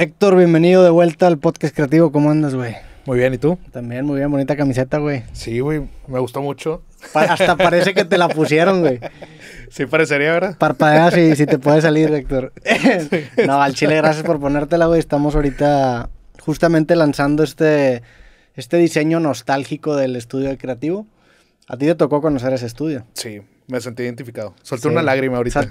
Héctor, bienvenido de vuelta al podcast creativo. ¿Cómo andas, güey? Muy bien, ¿y tú? También, muy bien, bonita camiseta, güey. Sí, güey, me gustó mucho. hasta parece que te la pusieron, güey. Sí, parecería, ¿verdad? Parpadea si, te puede salir, Héctor. no, al chile, gracias por ponértela, güey. Estamos ahorita justamente lanzando este, este diseño nostálgico del estudio creativo. A ti te tocó conocer ese estudio. Sí, me sentí identificado. Solté una lágrima ahorita.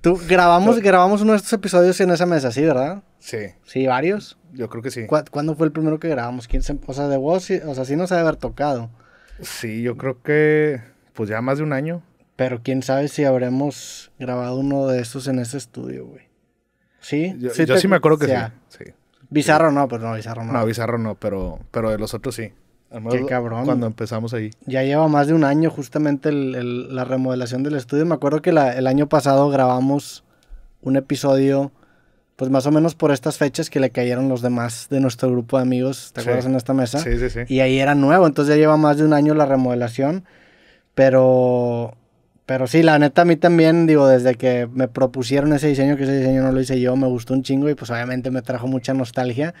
Tú grabamos, grabamos uno de estos episodios en esa mesa, ¿sí, verdad? Sí. ¿Sí, varios? Yo creo que sí. ¿Cuándo fue el primero que grabamos? ¿Quién se, o sea, de vos, o sea, sí nos ha de haber tocado. Sí, yo creo que pues ya más de un año. Pero quién sabe si habremos grabado uno de estos en ese estudio, güey. ¿Sí? Yo sí, me acuerdo que sí. Bizarro no, pero pues, no, Bizarro no. No, Bizarro no, pero, pero de los otros sí. Qué cabrón. Cuando empezamos ahí. Ya lleva más de un año justamente la remodelación del estudio. Me acuerdo que la, el año pasado grabamos un episodio, pues más o menos por estas fechas que le cayeron los demás de nuestro grupo de amigos, ¿te acuerdas en esta mesa? Sí, sí, sí. Y ahí era nuevo, entonces ya lleva más de un año la remodelación. Pero, pero sí, la neta a mí también, digo, desde que me propusieron ese diseño, que ese diseño no lo hice yo, me gustó un chingo y pues obviamente me trajo mucha nostalgia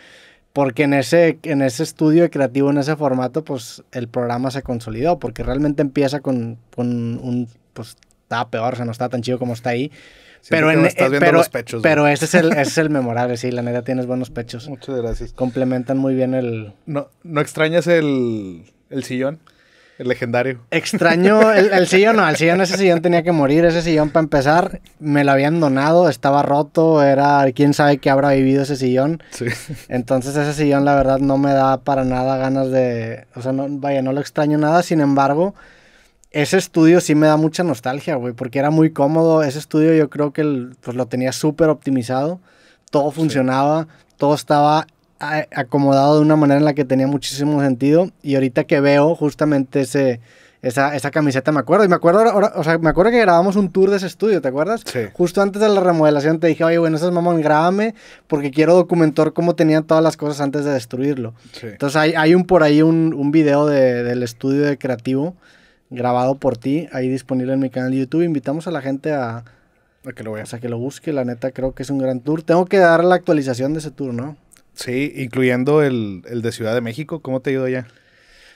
porque en ese, en ese estudio de creativo, en ese formato, pues el programa se consolidó, porque realmente empieza con, un, pues estaba peor, o sea, no estaba tan chido como está ahí. pero, en, estás eh, pero, ese es el es el memorable, sí, la neta tienes buenos pechos. Muchas gracias. Complementan muy bien el... ¿No, no extrañas el, el sillón? El legendario. Extraño el, sillón, no, el sillón, ese sillón tenía que morir, ese sillón para empezar me lo habían donado, estaba roto, era quién sabe qué habrá vivido ese sillón. Sí. Entonces ese sillón la verdad no me da para nada ganas de, o sea, no, vaya, no lo extraño nada, sin embargo, ese estudio sí me da mucha nostalgia, güey, porque era muy cómodo, ese estudio yo creo que pues, lo tenía súper optimizado, todo funcionaba, todo estaba acomodado de una manera en la que tenía muchísimo sentido. Y ahorita que veo justamente ese, esa, esa camiseta, me acuerdo. Y me acuerdo ahora, o sea, me acuerdo que grabamos un tour de ese estudio, ¿te acuerdas? Sí. Justo antes de la remodelación te dije, oye, bueno, esas mamón, grábame, porque quiero documentar cómo tenían todas las cosas antes de destruirlo. Entonces hay, hay, un por ahí un, un video del estudio de creativo grabado por ti, ahí disponible en mi canal de YouTube. Invitamos a la gente a, que lo a que lo busque, la neta, creo que es un gran tour. Tengo que dar la actualización de ese tour, ¿no? Sí, incluyendo el, el de Ciudad de México. ¿Cómo te ha ido ya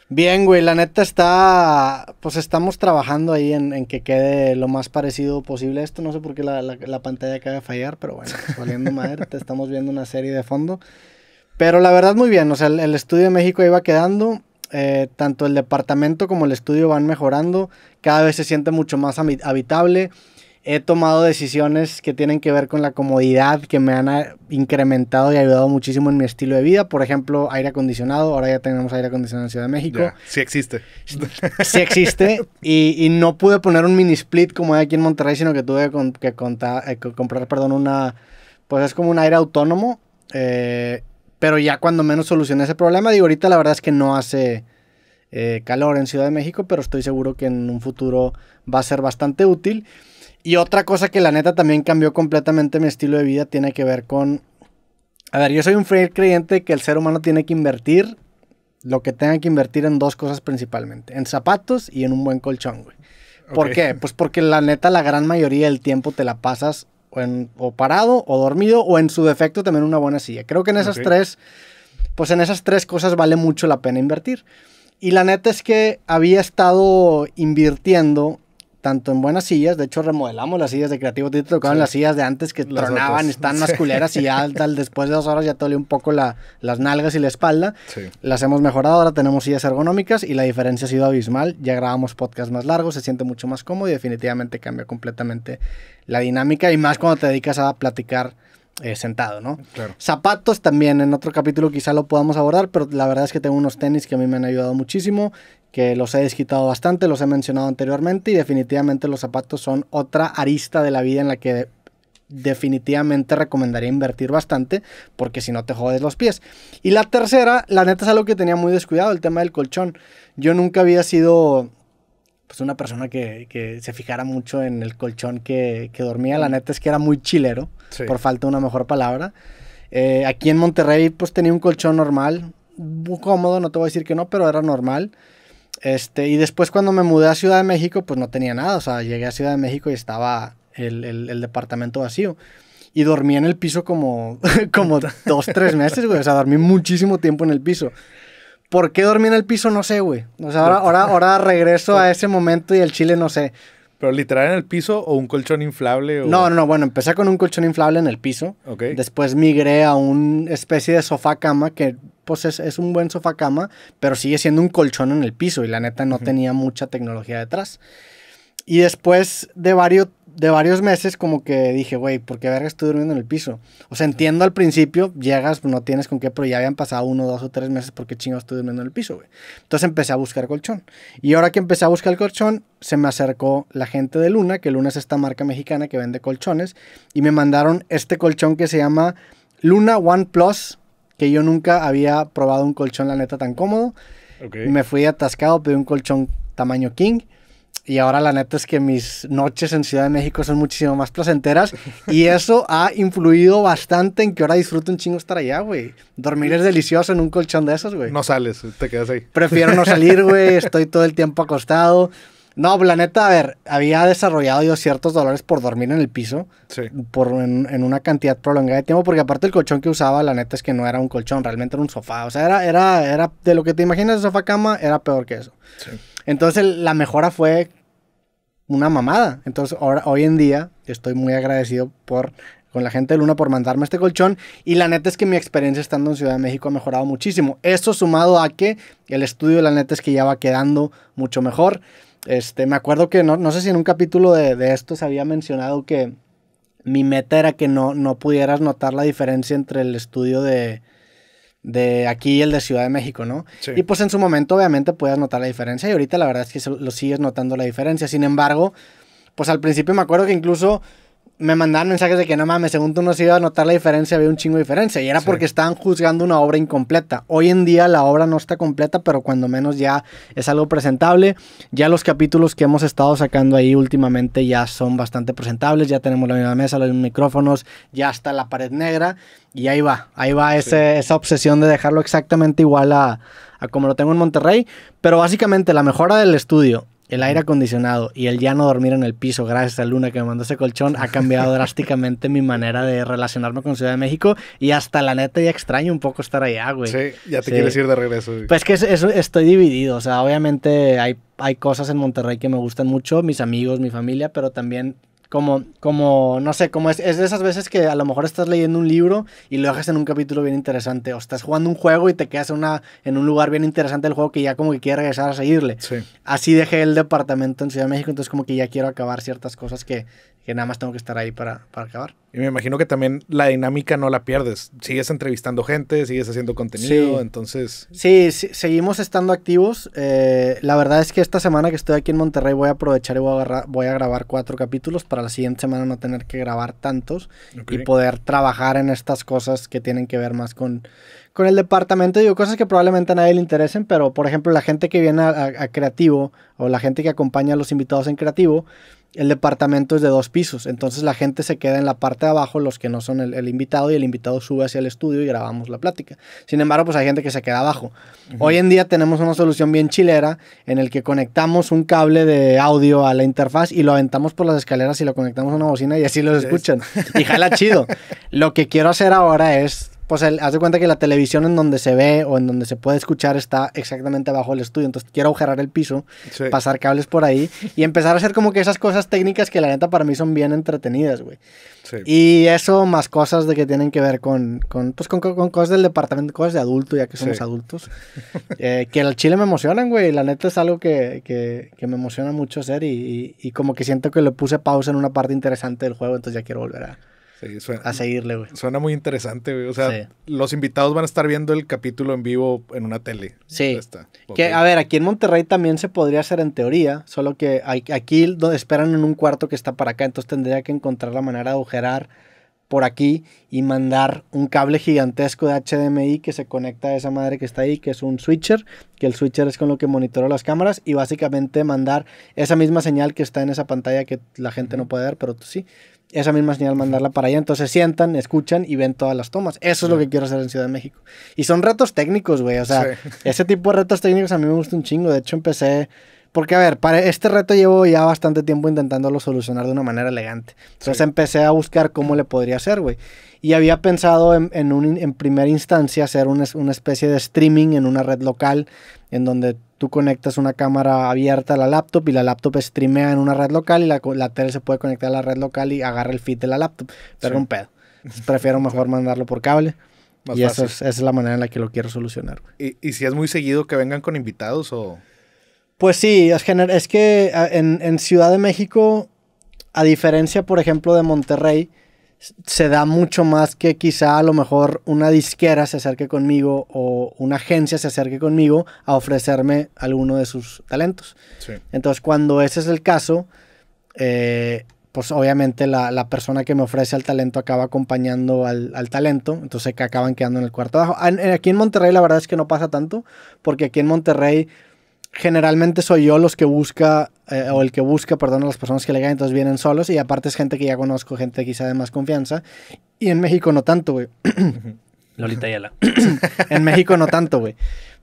Bien, güey, la neta está, pues estamos trabajando ahí en, en, que quede lo más parecido posible a esto. No sé por qué la, la, pantalla acaba de fallar, pero bueno, saliendo valiendo madre, te estamos viendo una serie de fondo. Pero la verdad muy bien, o sea, el, estudio de México iba quedando, eh, tanto el departamento como el estudio van mejorando, cada vez se siente mucho más habitable he tomado decisiones que tienen que ver con la comodidad que me han ah, incrementado y ayudado muchísimo en mi estilo de vida. Por ejemplo, aire acondicionado. Ahora ya tenemos aire acondicionado en Ciudad de México. sí existe. Sí existe. y, no pude poner un mini split como hay aquí en Monterrey, sino que tuve que, eh, comprar, perdón, una... Pues es como un aire autónomo. Eh, pero ya cuando menos solucioné ese problema, digo, ahorita la verdad es que no hace... Eh, calor en Ciudad de México, pero estoy seguro que en un futuro va a ser bastante útil. Y otra cosa que la neta también cambió completamente mi estilo de vida tiene que ver con... A ver, yo soy un fiel creyente que el ser humano tiene que invertir lo que tenga que invertir en dos cosas principalmente. En zapatos y en un buen colchón, güey. ¿Por qué? Pues porque la neta la gran mayoría del tiempo te la pasas o, en, parado o dormido o en su defecto también una buena silla. Creo que en esas tres, pues en esas tres cosas vale mucho la pena invertir. Y la neta es que había estado invirtiendo tanto en buenas sillas, de hecho remodelamos las sillas de Creativo, te tocaban las sillas de antes que tronaban, están más culeras y altas, después de dos horas ya tole un poco la, las nalgas y la espalda, las hemos mejorado, ahora tenemos sillas ergonómicas y la diferencia ha sido abismal, ya grabamos podcast más largos, se siente mucho más cómodo y definitivamente cambia completamente la dinámica y más cuando te dedicas a platicar. Eh, sentado, ¿no? Zapatos también, en otro capítulo quizá lo podamos abordar, pero la verdad es que tengo unos tenis que a mí me han ayudado muchísimo que los he desquitado bastante, los he mencionado anteriormente y definitivamente los zapatos son otra arista de la vida en la que definitivamente recomendaría invertir bastante porque si no te jodes los pies. Y la tercera, la neta es algo que tenía muy descuidado, el tema del colchón. Yo nunca había sido pues una persona que, se fijara mucho en el colchón que, dormía. La mm. neta es que era muy chilero, por falta de una mejor palabra. Eh, aquí en Monterrey pues tenía un colchón normal, muy cómodo, no te voy a decir que no, pero era normal. Este, y después cuando me mudé a Ciudad de México, pues no tenía nada. O sea, llegué a Ciudad de México y estaba el, el, departamento vacío. Y dormí en el piso como, como dos, tres meses, güey. O sea, dormí muchísimo tiempo en el piso. ¿Por qué dormí en el piso? No sé, güey. O sea, ahora, ahora, regreso a ese momento y el chile no sé. ¿Pero literal en el piso o un colchón inflable? No, no, Bueno, empecé con un colchón inflable en el piso. Ok. Después migré a una especie de sofá-cama que pues es, un buen sofá cama, pero sigue siendo un colchón en el piso y la neta no tenía mucha tecnología detrás. Y después de varios, de varios meses como que dije, güey, ¿por qué verga estoy durmiendo en el piso? O sea, entiendo al principio, llegas, no tienes con qué, pero ya habían pasado uno, dos o tres meses ¿por qué chingados estoy durmiendo en el piso, güey. Entonces empecé a buscar colchón. Y ahora que empecé a buscar el colchón, se me acercó la gente de Luna, que Luna es esta marca mexicana que vende colchones, y me mandaron este colchón que se llama Luna One Plus que yo nunca había probado un colchón, la neta, tan cómodo. Me fui atascado, pedí un colchón tamaño king. Y ahora la neta es que mis noches en Ciudad de México son muchísimo más placenteras y eso ha influido bastante en que ahora disfruto un chingo estar allá, güey. Dormir es delicioso en un colchón de esos, güey. No sales, te quedas ahí. Prefiero no salir, güey. Estoy todo el tiempo acostado. No, pues, la neta, a ver, había desarrollado yo ciertos dolores por dormir en el piso. Por, en, una cantidad prolongada de tiempo, porque aparte el colchón que usaba, la neta es que no era un colchón, realmente era un sofá. O sea, era, era, era de lo que te imaginas el sofá cama, era peor que eso. Sí. Entonces la mejora fue una mamada. Entonces ahora, hoy en día estoy muy agradecido por con la gente de Luna por mandarme este colchón. Y la neta es que mi experiencia estando en Ciudad de México ha mejorado muchísimo. Eso sumado a que el estudio, la neta es que ya va quedando mucho mejor. Este, me acuerdo que no, no sé si en un capítulo de, de esto se había mencionado que mi meta era que no, no pudieras notar la diferencia entre el estudio de, de aquí y el de Ciudad de México, ¿no? Y pues en su momento obviamente podías notar la diferencia y ahorita la verdad es que lo sigues notando la diferencia. Sin embargo, pues al principio me acuerdo que incluso me mandaban mensajes de que no mames, según tú no se iba a notar la diferencia, había un chingo de diferencia. Y era porque estaban juzgando una obra incompleta. Hoy en día la obra no está completa, pero cuando menos ya es algo presentable. Ya los capítulos que hemos estado sacando ahí últimamente ya son bastante presentables. Ya tenemos la misma mesa, los mismos micrófonos, ya está la pared negra. Y ahí va, ahí va esa obsesión de dejarlo exactamente igual a como lo tengo en Monterrey. Pero básicamente la mejora del estudio el aire acondicionado y el ya no dormir en el piso gracias a Luna que me mandó ese colchón ha cambiado drásticamente mi manera de relacionarme con Ciudad de México y hasta la neta ya extraño un poco estar allá, güey. Sí, ya te quieres ir de regreso. Pues que es, estoy dividido, o sea, obviamente hay, hay cosas en Monterrey que me gustan mucho, mis amigos, mi familia, pero también como, como, no sé, como es, es, de esas veces que a lo mejor estás leyendo un libro y lo dejas en un capítulo bien interesante, o estás jugando un juego y te quedas en, una, en un lugar bien interesante del juego que ya como que quieres regresar a seguirle. Así dejé el departamento en Ciudad de México, entonces como que ya quiero acabar ciertas cosas que, que nada más tengo que estar ahí para, para acabar. Y me imagino que también la dinámica no la pierdes. Sigues entrevistando gente, sigues haciendo contenido, entonces... Sí, seguimos estando activos. Eh, la verdad es que esta semana que estoy aquí en Monterrey voy a aprovechar y voy a, grabar cuatro capítulos para la siguiente semana no tener que grabar tantos y poder trabajar en estas cosas que tienen que ver más con, con el departamento. Digo, cosas que probablemente a nadie le interesen, pero por ejemplo la gente que viene a Creativo o la gente que acompaña a los invitados en Creativo, el departamento es de dos pisos, entonces la gente se queda en la parte abajo los que no son el, invitado y el invitado sube hacia el estudio y grabamos la plática. Sin embargo, pues hay gente que se queda abajo. Hoy en día tenemos una solución bien chilera en el que conectamos un cable de audio a la interfaz y lo aventamos por las escaleras y lo conectamos a una bocina y así los escuchan. Y jala chido. lo que quiero hacer ahora es pues el, haz de cuenta que la televisión en donde se ve o en donde se puede escuchar está exactamente abajo del estudio. Entonces quiero agujerar el piso, pasar cables por ahí y empezar a hacer como que esas cosas técnicas que la neta para mí son bien entretenidas, güey. Y eso más cosas de que tienen que ver con, con, pues, con, cosas del departamento, cosas de adulto, ya que somos adultos. Eh, que el chile me emocionan, güey. La neta es algo que, me emociona mucho hacer y, y como que siento que le puse pausa en una parte interesante del juego, entonces ya quiero volver a a seguirle, güey. Suena muy interesante, güey. O sea, los invitados van a estar viendo el capítulo en vivo en una tele. Sí. Está. a ver, aquí en Monterrey también se podría hacer en teoría, solo que aquí esperan en un cuarto que está para acá, entonces tendría que encontrar la manera de agujerar por aquí y mandar un cable gigantesco de HDMI que se conecta a esa madre que está ahí, que es un switcher, que el switcher es con lo que monitoreo las cámaras y básicamente mandar esa misma señal que está en esa pantalla que la gente no puede ver, pero tú sí esa misma señal mandarla para allá. Entonces sientan, escuchan y ven todas las tomas. Eso es lo que quiero hacer en Ciudad de México. Y son retos técnicos, güey. O sea, ese tipo de retos técnicos a mí me gusta un chingo. De hecho, empecé. Porque, a ver, para este reto llevo ya bastante tiempo intentándolo solucionar de una manera elegante. Entonces empecé a buscar cómo le podría hacer, güey. Y había pensado en, en, un, primera instancia hacer una especie de streaming en una red local en donde tú conectas una cámara abierta a la laptop y la laptop streamea en una red local y la, tele se puede conectar a la red local y agarra el feed de la laptop. Pero un pedo. prefiero mejor mandarlo por cable. y esa es la manera en la que lo quiero solucionar. ¿Y, si es muy seguido que vengan con invitados o...? Pues sí, es, es que ah, en, en Ciudad de México, a diferencia, por ejemplo, de Monterrey, se da mucho más que quizá a lo mejor una disquera se acerque conmigo o una agencia se acerque conmigo a ofrecerme alguno de sus talentos. Entonces, cuando ese es el caso, eh, pues obviamente la, persona que me ofrece el talento acaba acompañando al, talento, entonces que acaban quedando en el cuarto abajo. Aquí en Monterrey la verdad es que no pasa tanto, porque aquí en Monterrey generalmente soy yo los que busca, eh, o el que busca, perdón, a las personas que le caen, entonces vienen solos y aparte es gente que ya conozco, gente quizá de más confianza. Y en México no tanto, güey. Lolita Yala. en México no tanto, güey.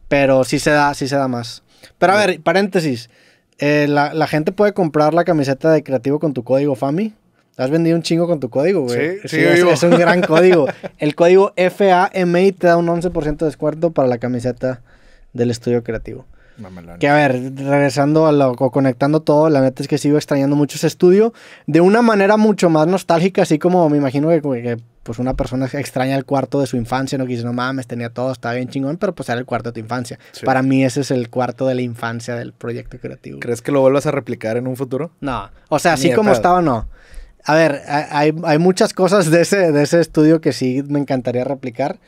Pero sí se da, sí se da más. Pero a ver, paréntesis. Eh, la, gente puede comprar la camiseta de creativo con tu código FAMI. Has vendido un chingo con tu código, güey. Sí, sí, es, es, un gran código. El código FAMI te da un 11% de descuento para la camiseta del estudio creativo. Que a ver, regresando a lo, conectando todo, la neta es que sigo extrañando mucho ese estudio de una manera mucho más nostálgica, así como me imagino que, pues una persona extraña el cuarto de su infancia, no que no mames, tenía todo, estaba bien chingón, pero pues era el cuarto de tu infancia. Para mí ese es el cuarto de la infancia del proyecto creativo. ¿Crees que lo vuelvas a replicar en un futuro? No, o sea, así como estaba, no. A ver, hay, hay, muchas cosas de ese, de ese estudio que sí me encantaría replicar,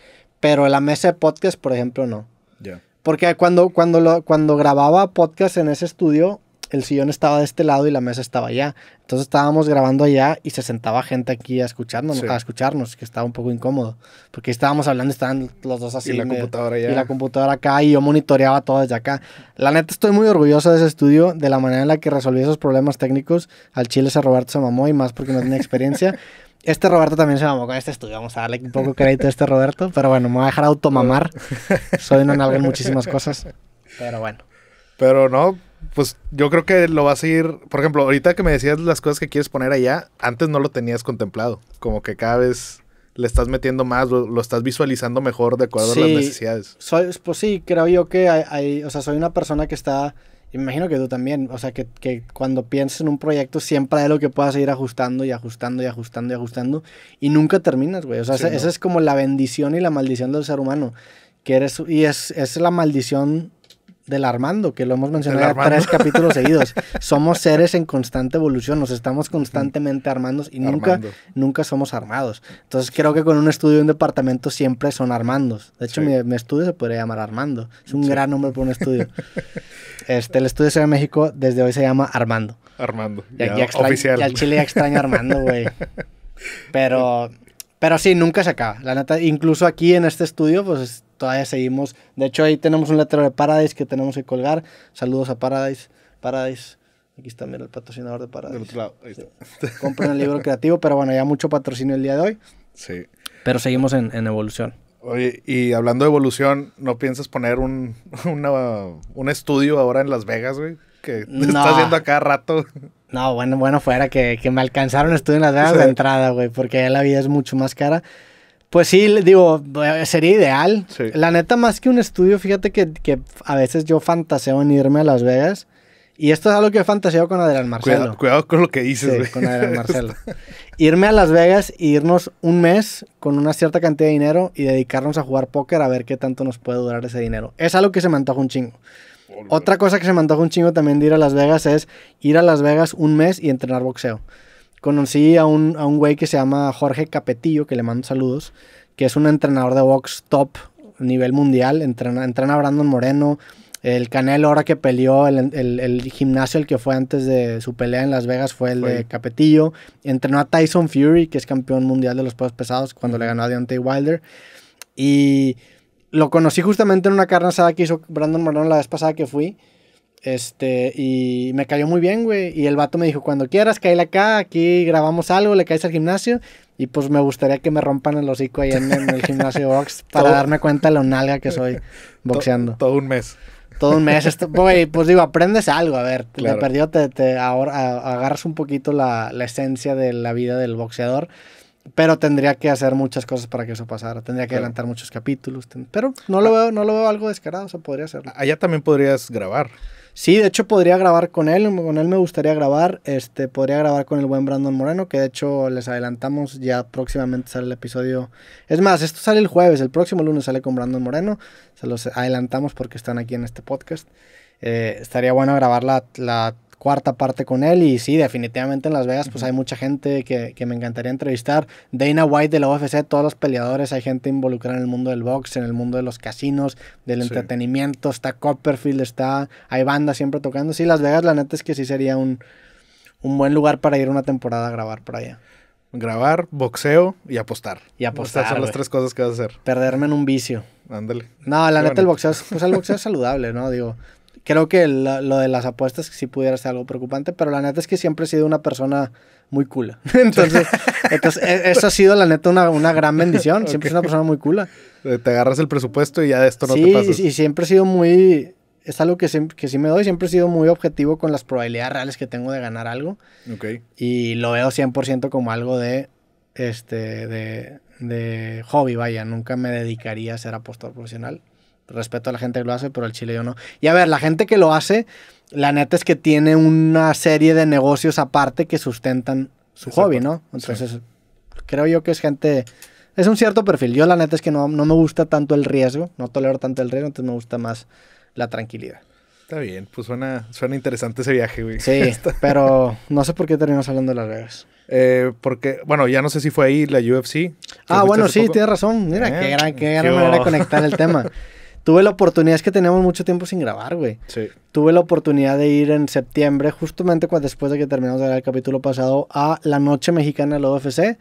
pero la mesa de podcast, por ejemplo, no. Ya. Porque cuando, cuando, cuando grababa podcast en ese estudio, el sillón estaba de este lado y la mesa estaba allá. Entonces estábamos grabando allá y se sentaba gente aquí a escucharnos, que estaba un poco incómodo. Porque estábamos hablando, estaban los dos así. Y la computadora Y la computadora acá y yo monitoreaba todo desde acá. La neta estoy muy orgulloso de ese estudio, de la manera en la que resolví esos problemas técnicos. Al chile ese Roberto se y más porque no tenía experiencia. Este Roberto también se mamó con este estudio. Vamos a darle un poco crédito a este Roberto. Pero bueno, me voy a dejar automamar. Soy una analgo en muchísimas cosas. Pero bueno. Pero no, pues yo creo que lo vas a ir. Por ejemplo, ahorita que me decías las cosas que quieres poner allá, antes no lo tenías contemplado. Como que cada vez le estás metiendo más, lo, estás visualizando mejor de acuerdo a las necesidades. Soy, pues sí, creo yo que hay, O sea, soy una persona que está imagino que tú también, o sea, que, cuando piensas en un proyecto siempre hay lo que puedas ir ajustando y ajustando y ajustando y ajustando y nunca terminas, güey. O sea, esa, es como la bendición y la maldición del ser humano, que eres, y es, es la maldición del Armando, que lo hemos mencionado tres capítulos seguidos. somos seres en constante evolución, nos estamos constantemente armando y nunca, nunca somos armados. Entonces creo que con un estudio en un departamento siempre son armandos. De hecho, mi, estudio se podría llamar Armando. Es un gran nombre para un estudio. este, el estudio de Ciudad de México desde hoy se llama Armando. Armando. Ya, Ya Chile extraña Armando, güey. Pero, pero sí, nunca se acaba. La neta, incluso aquí en este estudio, pues todavía seguimos. De hecho, ahí tenemos un letrero de Paradise que tenemos que colgar. Saludos a Paradise. Paradise. Aquí está, mira, el patrocinador de Paradise. Del otro lado, ahí está. Compren el libro creativo, pero bueno, ya mucho patrocinio el día de hoy. Sí. Pero seguimos en, en evolución. Oye, y hablando de evolución, ¿no piensas poner un, un estudio ahora en Las Vegas, güey? Que no. estás viendo acá rato. No, bueno, bueno fuera que, que me alcanzaron estudio en Las Vegas de entrada, güey, porque la vida es mucho más cara. Pues sí, digo, eh, sería ideal. La neta, más que un estudio, fíjate que, a veces yo fantaseo en irme a Las Vegas. Y esto es algo que he fantaseado con Adrián Marcelo. Cuidado, con lo que dices. con Adrián Marcelo. irme a Las Vegas y irnos un mes con una cierta cantidad de dinero y dedicarnos a jugar póker a ver qué tanto nos puede durar ese dinero. Es algo que se me antoja un chingo. Otra cosa que se me antoja un chingo también de ir a Las Vegas es ir a Las Vegas un mes y entrenar boxeo conocí a un, a un güey que se llama Jorge Capetillo, que le mando saludos, que es un entrenador de box top a nivel mundial, entrena, entrena a Brandon Moreno, el Canelo ahora que peleó, el, el, gimnasio el que fue antes de su pelea en Las Vegas fue el de Capetillo. Entrenó a Tyson Fury, que es campeón mundial de los pesos pesados, cuando le ganó a Deontay Wilder. Y lo conocí justamente en una carne que hizo Brandon Moreno la vez pasada que fui. Este, y me cayó muy bien, güey. Y el vato me dijo, cuando quieras, caíle acá, aquí grabamos algo, le caes al gimnasio. Y pues me gustaría que me rompan el hocico ahí en, el gimnasio box para darme cuenta de lo nalga que soy boxeando. todo un mes. Todo un mes. güey, pues digo, aprendes algo, a ver, te perdió, te, te ahora, agarras un poquito la, esencia de la vida del boxeador. Pero tendría que hacer muchas cosas para que eso pasara. Tendría que adelantar muchos capítulos. Pero no lo, ah. veo, no lo veo algo descarado, o sea, podría ser Allá también podrías grabar. Sí, de hecho podría grabar con él, con él me gustaría grabar, este, podría grabar con el buen Brandon Moreno, que de hecho les adelantamos, ya próximamente sale el episodio. Es más, esto sale el jueves, el próximo lunes sale con Brandon Moreno, se los adelantamos porque están aquí en este podcast. Eh, estaría bueno grabar la, la cuarta parte con él. Y sí, definitivamente en Las Vegas, pues hay mucha gente que, me encantaría entrevistar. Dana White de la UFC, todos los peleadores, hay gente involucrada en el mundo del box, en el mundo de los casinos, del entretenimiento. Está Copperfield, está. Hay bandas siempre tocando. Sí, Las Vegas, la neta es que sí sería un, buen lugar para ir una temporada a grabar por allá grabar, boxeo y apostar. Y apostar. son las tres cosas que vas a hacer. Perderme en un vicio. Ándale. No, la neta, el boxeo, pues el boxeo es saludable, ¿no? Digo, creo que lo, de las apuestas sí pudiera ser algo preocupante, pero la neta es que siempre he sido una persona muy cool. Entonces, eso e, ha sido la neta una, gran bendición. Siempre he es una persona muy cool. Eh, te agarras el presupuesto y ya de esto no te pasa. Sí, y siempre he sido muy... Es algo que, sí me doy. Siempre he sido muy objetivo con las probabilidades reales que tengo de ganar algo. Ok. Y lo veo 100% como algo de... Este, de, de hobby, vaya. Nunca me dedicaría a ser apostador profesional respeto a la gente que lo hace, pero al chile yo no. Y a ver, la gente que lo hace, la neta es que tiene una serie de negocios aparte que sustentan su hobby, ¿no? Entonces, creo yo que es gente... Es un cierto perfil. Yo la neta es que no, me gusta tanto el riesgo, no tolero tanto el riesgo, entonces me gusta más la tranquilidad. Está bien, pues suena, suena interesante ese viaje, güey. Sí, pero no sé por qué terminamos hablando de Las Vegas. Eh, porque, bueno, ya no sé si fue ahí la UFC. Ah, bueno, sí, tienes razón. Mira, eh, qué gran, qué gran manera de conectar el tema. Tuve la oportunidad, es que teníamos mucho tiempo sin grabar, güey. Sí. Tuve la oportunidad de ir en septiembre, justamente cuando, después de que terminamos de grabar el capítulo pasado, a la noche mexicana la OFC.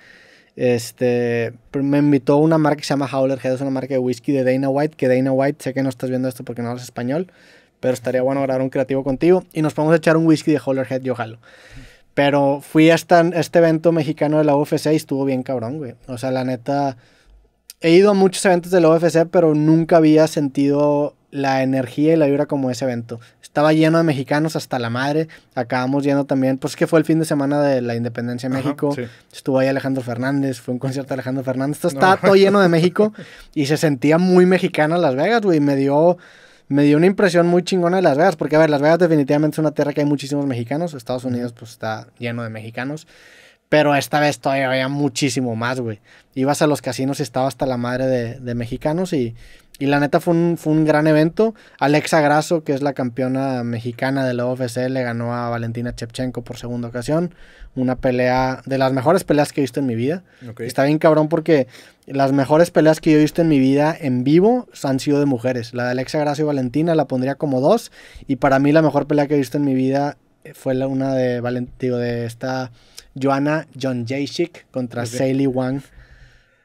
Este, me invitó una marca que se llama Howler Head, es una marca de whisky de Dana White, que Dana White, sé que no estás viendo esto porque no hablas español, pero estaría bueno grabar un creativo contigo y nos podemos echar un whisky de Howler Head, yo jalo. Pero fui hasta este evento mexicano de la UFC y estuvo bien cabrón, güey. O sea, la neta he ido a muchos eventos de la OFC, pero nunca había sentido la energía y la vibra como ese evento. Estaba lleno de mexicanos hasta la madre. Acabamos yendo también, pues que fue el fin de semana de la Independencia de México. Estuvo ahí Alejandro Fernández, fue un concierto Alejandro Fernández. estaba todo lleno de México y se sentía muy mexicana Las Vegas, güey. Me dio, me dio una impresión muy chingona de Las Vegas, porque a ver, Las Vegas definitivamente es una tierra que hay muchísimos mexicanos. Estados Unidos, pues está lleno de mexicanos. Pero esta vez todavía había muchísimo más, güey. Ibas a los casinos y estaba hasta la madre de, mexicanos y, y, la neta fue un, fue un, gran evento. Alexa Grasso, que es la campeona mexicana de la OFC, le ganó a Valentina Chepchenko por segunda ocasión. Una pelea de las mejores peleas que he visto en mi vida. Está bien cabrón porque las mejores peleas que yo he visto en mi vida en vivo han sido de mujeres. La de Alexa Grasso y Valentina la pondría como dos. Y para mí la mejor pelea que he visto en mi vida fue la una de Valentina, de esta... Joanna John Jayshik contra Wang.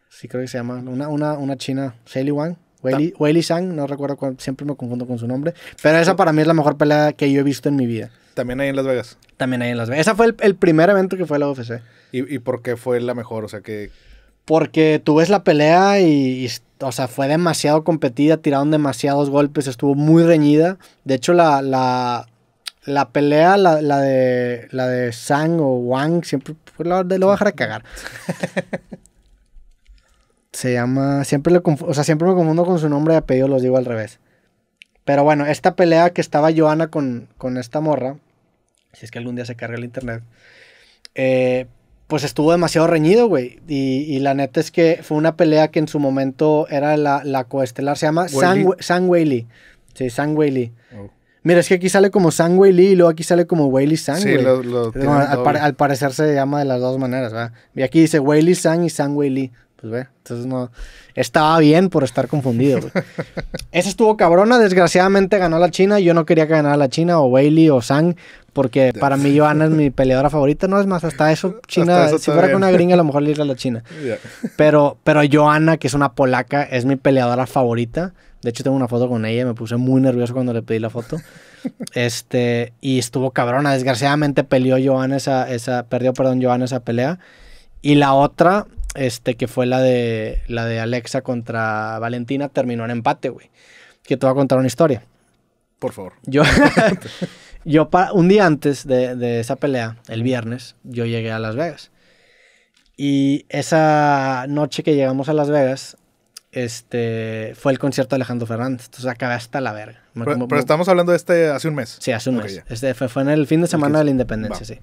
Sí, creo que se llama. Una, una, una china, Sally Wang. Weili Sang, no recuerdo, siempre me confundo con su nombre. Pero esa para mí es la mejor pelea que yo he visto en mi vida. También ahí en Las Vegas. También ahí en Las Vegas. Esa fue el, primer evento que fue la UFC. ¿Y, por qué fue la mejor? O sea, que... Porque tú la pelea y, y, o sea, fue demasiado competida, tiraron demasiados golpes, estuvo muy reñida. De hecho, la, la, la pelea, la, de la de Sang o Wang, siempre pues, lo, lo voy a dejar cagar. Se llama, siempre lo o sea, siempre me confundo con su nombre y apellido, los digo al revés. Pero bueno, esta pelea que estaba Joana con, esta morra, si es que algún día se carga el internet, eh, pues estuvo demasiado reñido, güey. Y, la neta es que fue una pelea que en su momento era la, coestelar, se llama Sang Weili. Sí, Sang Whaley. Mira, es que aquí sale como Wei Weili y luego aquí sale como Weili Sang. Sí, lo, lo al, parecer se llama de las dos maneras, ¿verdad? Y aquí dice Weili Sang y Wei Weili. Pues ve, entonces no. Estaba bien por estar confundido, güey. Esa estuvo cabrona. Desgraciadamente ganó la China. Yo no quería que ganara la China o Weili o Sang. Porque para mí Johanna es mi peleadora favorita, ¿no? Es más, hasta eso China, si fuera con una gringa a lo mejor le iría a la China. Pero, pero Johanna, que es una polaca, es mi peleadora favorita. De hecho, tengo una foto con ella, me puse muy nervioso cuando le pedí la foto. este, y estuvo cabrona. Desgraciadamente peleó Joan esa, esa, perdió, perdón, Joan esa pelea. Y la otra, este, que fue la de, la de Alexa contra Valentina, terminó en empate, güey. Que te voy a contar una historia. Por favor. Yo, yo un día antes de, de esa pelea, el viernes, yo llegué a Las Vegas. Y esa noche que llegamos a Las Vegas, este, fue el concierto de Alejandro Fernández. Entonces acabé hasta la verga. pero, estamos hablando de este hace un mes. Sí, hace un mes. Este fue, en el fin de semana de la independencia, sí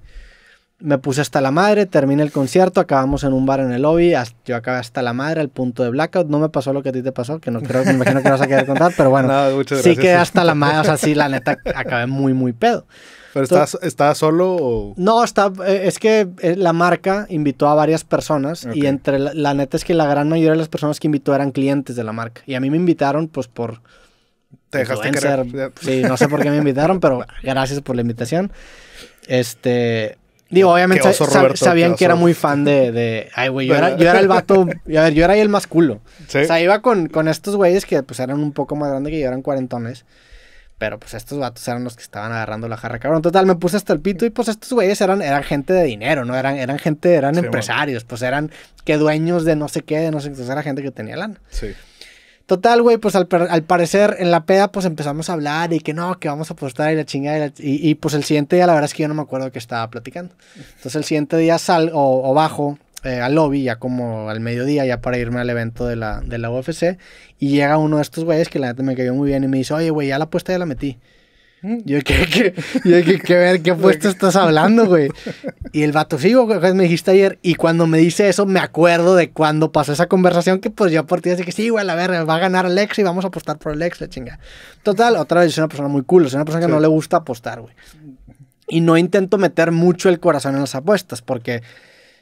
me puse hasta la madre, terminé el concierto, acabamos en un bar en el lobby, yo acabé hasta la madre, el punto de blackout, no me pasó lo que a ti te pasó, que no creo, me imagino que no vas a querer contar, pero bueno, sí que hasta la madre, o sea, sí, la neta, acabé muy, muy pedo. ¿Pero estás, solo No, está, eh, es que eh, la marca invitó a varias personas y entre, la, neta es que la gran mayoría de las personas que invitó eran clientes de la marca y a mí me invitaron pues por... Te dejaste Sí, no sé por qué me invitaron, pero gracias por la invitación. Este, Digo, obviamente sabían que era muy fan de. de ay, güey, yo era, yo era, el vato. A ver, yo era ahí el más culo. O sea, iba con, con estos güeyes que pues eran un poco más grandes que yo, eran cuarentones. Pero pues estos vatos eran los que estaban agarrando la jarra, cabrón. Total, me puse hasta el pito y pues estos güeyes eran, eran gente de dinero, ¿no? Eran, eran gente, eran empresarios, pues eran que dueños de no sé qué, de no sé qué. Entonces era gente que tenía lana. Sí. Total, güey, pues al, parecer en la peda pues empezamos a hablar y que no, que vamos a apostar y la chingada. Y, pues el siguiente día la verdad es que yo no me acuerdo que estaba platicando. Entonces el siguiente día sal o, bajo eh, al lobby ya como al mediodía ya para irme al evento de la, de la UFC y llega uno de estos güeyes que la neta me cayó muy bien y me dice, oye, güey, ya la apuesta ya la metí. Yo que, que, ver qué puesto estás hablando, güey. Y el vato, sí, güey, me dijiste ayer. Y cuando me dice eso, me acuerdo de cuando pasó esa conversación que pues yo por ti así que sí, güey, a ver, va a ganar Alex y vamos a apostar por Alex, la chinga. Total, otra vez, es una persona muy cool, es una persona que no le gusta apostar, güey. Y no intento meter mucho el corazón en las apuestas, porque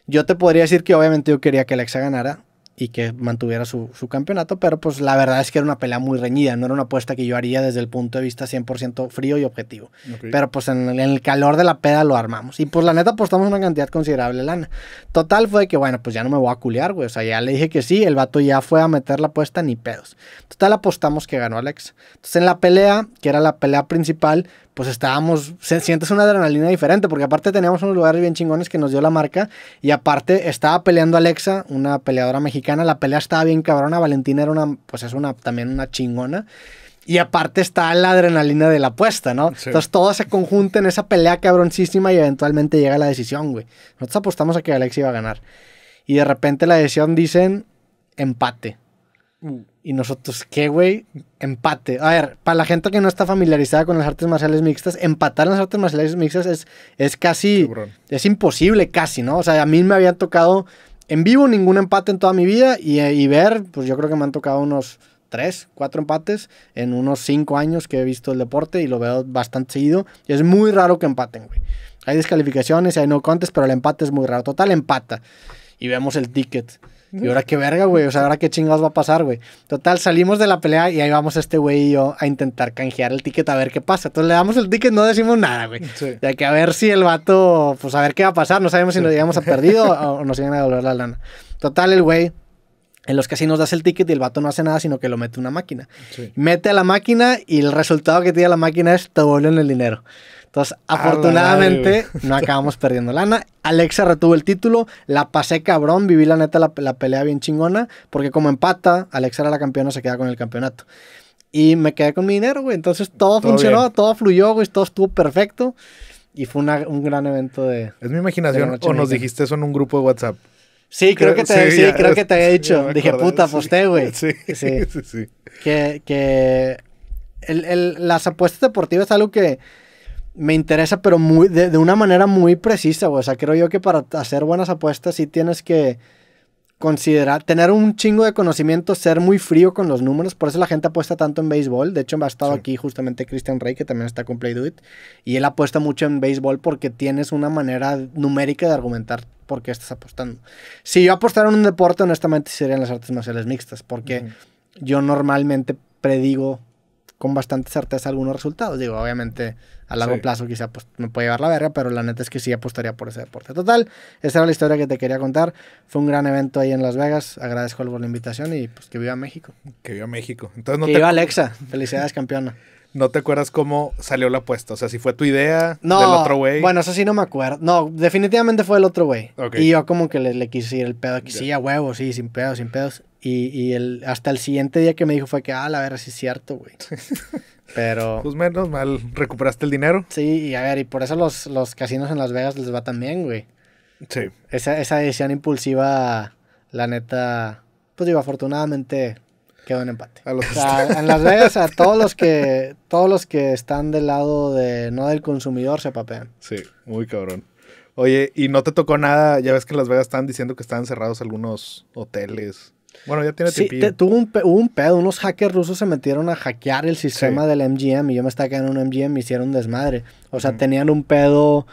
yo te podría decir que obviamente yo quería que Alexa ganara, y que mantuviera su, campeonato, pero pues la verdad es que era una pelea muy reñida, no era una apuesta que yo haría desde el punto de vista 100% frío y objetivo. Pero pues en, el calor de la peda lo armamos. Y pues la neta apostamos una cantidad considerable de lana. Total fue que, bueno, pues ya no me voy a culear, güey. O sea, ya le dije que sí, el vato ya fue a meter la apuesta ni pedos. Total apostamos que ganó Alex. Entonces en la pelea, que era la pelea principal, pues estábamos, se, sientes una adrenalina diferente, porque aparte teníamos unos lugares bien chingones que nos dio la marca, y aparte estaba peleando Alexa, una peleadora mexicana, la pelea estaba bien cabrona, Valentina era una, pues es una, también una chingona, y aparte está la adrenalina de la apuesta, ¿no? Entonces todo se conjunta en esa pelea cabroncísima y eventualmente llega la decisión, güey. Nosotros apostamos a que Alexa iba a ganar, y de repente la decisión dicen empate. Mm. Y nosotros, ¿qué, güey? Empate. A ver, para la gente que no está familiarizada con las artes marciales mixtas, empatar en las artes marciales mixtas es, es casi. Es imposible, casi, ¿no? O sea, a mí me habían tocado en vivo ningún empate en toda mi vida y, y ver, pues yo creo que me han tocado unos tres, cuatro empates en unos cinco años que he visto el deporte y lo veo bastante seguido. Y es muy raro que empaten, güey. Hay descalificaciones, hay no contes, pero el empate es muy raro. Total, empata. Y vemos el ticket. Y ahora qué verga, güey. O sea, ahora qué chingados va a pasar, güey. Total, salimos de la pelea y ahí vamos este güey y yo a intentar canjear el ticket a ver qué pasa. Entonces le damos el ticket, no decimos nada, güey. Ya que a ver si el vato, pues a ver qué va a pasar. No sabemos si nos llegamos a perdido o nos iban a devolver la lana. Total, el güey en los casinos das el ticket y el vato no hace nada, sino que lo mete una máquina. Mete a la máquina y el resultado que tiene la máquina es te vuelven el dinero. Entonces, afortunadamente, no acabamos perdiendo lana. Alexa retuvo el título, la pasé cabrón, viví la neta la, la pelea bien chingona, porque como empata, Alexa era la campeona, se queda con el campeonato. Y me quedé con mi dinero, güey. Entonces todo, funcionó, todo fluyó, güey, todo estuvo perfecto. Y fue un gran evento de. Es mi imaginación, o nos dijiste eso en un grupo de WhatsApp. Sí, creo, que te, he creo que te había dicho. Dije, puta, güey. Sí, sí, sí. Que, que el, el, las apuestas deportivas es algo que me interesa, pero muy, de, una manera muy precisa, O sea, creo yo que para hacer buenas apuestas sí tienes que considerar, tener un chingo de conocimiento, ser muy frío con los números. Por eso la gente apuesta tanto en béisbol. De hecho, me ha estado aquí justamente Christian Rey, que también está con Play Do Y él apuesta mucho en béisbol porque tienes una manera numérica de argumentar por qué estás apostando. Si yo apostara en un deporte, honestamente serían las artes marciales mixtas, porque yo normalmente predigo con bastante certeza algunos resultados. Digo, obviamente a largo plazo quizá pues, me puede llevar la verga, pero la neta es que sí apostaría por ese deporte. Total, esa era la historia que te quería contar. Fue un gran evento ahí en Las Vegas. Agradezco por la invitación y pues que viva México. Que viva México. Entonces que viva Alexa. Felicidades, campeona no te acuerdas cómo salió la apuesta. O sea, si fue tu idea no, del otro güey. Bueno, eso sí no me acuerdo. No, definitivamente fue el otro güey. Y yo como que le, le quise ir el pedo. Que sí, a huevos, sí, sin pedos, sin pedos. Y, hasta el siguiente día que me dijo fue que, ah, la ver, sí es cierto, güey. Pero. Pues menos mal, recuperaste el dinero. Sí, y a ver, y por eso los, los casinos en Las Vegas les va tan bien, güey. Sí. Esa, esa decisión impulsiva, la neta, pues digo, afortunadamente Quedó en empate. en Las Vegas, a todos los que todos los que están del lado de no del consumidor se papean. Sí, muy cabrón. Oye, y no te tocó nada, ya ves que en Las Vegas están diciendo que están cerrados algunos hoteles. Bueno, ya tiene sí, tuvo un, hubo un pedo, unos hackers rusos se metieron a hackear el sistema del MGM y yo me estaba quedando en un MGM y hicieron un desmadre. O sea, tenían un pedo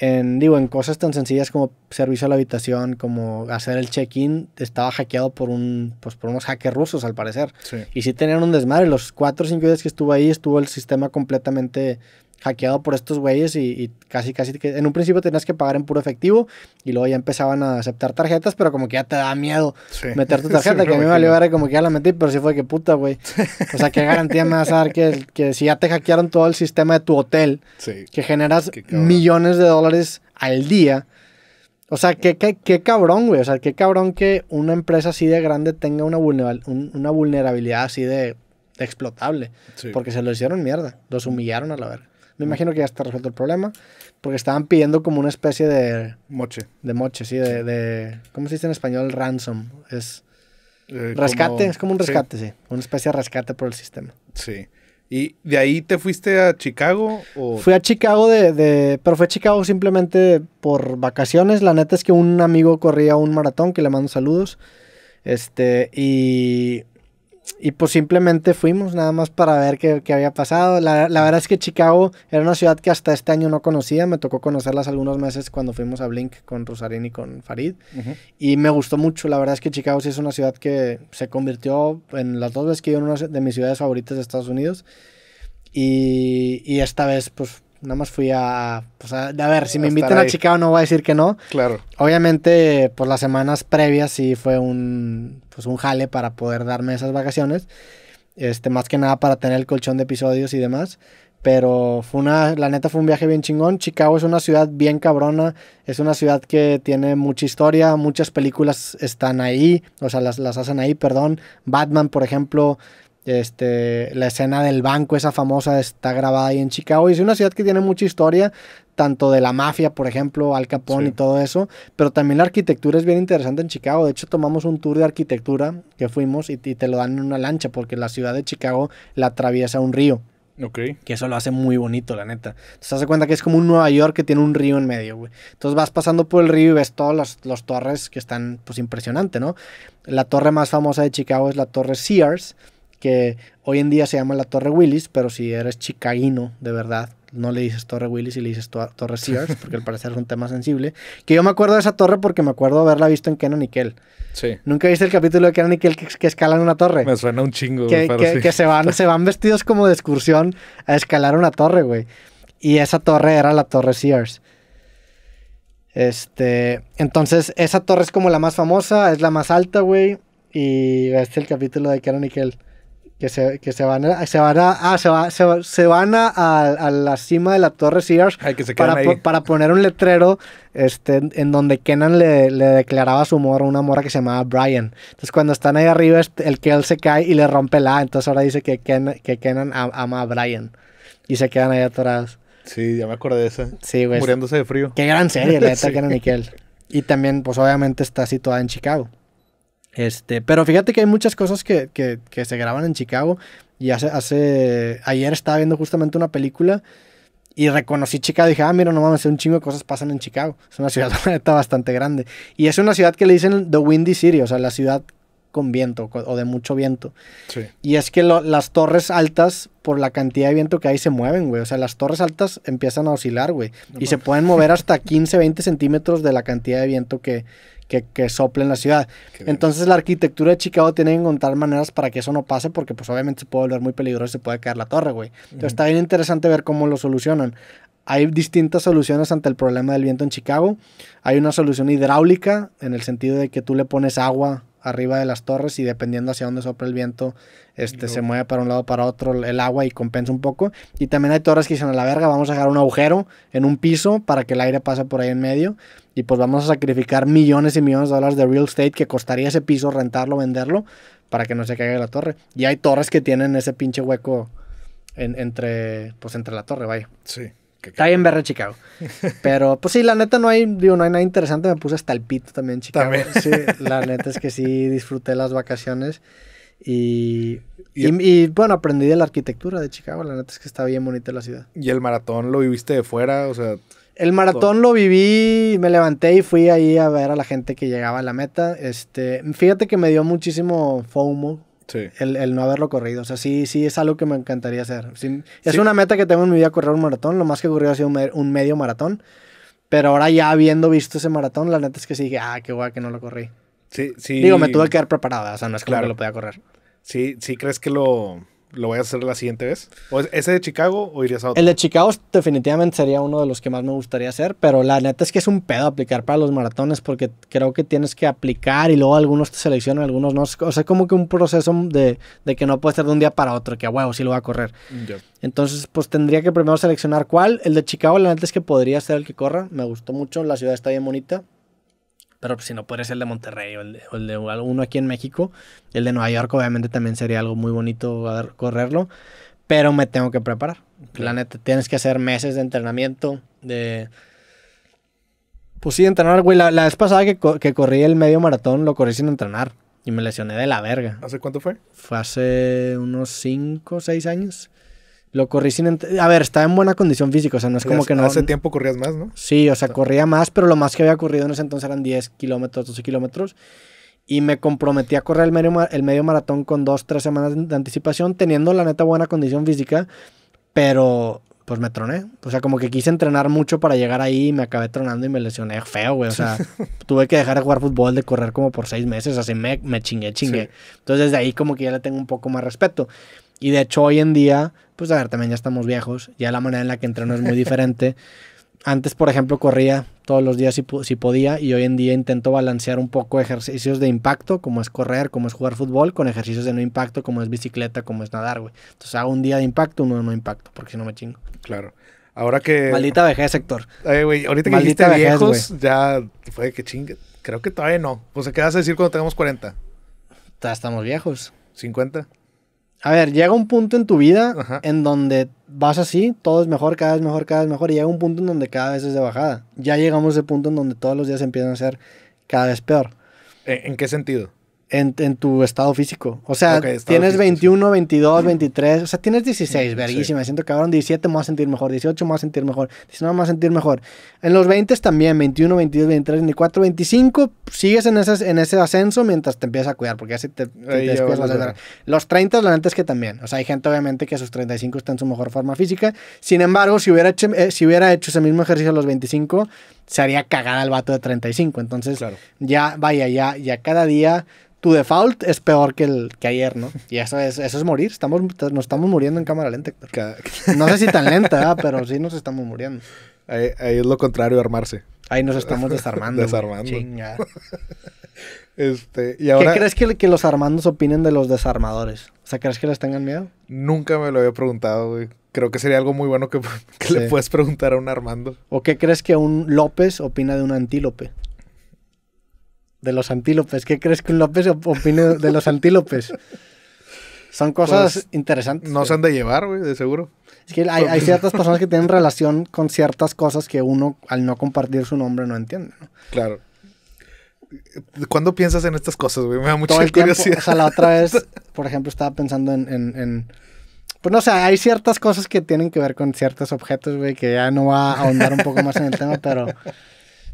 en, digo, en cosas tan sencillas como servicio a la habitación, como hacer el check-in, estaba hackeado por, un, pues, por unos hackers rusos, al parecer. Y sí tenían un desmadre. Los cuatro o cinco días que estuvo ahí, estuvo el sistema completamente hackeado por estos güeyes y, casi, casi que en un principio tenías que pagar en puro efectivo y luego ya empezaban a aceptar tarjetas, pero como que ya te da miedo meter tu tarjeta, que a mí me valió ver como que ya la metí, pero sí fue que puta, güey. O sea, ¿qué garantía me vas a dar que, que si ya te hackearon todo el sistema de tu hotel, que generas millones de dólares al día? O sea, qué, qué, cabrón, güey. O sea, qué cabrón que una empresa así de grande tenga una, una vulnerabilidad así de explotable. Porque se lo hicieron mierda. Los humillaron a la verga. Me imagino que ya está resuelto el problema. Porque estaban pidiendo como una especie de. Moche. De moche, sí, de. ¿Cómo se dice en español? Ransom. Es. Eh, rescate, es como un rescate, sí. Una especie de rescate por el sistema. Sí. ¿Y de ahí te fuiste a Chicago? O? Fui a Chicago de, de, Pero fue a Chicago simplemente por vacaciones. La neta es que un amigo corría un maratón, que le mando saludos. Este, y y pues simplemente fuimos nada más para ver qué, había pasado. La, verdad es que Chicago era una ciudad que hasta este año no conocía. Me tocó conocerlas algunos meses cuando fuimos a Blink con Rosarín y con Farid. Y me gustó mucho. La verdad es que Chicago sí es una ciudad que se convirtió en las dos veces que yo en una de mis ciudades favoritas de Estados Unidos. Y, y esta vez pues Nada más fui a, a, pues, a ver, si me invitan a Chicago no voy a decir que no. Claro. Obviamente, por pues, las semanas previas sí fue un, pues un jale para poder darme esas vacaciones. Este, más que nada para tener el colchón de episodios y demás. Pero fue una, la neta fue un viaje bien chingón. Chicago es una ciudad bien cabrona. Es una ciudad que tiene mucha historia. Muchas películas están ahí. O sea, las, las hacen ahí, perdón. Batman, por ejemplo, este, la escena del banco, esa famosa, está grabada ahí en Chicago. Y es una ciudad que tiene mucha historia, tanto de la mafia, por ejemplo, Al Capone y todo eso. Pero también la arquitectura es bien interesante en Chicago. De hecho, tomamos un tour de arquitectura que fuimos y, te lo dan en una lancha, porque la ciudad de Chicago la atraviesa un río. Que eso lo hace muy bonito, la neta. Se te cuenta que es como un Nueva York que tiene un río en medio, güey. Entonces vas pasando por el río y ves todas las, las torres que están, pues, impresionante, ¿no? La torre más famosa de Chicago es la Torre Sears, que hoy en día se llama la Torre Willis, pero si eres chicaguino de verdad, no le dices Torre Willis y le dices Torre Sears, porque al parecer es un tema sensible. Que yo me acuerdo de esa torre porque me acuerdo haberla visto en Kenan y Kel. Sí. ¿Nunca viste el capítulo de Kenan y Kel que, escalan una torre? Me suena un chingo. Que, que se, van, se van vestidos como de excursión a escalar una torre, güey. Y esa torre era la Torre Sears. Este, entonces, esa torre es como la más famosa, es la más alta, güey. Y este es el capítulo de Kenan y Kel. Que se, que se van a, se van a, ah, se, se, van a, la cima de la Torre Sears para, poner un letrero este, en donde Kenan le, declaraba su amor a una mora que se llamaba Brian. Entonces cuando están ahí arriba, este, el Kel se cae y le rompe la Entonces ahora dice que, Ken, que Kenan ama a Brian. Y se quedan ahí atorados. Sí, ya me acordé de esa. Sí, güey. Muriéndose de frío. Qué gran serie, la neta, Kenan y Kel. Y también, pues obviamente está situada en Chicago. Este, pero fíjate que hay muchas cosas que, se graban en Chicago. Y hace, hace. Ayer estaba viendo justamente una película y reconocí Chicago. y Dije, ah, mira, no mames, un chingo de cosas pasan en Chicago. Es una ciudad bastante grande. Y es una ciudad que le dicen The Windy City, o sea, la ciudad con viento o de mucho viento. Y es que las torres altas, por la cantidad de viento que hay, se mueven, güey. O sea, las torres altas empiezan a oscilar, güey. y se pueden mover hasta 15, 20 centímetros de la cantidad de viento que, que, sople en la ciudad. Entonces la arquitectura de Chicago tiene que encontrar maneras para que eso no pase porque pues obviamente se puede volver muy peligroso y se puede caer la torre, güey. Entonces está bien interesante ver cómo lo solucionan. Hay distintas soluciones ante el problema del viento en Chicago. Hay una solución hidráulica en el sentido de que tú le pones agua arriba de las torres y dependiendo hacia dónde sopla el viento, este, se mueve para un lado para otro el agua y compensa un poco. Y también hay torres que dicen a la verga, vamos a dejar un agujero en un piso para que el aire pase por ahí en medio y pues vamos a sacrificar millones y millones de dólares de real estate que costaría ese piso rentarlo, venderlo, para que no se caiga la torre. Y hay torres que tienen ese pinche hueco en, entre, pues entre la torre, vaya. Sí. Que Está en Berre, Chicago. Pero, pues sí, la neta no hay, digo, no hay nada interesante. Me puse hasta el pito también Chicago. ¿También? Sí, la neta es que sí disfruté las vacaciones. Y, y, y, bueno, aprendí de la arquitectura de Chicago. La neta es que está bien bonita la ciudad. ¿Y el maratón lo viviste de fuera? O sea. El maratón lo viví, me levanté y fui ahí a ver a la gente que llegaba a la meta. Este, fíjate que me dio muchísimo FOMO. El, no haberlo corrido. O sea, sí, sí es algo que me encantaría hacer. es una meta que tengo en mi vida correr un maratón. Lo más que ocurrió ha sido un, medio maratón. Pero ahora ya habiendo visto ese maratón, la neta es que sí que ah, qué guay que no lo corrí. Sí, sí. Digo, me tuve que quedar preparada. O sea, no es claro que lo podía correr. Sí, sí crees que lo lo voy a hacer la siguiente vez. ese de Chicago o irías a otro? El de Chicago definitivamente sería uno de los que más me gustaría hacer, pero la neta es que es un pedo aplicar para los maratones porque creo que tienes que aplicar y luego algunos te seleccionan, algunos no. O sea, como que un proceso de, que no puede ser de un día para otro, que a huevo sí lo va a correr. Entonces, pues tendría que primero seleccionar cuál. El de Chicago, la neta es que podría ser el que corra. Me gustó mucho, la ciudad está bien bonita. Pero pues, si no, puede ser el de Monterrey o el de, alguno aquí en México. El de Nueva York, obviamente, también sería algo muy bonito correrlo. Pero me tengo que preparar. La neta, tienes que hacer meses de entrenamiento, de... Pues sí, entrenar, güey. La, la vez pasada que, que corrí el medio maratón, lo corrí sin entrenar. Y me lesioné de la verga. ¿Hace cuánto fue? Fue hace unos 5, 6 años. Lo corrí sin... A ver, estaba en buena condición física, o sea, no es como que no... Hace tiempo corrías más, ¿no? Sí, o sea, ah. corría más, pero lo más que había corrido en ese entonces eran 10 kilómetros, 12 kilómetros. Y me comprometí a correr el medio, el medio maratón con 2, 3 semanas de anticipación, teniendo la neta buena condición física, pero pues me troné. O sea, como que quise entrenar mucho para llegar ahí y me acabé tronando y me lesioné feo, güey. O sea, tuve que dejar de jugar fútbol, de correr como por seis meses. Así me, me chingué, chingué. Entonces, de ahí como que ya le tengo un poco más respeto. Y de hecho hoy en día, pues a ver, también ya estamos viejos, ya la manera en la que entreno es muy diferente. Antes, por ejemplo, corría todos los días si, si, podía y hoy en día intento balancear un poco ejercicios de impacto, como es correr, como es jugar fútbol, con ejercicios de no impacto, como es bicicleta, como es nadar, güey. Entonces hago un día de impacto, uno de no impacto, porque si no me chingo. Claro. Ahora que... Maldita vejez, sector. güey, ahorita que Maldita viejos, ya fue que chingue. Creo que todavía no. Pues, se quedas a decir cuando tengamos 40? Ya estamos viejos. ¿50? a ver, llega un punto en tu vida en donde vas así, todo es mejor, cada vez mejor, cada vez mejor, y llega un punto en donde cada vez es de bajada. Ya llegamos a ese punto en donde todos los días empiezan a ser cada vez peor. ¿En qué sentido? en, tu estado físico. O sea, tienes 21, 22, 23, o sea, tienes 16, verguísima. Siento que 17 me a sentir mejor, 18 me a sentir mejor, 19 me voy a sentir mejor. En los 20 también, 21, 22, 23, 24, 25, sigues en, esas, en ese ascenso mientras te empiezas a cuidar, porque así te, te, Los 30, la neta es que también. O sea, hay gente obviamente que a sus 35 está en su mejor forma física. Sin embargo, si hubiera eh, si hubiera hecho ese mismo ejercicio a los 25, se haría cagada el vato de 35. Entonces, ya, vaya, ya, ya cada día tu default es peor que el que ayer, ¿no? Y eso es, eso es morir. Estamos, nos estamos muriendo en cámara lenta, No sé si tan lenta, ah, pero sí nos estamos muriendo. Ahí, es lo contrario, armarse. Ahí nos estamos desarmando. desarmando. Este, y ahora, ¿Qué crees que, los armandos opinen de los desarmadores? O sea, ¿crees que les tengan miedo? Nunca me lo había preguntado, güey. Creo que sería algo muy bueno que, le puedes preguntar a un armando. ¿O qué crees que un López opina de un antílope? De los antílopes. ¿Qué crees que un López opine de los antílopes? Son cosas pues, interesantes. No se han de llevar, güey, de seguro. Es que hay, hay, ciertas personas que tienen relación con ciertas cosas que uno, al no compartir su nombre, no entiende. ¿no? Claro. ¿Cuándo piensas en estas cosas, Me da mucha curiosidad. o sea, la otra vez, por ejemplo, estaba pensando en, Pues no sé, hay ciertas cosas que tienen que ver con ciertos objetos, güey, que ya no va a ahondar un poco más en el tema, pero...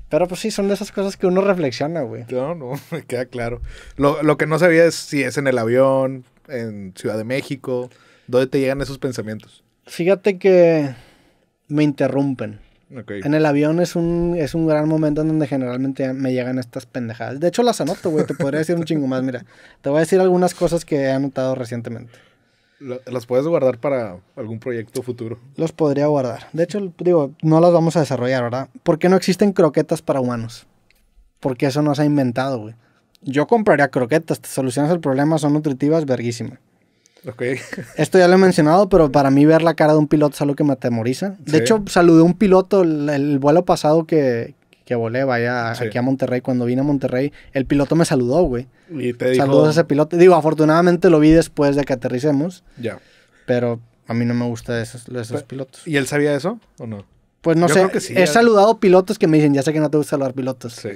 Pero pues sí, son de esas cosas que uno reflexiona, güey. No, no, me queda claro. Lo, lo que no sabía es si es en el avión, en Ciudad de México, ¿dónde te llegan esos pensamientos? Fíjate que me interrumpen. En el avión es un, es un gran momento en donde generalmente me llegan estas pendejadas. De hecho, las anoto, güey. Te podría decir un chingo más. Mira, te voy a decir algunas cosas que he anotado recientemente. ¿Las puedes guardar para algún proyecto futuro? Los podría guardar. De hecho, digo, no las vamos a desarrollar, ¿verdad? ¿Por qué no existen croquetas para humanos? Porque eso no se ha inventado, güey. Yo compraría croquetas, te solucionas el problema, son nutritivas, verguísimas. Okay. Esto ya lo he mencionado, pero para mí ver la cara de un piloto es algo que me atemoriza. De hecho, saludé a un piloto el, vuelo pasado que, que volé, vaya aquí a Monterrey. Cuando vine a Monterrey, el piloto me saludó, güey. Y Saludos a ese piloto. Digo, afortunadamente lo vi después de que aterricemos. Ya. Pero a mí no me gusta esos, esos pilotos. ¿Y él sabía eso o no? Pues no sé. he saludado pilotos que me dicen, ya sé que no te gusta saludar pilotos. Sí.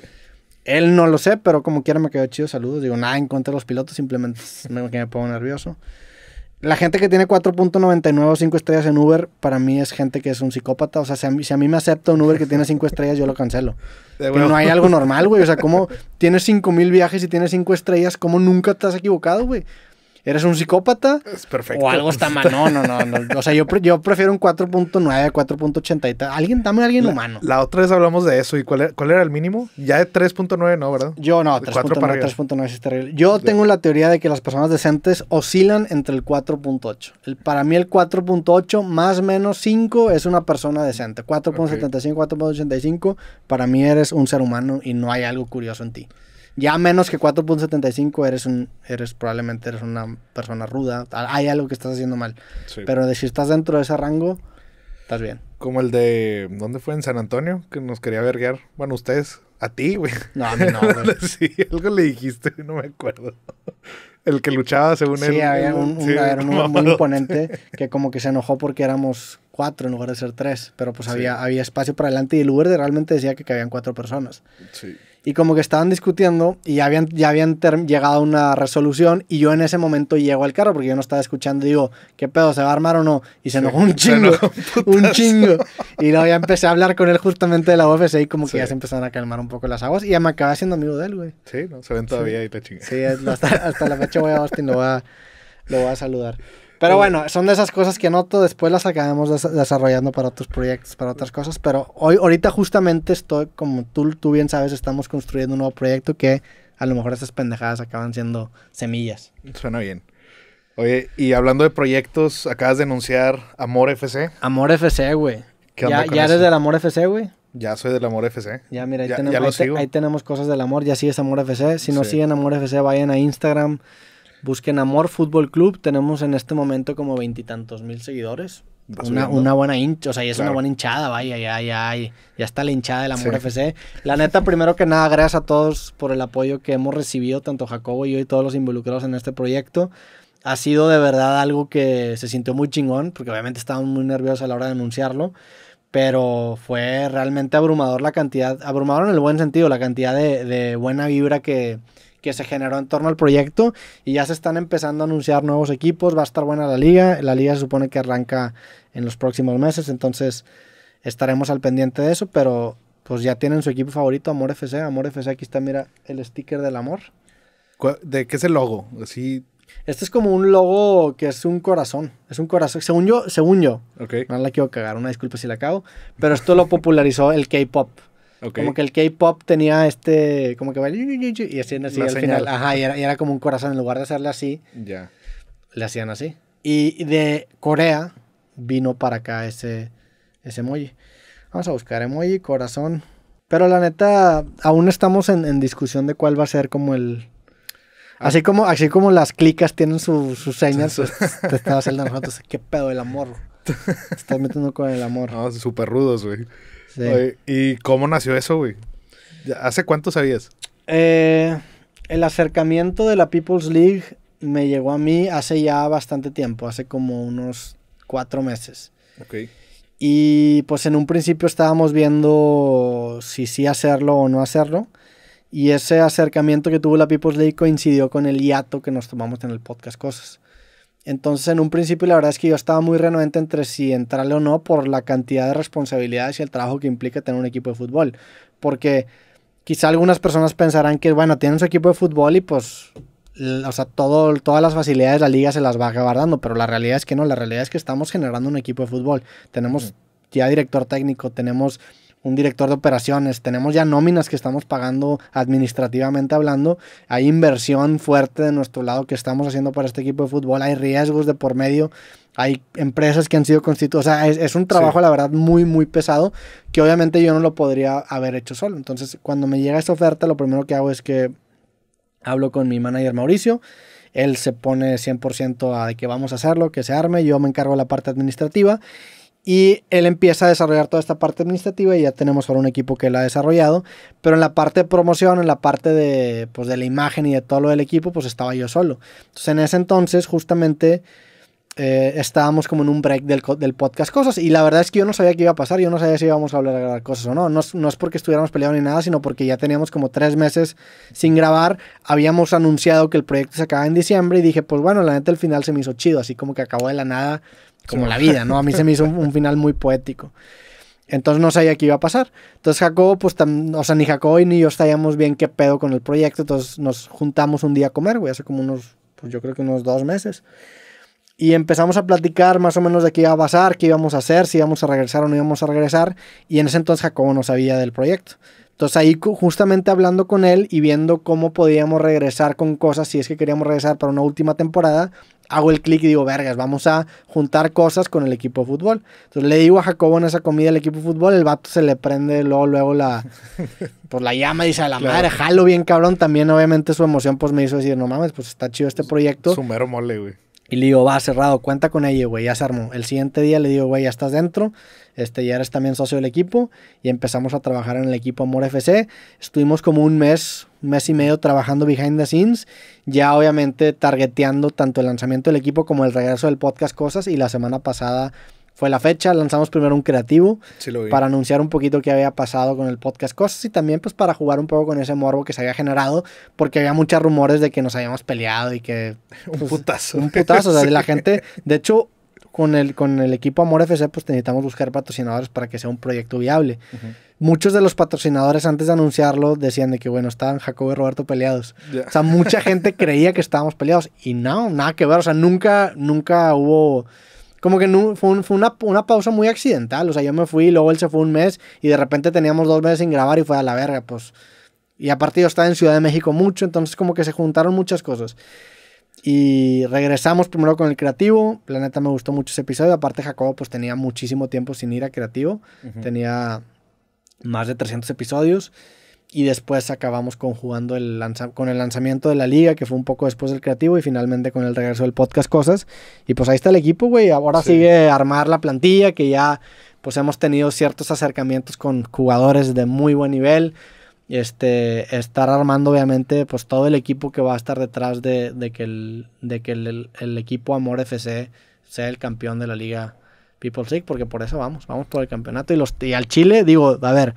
Él no lo sé, pero como quiera me quedo chido. Saludos. Digo, nada en contra de los pilotos, simplemente que me pongo nervioso la gente que tiene 4.99 o 5 estrellas en Uber, para mí es gente que es un psicópata. O sea, si a mí, me acepta un Uber que tiene 5 estrellas, yo lo cancelo. Pero no hay algo normal, güey. O sea, ¿cómo tienes 5.000 viajes y tienes 5 estrellas? ¿Cómo nunca te has equivocado, güey? ¿Eres un psicópata? Es perfecto. O algo está mal. No, no, no. O sea, yo, yo prefiero un 4.9, 4.80 Alguien, dame a alguien humano. La otra vez hablamos de eso. ¿Y cuál era, el mínimo? Ya de 3.9, ¿no, verdad? Yo no, 3.9, es terrible. Yo tengo la teoría de que las personas decentes oscilan entre el 4.8. para mí el 4.8 más menos 5 es una persona decente. 4.75, 4.85, para mí eres un ser humano y no hay algo curioso en ti ya menos que 4.75 eres un eres probablemente eres una persona ruda, hay algo que estás haciendo mal. Pero de si estás dentro de ese rango, estás bien. Como el de ¿dónde fue en San Antonio que nos quería verguear? Bueno, ustedes a ti, güey. No, no, sí, algo le dijiste, no me acuerdo. El que luchaba según él. Sí, había un, un, muy, imponente que como que se enojó porque éramos cuatro en lugar de ser tres, pero pues había, había espacio para adelante y el Uber realmente decía que cabían cuatro personas. Sí y como que estaban discutiendo y ya habían, ya habían llegado a una resolución y yo en ese momento llego al carro porque yo no estaba escuchando digo, ¿qué pedo? ¿Se va a armar o no? Y se enojó un chingo, un, chingo. Y luego ya empecé a hablar con él justamente de la UFC y como que ya se empezaron a calmar un poco las aguas y ya me acabé siendo amigo de él, güey. Sí, no, se ven todavía y te chingas. Sí, hasta, la fecha voy a Austin, lo lo voy a saludar. Pero bueno, son de esas cosas que noto, después las acabamos desarrollando para otros proyectos, para otras cosas, pero hoy, ahorita justamente estoy, como tú, tú bien sabes, estamos construyendo un nuevo proyecto que a lo mejor esas pendejadas acaban siendo semillas. Suena bien. Oye, y hablando de proyectos, acabas de anunciar Amor FC. Amor FC, güey. ¿Ya, ya eres del Amor FC, güey? Ya soy del Amor FC. Ya, mira, ahí, tenemos, ahí, tenemos cosas del amor. Ya sigues Amor FC. Si no siguen Amor FC, vayan a Instagram. Busquen Amor Fútbol Club. Tenemos en este momento como veintitantos mil seguidores. Una, buena hincha, o sea, ya es una buena hinchada, vaya, ya, ya, ya, ya está la hinchada del Amor FC. La neta, primero que nada, gracias a todos por el apoyo que hemos recibido, tanto Jacobo y yo y todos los involucrados en este proyecto. Ha sido de verdad algo que se sintió muy chingón, porque obviamente estábamos muy nerviosos a la hora de anunciarlo, pero fue realmente abrumador la cantidad, abrumador en el buen sentido, la cantidad de, de buena vibra que, que se generó en torno al proyecto y ya se están empezando a anunciar nuevos equipos, va a estar buena la liga, la liga se supone que arranca en los próximos meses, entonces estaremos al pendiente de eso, pero pues ya tienen su equipo favorito, Amor FC, Amor FC, aquí está, mira, el sticker del amor. ¿De qué es el logo? Así... Este es como un logo que es un corazón, es un corazón, según yo, según yo. Okay. No la quiero cagar, una disculpa si la cago, pero esto lo popularizó el K-Pop. Como que el K-pop tenía este, como que y hacían así al final. Ajá, y era, como un corazón, en lugar de hacerle así, ya le hacían así. Y de Corea vino para acá ese, ese emoji. Vamos a buscar emoji, corazón. Pero la neta, aún estamos en, discusión de cuál va a ser como el, ah. Así como, así como las clicas tienen sus su señas, te estaba haciendo nosotros. ¿Qué pedo el amor? Te estás metiendo con el amor. No, súper rudos, güey. ¿Y cómo nació eso, güey? ¿Hace cuánto sabías? Eh, el acercamiento de la People's League me llegó a mí hace ya bastante tiempo, hace como unos cuatro meses. Y pues en un principio estábamos viendo si sí hacerlo o no hacerlo. Y ese acercamiento que tuvo la People's League coincidió con el hiato que nos tomamos en el podcast Cosas. Entonces en un principio la verdad es que yo estaba muy renuente entre si entrarle o no por la cantidad de responsabilidades y el trabajo que implica tener un equipo de fútbol. Porque quizá algunas personas pensarán que, bueno, tienen su equipo de fútbol y pues, o sea, todo, todas las facilidades la liga se las va acabar dando, pero la realidad es que no, la realidad es que estamos generando un equipo de fútbol. Tenemos ya director técnico, tenemos un director de operaciones, tenemos ya nóminas que estamos pagando administrativamente hablando, hay inversión fuerte de nuestro lado que estamos haciendo para este equipo de fútbol, hay riesgos de por medio, hay empresas que han sido constituidas, o sea, es, un trabajo la verdad muy, muy pesado que obviamente yo no lo podría haber hecho solo. Entonces, cuando me llega esta oferta, lo primero que hago es que hablo con mi manager Mauricio, él se pone 100% a que vamos a hacerlo, que se arme, yo me encargo de la parte administrativa y él empieza a desarrollar toda esta parte administrativa y ya tenemos ahora un equipo que la ha desarrollado, pero en la parte de promoción, en la parte de, pues, de la imagen y de todo lo del equipo, pues estaba yo solo. Entonces en ese entonces justamente eh, estábamos como en un break del, podcast cosas y la verdad es que yo no sabía qué iba a pasar, yo no sabía si íbamos a hablar a grabar cosas o no. no, es porque estuviéramos peleando ni nada, sino porque ya teníamos como tres meses sin grabar, habíamos anunciado que el proyecto se acaba en diciembre y dije, pues bueno, la neta al final se me hizo chido, así como que acabó de la nada como la vida, ¿no? A mí se me hizo un, final muy poético. Entonces no sabía qué iba a pasar. Entonces Jacobo, pues, o sea, ni Jacobo y ni yo estábamos bien qué pedo con el proyecto. Entonces nos juntamos un día a comer, güey, hace como unos, pues yo creo que unos dos meses. Y empezamos a platicar más o menos de qué iba a pasar, qué íbamos a hacer, si íbamos a regresar o no íbamos a regresar. Y en ese entonces Jacobo no sabía del proyecto. Entonces ahí justamente hablando con él y viendo cómo podíamos regresar con cosas, si es que queríamos regresar para una última temporada, hago el clic y digo, vergas, vamos a juntar cosas con el equipo de fútbol. Entonces le digo a Jacobo en esa comida al equipo de fútbol, el vato se le prende luego, luego la, pues la llama y dice, a la madre, jalo bien cabrón. También obviamente su emoción pues me hizo decir, no mames, pues está chido este proyecto. Sumero mole, güey. Y le digo, va, cerrado, cuenta con ella, güey, ya se armó. El siguiente día le digo, güey, ya estás dentro, este, ya eres también socio del equipo y empezamos a trabajar en el equipo Amor FC. Estuvimos como un mes, un mes y medio trabajando behind the scenes, ya obviamente targeteando tanto el lanzamiento del equipo como el regreso del podcast Cosas y la semana pasada fue la fecha, lanzamos primero un creativo para anunciar un poquito qué había pasado con el podcast, cosas y también pues para jugar un poco con ese morbo que se había generado, porque había muchos rumores de que nos habíamos peleado y que... un pues, putazo. Un putazo, o sea, la gente, de hecho, con el, con el equipo Amor FC, pues necesitamos buscar patrocinadores para que sea un proyecto viable. Muchos de los patrocinadores, antes de anunciarlo, decían de que, bueno, estaban Jacobo y Roberto peleados. O sea, mucha gente creía que estábamos peleados y no, nada que ver. O sea, nunca, nunca hubo como que no, fue, una, pausa muy accidental. O sea, yo me fui, y luego él se fue un mes y de repente teníamos dos meses sin grabar y fue a la verga, pues. Y aparte yo estaba en Ciudad de México mucho, entonces como que se juntaron muchas cosas. Y regresamos primero con el creativo. planeta me gustó mucho ese episodio. Aparte Jacobo pues tenía muchísimo tiempo sin ir a creativo. Tenía más de 300 episodios y después acabamos conjugando el con el lanzamiento de la liga, que fue un poco después del creativo, y finalmente con el regreso del podcast Cosas. Y pues ahí está el equipo, güey. Ahora sigue armar la plantilla, que ya pues hemos tenido ciertos acercamientos con jugadores de muy buen nivel. Este, estar armando obviamente pues todo el equipo que va a estar detrás de, de que, el, de que el, el, equipo Amor FC sea el campeón de la liga People's League, porque por eso vamos, vamos por el campeonato. Y, los, y al Chile, digo, a ver,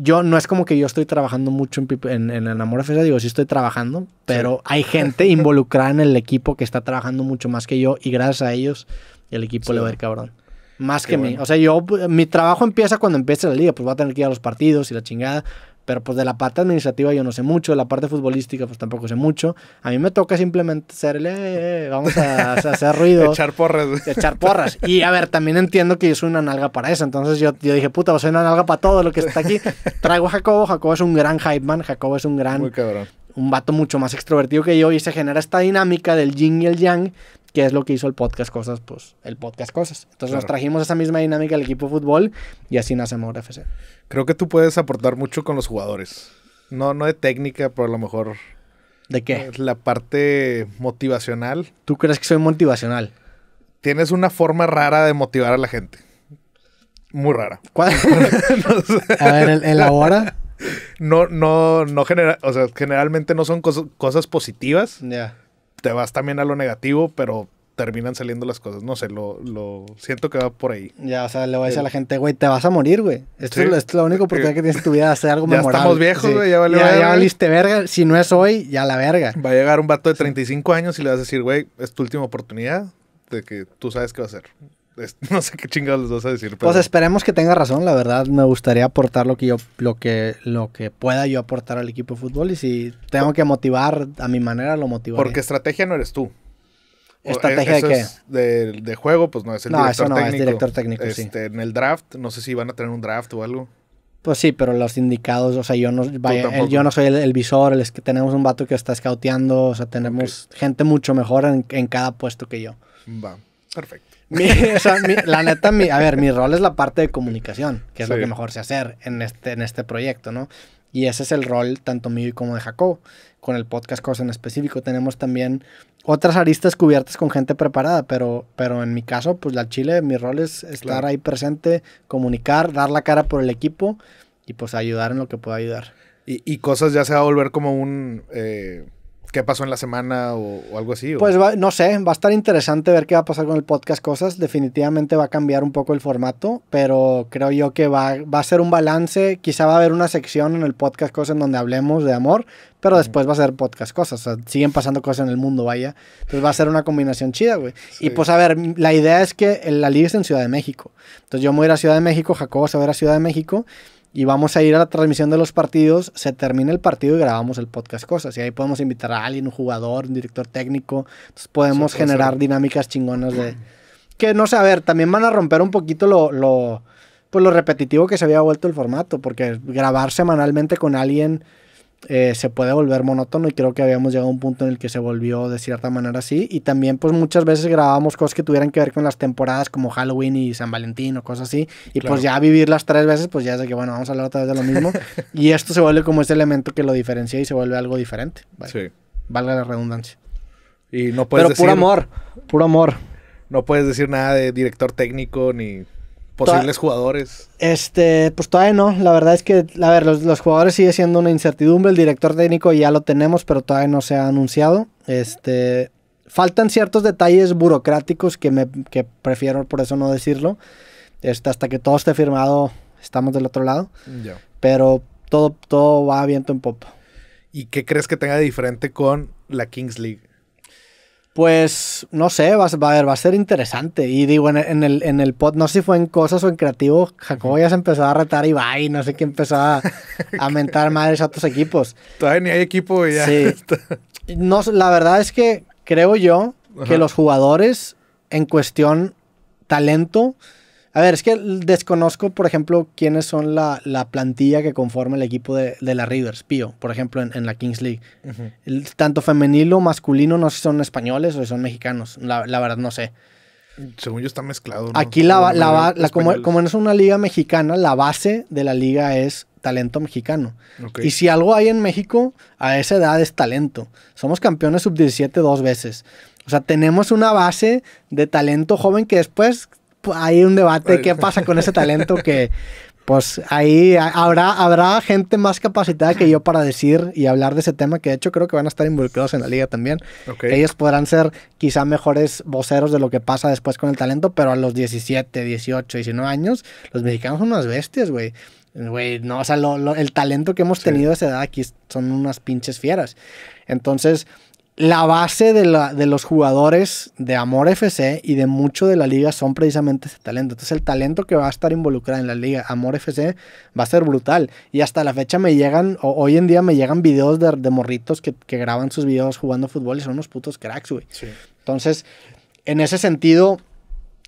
yo no es como que yo estoy trabajando mucho en, el amor digo, sí estoy trabajando, pero hay gente involucrada en el equipo que está trabajando mucho más que yo y gracias a ellos el equipo le va a ir cabrón. Más que mí. O sea, yo, mi trabajo empieza cuando empiece la liga, pues va a tener que ir a los partidos y la chingada, pero pues de la parte administrativa yo no sé mucho, de la parte futbolística pues tampoco sé mucho. A mí me toca simplemente serle, eh, eh, eh, vamos a, hacer ruido. echar porras. Echar porras. Y a ver, también entiendo que yo soy una nalga para eso. Entonces yo, yo dije, puta, pues, soy una nalga para todo lo que está aquí. Traigo a Jacobo, Jacobo es un gran hype man, Jacobo es un gran... Muy cabrón. Un vato mucho más extrovertido que yo y se genera esta dinámica del yin y el yang que es lo que hizo el podcast Cosas, pues el podcast Cosas. Entonces nos trajimos esa misma dinámica al equipo de fútbol y así nace Amor FC. Creo que tú puedes aportar mucho con los jugadores. No, no de técnica, pero a lo mejor. ¿De qué? La parte motivacional. ¿Tú crees que soy motivacional? Tienes una forma rara de motivar a la gente. Muy rara. ¿Cuál? no A ver, elabora. No, no, no genera, o sea, generalmente no son cosas positivas. Ya. Te vas también a lo negativo, pero terminan saliendo las cosas. No sé, lo, lo siento que va por ahí. Ya, o sea, le voy a decir a la gente, güey, te vas a morir, güey. Esto, es, lo único la única eh, oportunidad que tienes en tu vida de hacer algo ya Estamos viejos, güey, ya vale. ya valiste verga. Si no es hoy, ya la verga. Va a llegar un vato de 35 años y le vas a decir, güey, es tu última oportunidad de que tú sabes qué va a hacer. no sé qué chingados les vas a decir. Pues esperemos que tenga razón, la verdad. Me gustaría aportar lo que yo, lo que, lo que pueda yo aportar al equipo de fútbol. Y si tengo que motivar a mi manera, lo motivaré. Porque estrategia no eres tú. Eh, ¿Estrategia de qué? de, juego, pues no, es el no, director eso no, técnico. Es director técnico, este, En el draft, no sé si van a tener un draft o algo. Pues sí, pero los indicados, o sea, yo no, yo no soy el, visor, tenemos un vato que está scouteando, o sea, tenemos gente mucho mejor en, cada puesto que yo. Va, perfecto. la neta, a ver, mi rol es la parte de comunicación, que es lo que mejor sé hacer en este, en este proyecto, ¿no? Y ese es el rol tanto mío como de Jacob Con el podcast Cosa en específico tenemos también otras aristas cubiertas con gente preparada, pero, pero en mi caso, pues la Chile, mi rol es estar ahí presente, comunicar, dar la cara por el equipo y pues ayudar en lo que pueda ayudar. Y, y cosas ya se va a volver como un... Eh, qué pasó en la semana o, algo así. Pues no sé, va a estar interesante ver qué va a pasar con el podcast Cosas. Definitivamente va a cambiar un poco el formato, pero creo yo que va, a ser un balance. Quizá va a haber una sección en el podcast Cosas en donde hablemos de amor, pero después va a ser podcast Cosas. O sea, siguen pasando cosas en el mundo, vaya. Entonces va a ser una combinación chida, güey. Y pues a ver, la idea es que la liga es en Ciudad de México. Entonces yo voy a ir a Ciudad de México, Jacobo se va a ir a Ciudad de México y vamos a ir a la transmisión de los partidos, se termina el partido y grabamos el podcast Cosas. Y ahí podemos invitar a alguien, un jugador, un director técnico. Entonces podemos generar dinámicas chingonas de... Que no sé, a ver, también van a romper un poquito lo, lo, pues lo repetitivo que se había vuelto el formato, porque grabar semanalmente con alguien eh, se puede volver monótono y creo que habíamos llegado a un punto en el que se volvió de cierta manera así. Y también pues muchas veces grabábamos cosas que tuvieran que ver con las temporadas como Halloween y San Valentín o cosas así. Y pues ya vivir las tres veces pues ya es de que bueno, vamos a hablar otra vez de lo mismo. y esto se vuelve como ese elemento que lo diferencia y se vuelve algo diferente. Sí. Valga la redundancia. Y no Pero puro amor, puro amor. No puedes decir nada de director técnico ni posibles jugadores. Este, pues todavía no. La verdad es que, a ver, los, jugadores sigue siendo una incertidumbre. El director técnico ya lo tenemos, pero todavía no se ha anunciado. Este, faltan ciertos detalles burocráticos que, me, que prefiero por eso no decirlo. Este, hasta que todo esté firmado, estamos del otro lado. Pero todo, todo va viento en popa. ¿Y qué crees que tenga de diferente con la Kings League? Pues no sé, va, a, a ser interesante. Y digo, en, el, en el pod, no sé si fue en cosas o en creativo, Jacobo ya se empezó a retar y va y no sé qué empezó a, mentar madres a tus equipos. Todavía ni hay equipo ya. Sí. No, la verdad es que creo yo que los jugadores en cuestión talento a ver, es que desconozco, por ejemplo, quiénes son la, plantilla que conforma el equipo de, la Rivers, Pío, por ejemplo, en, la Kings League. tanto femenino o masculino, no sé si son españoles o si son mexicanos, la, verdad no sé. Según yo está mezclado. ¿no? Aquí como, como, es una liga mexicana, la base de la liga es talento mexicano. Y si algo hay en México, a esa edad es talento. Somos campeones sub-17 dos veces. O sea, tenemos una base de talento joven que después hay un debate qué pasa con ese talento que pues ahí habrá, habrá gente más capacitada que yo para decir y hablar de ese tema, que de hecho creo que van a estar involucrados en la liga también. Ellos podrán ser quizá mejores voceros de lo que pasa después con el talento, pero a los 17, 18, 19 años, los mexicanos son unas bestias, güey. Güey, no, o sea, el talento que hemos tenido a esa edad aquí son unas pinches fieras. Entonces, la base de, la, de, los jugadores de Amor FC y de mucho de la liga son precisamente ese talento. Entonces el talento que va a estar involucrado en la liga Amor FC va a ser brutal. Y hasta la fecha me llegan, o, hoy en día me llegan videos de, morritos que, graban sus videos jugando fútbol y son unos putos cracks, güey. Entonces, en ese sentido,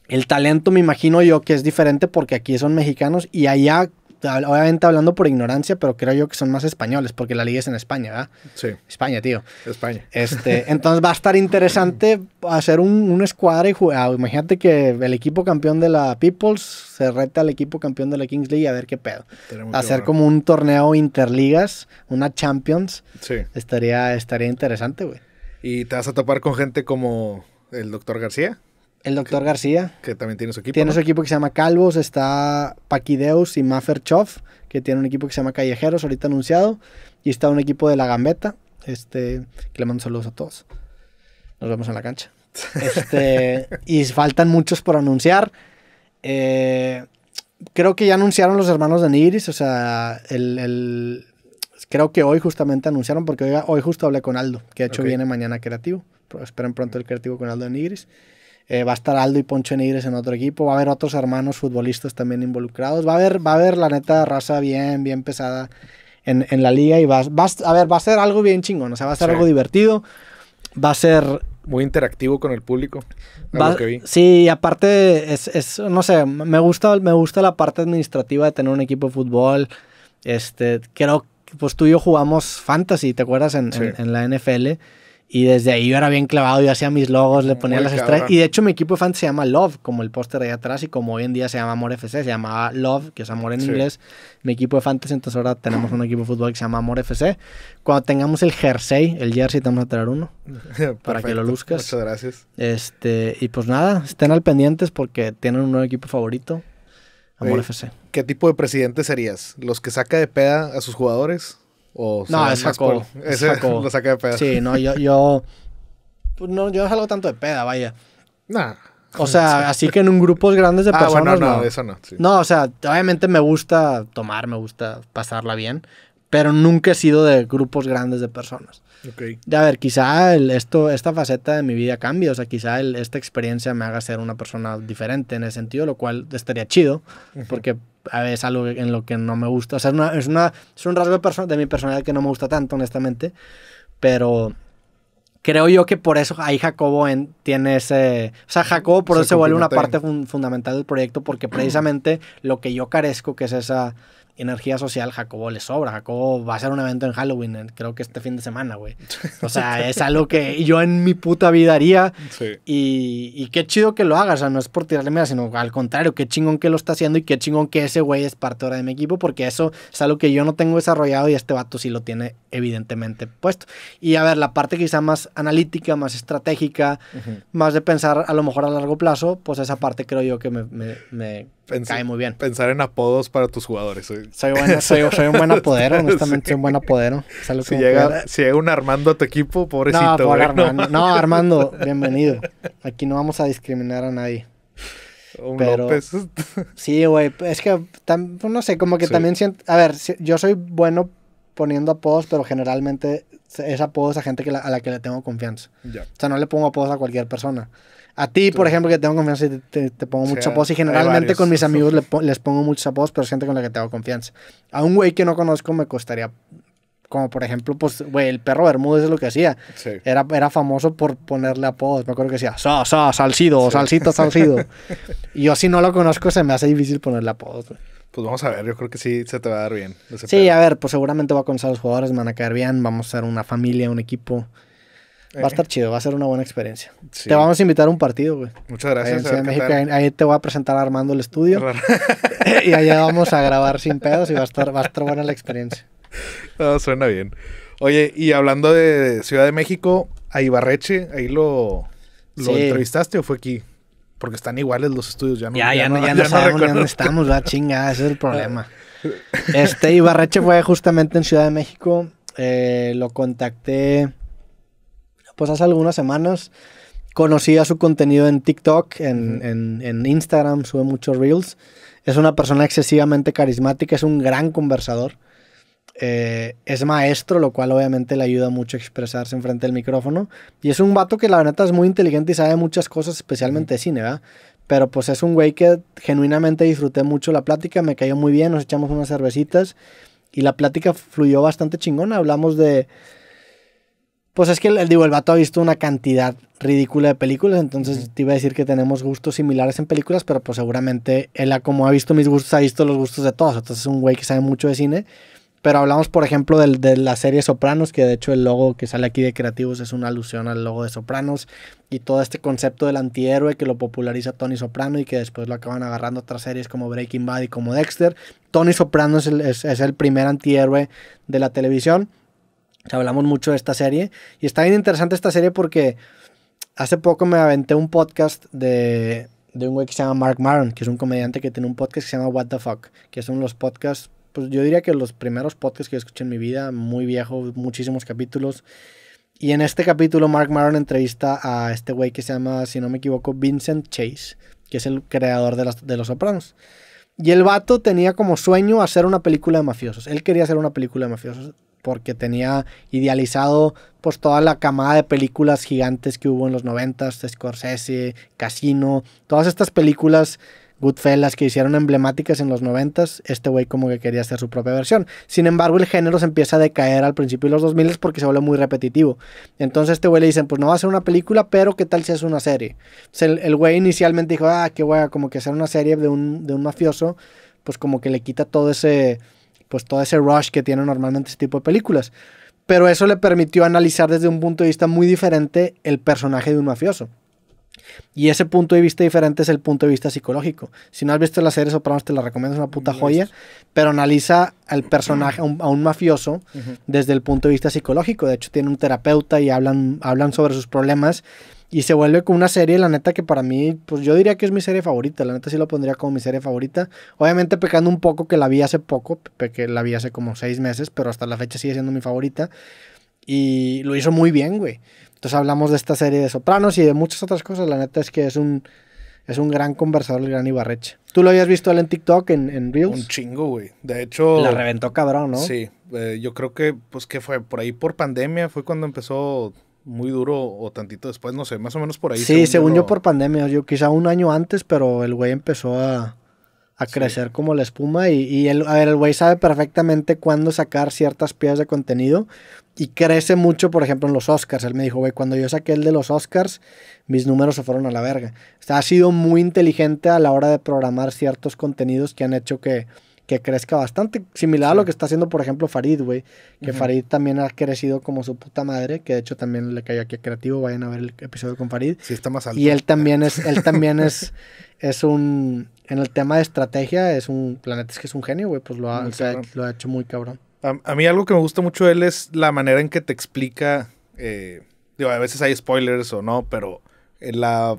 el talento me imagino yo que es diferente porque aquí son mexicanos y allá obviamente hablando por ignorancia, pero creo yo que son más españoles, porque la liga es en España, ¿verdad? Sí. España, tío. España. Este, entonces va a estar interesante hacer un, una escuadra y jugar. Ah, imagínate que el equipo campeón de la Peoples se reta al equipo campeón de la Kings League a ver qué pedo. hacer como un torneo interligas, una Champions. Sí. Estaría, estaría interesante, güey. ¿Y te vas a topar con gente como el doctor García? el doctor García. Que también tiene su equipo. Tiene su equipo que se llama Calvos, está Paquideus y Maferchov, que tiene un equipo que se llama Callejeros, ahorita anunciado. Y está un equipo de la Gambeta, este, que le mando saludos a todos. Nos vemos en la cancha. Este, y faltan muchos por anunciar. Eh, creo que ya anunciaron los hermanos de Nigris o sea, creo que hoy justamente anunciaron, porque hoy, justo hablé con Aldo, que de hecho viene mañana creativo. Esperen pronto el creativo con Aldo de Nigris. Eh, va a estar Aldo y Poncho Negres en otro equipo, va a haber otros hermanos futbolistas también involucrados, va a haber, va a haber la neta raza bien, bien pesada en, en la liga y va, va, a ver, va a ser algo bien chingón, o sea, va a ser algo divertido, va a ser... Muy interactivo con el público. Sí, aparte, es, es, no sé, me gusta, me gusta la parte administrativa de tener un equipo de fútbol. Este, creo que pues tú y yo jugamos fantasy, ¿te acuerdas? En, en, en la NFL. Y desde ahí yo era bien clavado, yo hacía mis logos, le ponía las estrellas. Y de hecho mi equipo de fans se llama Love, como el póster ahí atrás, y como hoy en día se llama Amor FC, se llamaba Love, que es amor en inglés. Mi equipo de fans entonces ahora tenemos un equipo de fútbol que se llama Amor FC. Cuando tengamos el jersey, el jersey, te vamos a traer uno para que lo luzcas. Muchas gracias. Este, y pues nada, estén al pendientes porque tienen un nuevo equipo favorito. Amor FC. ¿Qué tipo de presidente serías? ¿Los que saca de peda a sus jugadores? O no, es Ese jacobo, de peda. Sí, no, yo, yo. Pues, no, yo no salgo tanto de peda, vaya. Nah. O sea, así que en un grupos grandes de ah, personas. Bueno, no, no, eso no. No, o sea, obviamente me gusta tomar, me gusta pasarla bien, pero nunca he sido de grupos grandes de personas. Okay. a ver, quizá esto, esta faceta de mi vida cambie, o sea, quizá esta experiencia me haga ser una persona diferente en ese sentido, lo cual estaría chido, porque es algo en lo que no me gusta. O sea, es, una, es, una, un rasgo de, de mi personalidad que no me gusta tanto, honestamente. Pero creo yo que por eso ahí Jacobo tiene ese... O sea, Jacobo por eso se vuelve una parte fundamental del proyecto porque precisamente lo que yo carezco, que es esa energía social, Jacobo le sobra. Jacobo va a hacer un evento en Halloween, creo que este fin de semana, güey. O sea, es algo que yo en mi puta vida haría. Sí. Y, y, qué chido que lo hagas. O sea, no es por tirarle mierda, sino al contrario, qué chingón que lo está haciendo y qué chingón que ese güey es parte ahora de mi equipo, porque eso es algo que yo no tengo desarrollado y este vato sí lo tiene evidentemente puesto. Y a ver, la parte quizá más analítica, más estratégica, más de pensar a lo mejor a largo plazo, pues esa parte creo yo que me Pensar en apodos para tus jugadores. Soy, un buen apodero, honestamente, un buen apodero. Si llega, si un Armando a tu equipo, pobrecito. No, Armando. Armando, bienvenido. Aquí no vamos a discriminar a nadie. Un Pero, Sí, güey. Es que, pues no sé, como que también siento. A ver, yo soy bueno poniendo apodos, pero generalmente es apodos a gente a la que le tengo confianza. O sea, no le pongo apodos a cualquier persona. A ti, por ejemplo, que tengo confianza y te, pongo muchos apodos. Y generalmente con mis amigos les pongo muchos apodos, pero es gente con la que tengo confianza. A un güey que no conozco me costaría. Como por ejemplo, pues, güey, el perro Bermúdez es lo que hacía. Era, era famoso por ponerle apodos. Me acuerdo que decía, sa, sa, salcido salcito salcido y yo, si no lo conozco, se me hace difícil ponerle apodos, Pues vamos a ver, yo creo que sí se te va a dar bien. Sí, a ver, pues seguramente va a conocer a los jugadores, me van a caer bien, vamos a ser una familia, un equipo. Va a estar eh. chido, va a ser una buena experiencia. Te vamos a invitar a un partido, güey. Muchas gracias. Ahí, ahí, te voy a presentar Armando el estudio. y allá vamos a grabar sin pedos y va a estar, va a estar buena la experiencia. suena bien. Oye, y hablando de Ciudad de México, a Ibarreche, ahí lo, entrevistaste o fue aquí? Porque están iguales los estudios, ya no Ya, no, sabemos dónde estamos, va, chinga, ese es el problema. este Ibarreche fue justamente en Ciudad de México. Eh, lo contacté pues hace algunas semanas conocía su contenido en TikTok, en, en, Instagram, sube muchos reels. Es una persona excesivamente carismática, es un gran conversador. Eh, es maestro, lo cual obviamente le ayuda mucho a expresarse enfrente del micrófono. Y es un vato que la neta es muy inteligente y sabe muchas cosas, especialmente de cine, ¿verdad? Pero pues es un güey que genuinamente disfruté mucho la plática, me cayó muy bien, nos echamos unas cervecitas y la plática fluyó bastante chingona. Hablamos de pues es que el, digo, el vato ha visto una cantidad ridícula de películas, entonces te iba a decir que tenemos gustos similares en películas, pero pues seguramente él, como ha visto mis gustos, ha visto los gustos de todos. Entonces es un güey que sabe mucho de cine. Pero hablamos, por ejemplo, de, de la serie Sopranos, que de hecho el logo que sale aquí de Creativos es una alusión al logo de Sopranos y todo este concepto del antihéroe que lo populariza Tony Soprano y que después lo acaban agarrando otras series como Breaking Bad y como Dexter. Tony Soprano es el, es el primer antihéroe de la televisión hablamos mucho de esta serie. Y está bien interesante esta serie porque hace poco me aventé un podcast de, de un güey que se llama Mark Maron, que es un comediante que tiene un podcast que se llama What the Fuck, que son los podcasts, pues yo diría que los primeros podcasts que escuché en mi vida, muy viejo, muchísimos capítulos. Y en este capítulo Mark Maron entrevista a este güey que se llama, si no me equivoco, Vincent Chase, que es el creador de, de Los Sopranos. Y el vato tenía como sueño hacer una película de mafiosos. Él quería hacer una película de mafiosos porque tenía idealizado pues toda la camada de películas gigantes que hubo en los 90, Scorsese, Casino, todas estas películas Goodfellas que hicieron emblemáticas en los 90, este güey como que quería hacer su propia versión. Sin embargo, el género se empieza a decaer al principio de los 2000 porque se vuelve muy repetitivo. Entonces, este güey le dicen, pues no va a ser una película, pero ¿qué tal si es una serie? el güey inicialmente dijo, ah, qué güey, como que hacer una serie de un, de un mafioso, pues como que le quita todo ese pues todo ese rush que tiene normalmente ese tipo de películas. Pero eso le permitió analizar desde un punto de vista muy diferente el personaje de un mafioso. Y ese punto de vista diferente es el punto de vista psicológico. Si no has visto la serie Sopranos, te la recomiendo, es una puta joya. Pero analiza al personaje, a un, mafioso, desde el punto de vista psicológico. De hecho, tiene un terapeuta y hablan, hablan sobre sus problemas y se vuelve como una serie, la neta, que para mí, pues yo diría que es mi serie favorita. La neta sí lo pondría como mi serie favorita. Obviamente pecando un poco que la vi hace poco, que la vi hace como seis meses, pero hasta la fecha sigue siendo mi favorita. Y lo hizo muy bien, güey. Entonces hablamos de esta serie de Sopranos y de muchas otras cosas. La neta es que es un, es un gran conversador, el gran Ibarreche. ¿Tú lo habías visto él en TikTok, en, en Reels? Un chingo, güey. De hecho... La reventó cabrón, ¿no? Sí. Eh, yo creo que, pues, que fue por ahí por pandemia, fue cuando empezó muy duro o tantito después, no sé, más o menos por ahí. Sí, según, yo, por pandemia, yo quizá un año antes, pero el güey empezó a, crecer como la espuma y, el, a ver, el güey sabe perfectamente cuándo sacar ciertas piezas de contenido y crece mucho, por ejemplo, en los Oscars. Él me dijo, güey, cuando yo saqué el de los Oscars, mis números se fueron a la verga. O sea, ha sido muy inteligente a la hora de programar ciertos contenidos que han hecho que que crezca bastante. Similar a lo que está haciendo, por ejemplo, Farid, güey. Que Farid también ha crecido como su puta madre. Que de hecho también le cayó aquí a Creativo. Vayan a ver el episodio con Farid. Sí, está más alto. Y él también es, él también es, es un. En el tema de estrategia, es un. Planeta es que es un genio, güey. Pues lo ha, lo ha hecho muy cabrón. A, mí algo que me gusta mucho de él es la manera en que te explica. Eh, digo, a veces hay spoilers o no, pero eh, la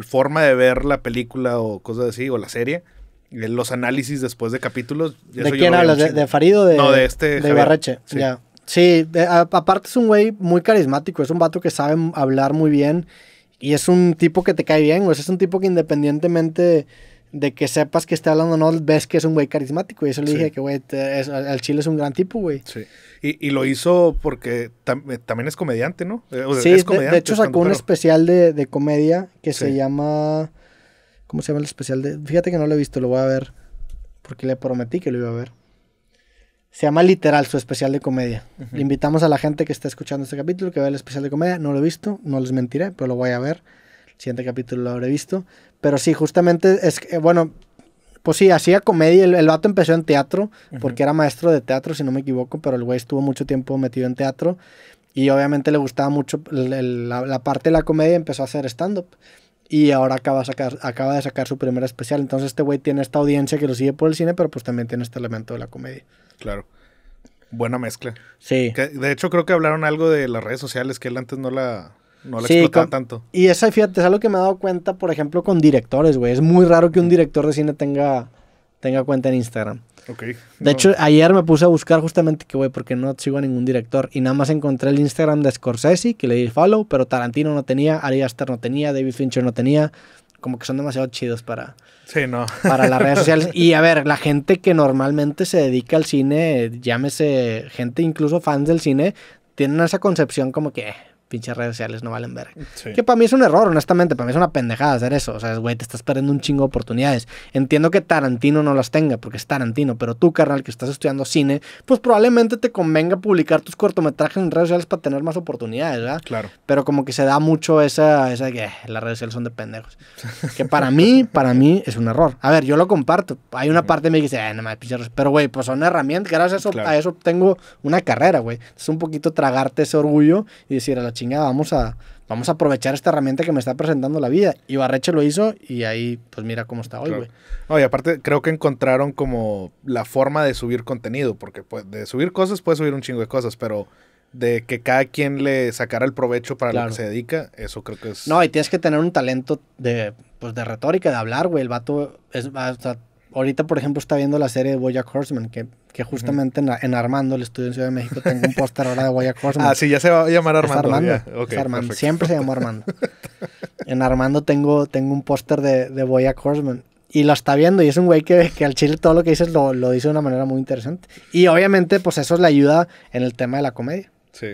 forma de ver la película o cosas así, o la serie eh, los análisis después de capítulos. ¿De quién hablas? ¿De, Farido? De, no, de este. De Sí. aparte es un güey muy carismático, es un vato que sabe hablar muy bien y es un tipo que te cae bien, o es un tipo que independientemente de que sepas que esté hablando o no, ves que es un güey carismático. Y eso le dije que, güey, al chile es un gran tipo, güey. Sí. Y, lo hizo porque eh, también es comediante, ¿no? Eh, sí, de, hecho sacó un especial de, comedia que se llama ¿Cómo se llama el especial de.? Fíjate que no lo he visto, lo voy a ver. Porque le prometí que lo iba a ver. Se llama Literal, su especial de comedia. Le invitamos a la gente que está escuchando este capítulo que vea el especial de comedia. No lo he visto, no les mentiré, pero lo voy a ver. El siguiente capítulo lo habré visto. Pero sí, justamente es eh, bueno, pues sí, hacía comedia. El, vato empezó en teatro, porque era maestro de teatro, si no me equivoco, pero el güey estuvo mucho tiempo metido en teatro. Y obviamente le gustaba mucho la, la, parte de la comedia empezó a hacer stand-up y ahora acaba, sacar, acaba de sacar su primera especial. Entonces este güey tiene esta audiencia que lo sigue por el cine, pero pues también tiene este elemento de la comedia. Claro. Buena mezcla. Sí. de hecho creo que hablaron algo de las redes sociales que él antes no la, no tanto. Y esa, fíjate, es algo que me he dado cuenta, por ejemplo, con directores, güey. Es muy raro que un director de cine tenga, tenga cuenta en Instagram de hecho, ayer me puse a buscar justamente que, güey, porque no sigo a ningún director. Y nada más encontré el Instagram de Scorsese, que le di follow, pero Tarantino no tenía, Ari Aster no tenía, David Fincher no tenía. Como que son demasiado chidos para, sí, no. para las redes sociales. Y a ver, la gente que normalmente se dedica al cine, llámese gente, incluso fans del cine, tienen esa concepción como que, eh, pinches redes sociales no valen ver Que para mí es un error, honestamente, para mí es una pendejada hacer eso. O sea, güey, te estás perdiendo un chingo de oportunidades. Entiendo que Tarantino no las tenga, porque es Tarantino, pero tú, carnal, que estás estudiando cine, pues probablemente te convenga publicar tus cortometrajes en redes sociales para tener más oportunidades, ¿verdad? Claro. Pero como que se da mucho esa, esa que eh, las redes sociales son de pendejos. que para mí, para mí es un error. A ver, yo lo comparto. Hay una parte de mí que dice, eh, no más Pero, güey, pues son herramientas. Gracias a eso, a eso tengo una carrera, güey. Es un poquito tragarte ese orgullo y decir a la chinga, vamos a, vamos a aprovechar esta herramienta que me está presentando la vida. Y Barreche lo hizo y ahí, pues mira cómo está hoy, güey. No, y aparte creo que encontraron como la forma de subir contenido, porque pues, de subir cosas puede subir un chingo de cosas, pero de que cada quien le sacara el provecho para lo que se dedica, eso creo que es... No, y tienes que tener un talento de, pues, de retórica, de hablar, güey. El vato es, ahorita, por ejemplo, está viendo la serie de Boyak Horseman, que, justamente en, Armando, el estudio en Ciudad de México, tengo un póster ahora de Boya Horseman. Ah, sí, ya se va a llamar Armando. Armando, siempre se llamó Armando. en Armando tengo, tengo un póster de, de Horseman. Y lo está viendo, y es un güey que, al chile todo lo que dices lo, lo dice de una manera muy interesante. Y obviamente, pues eso le ayuda en el tema de la comedia. Sí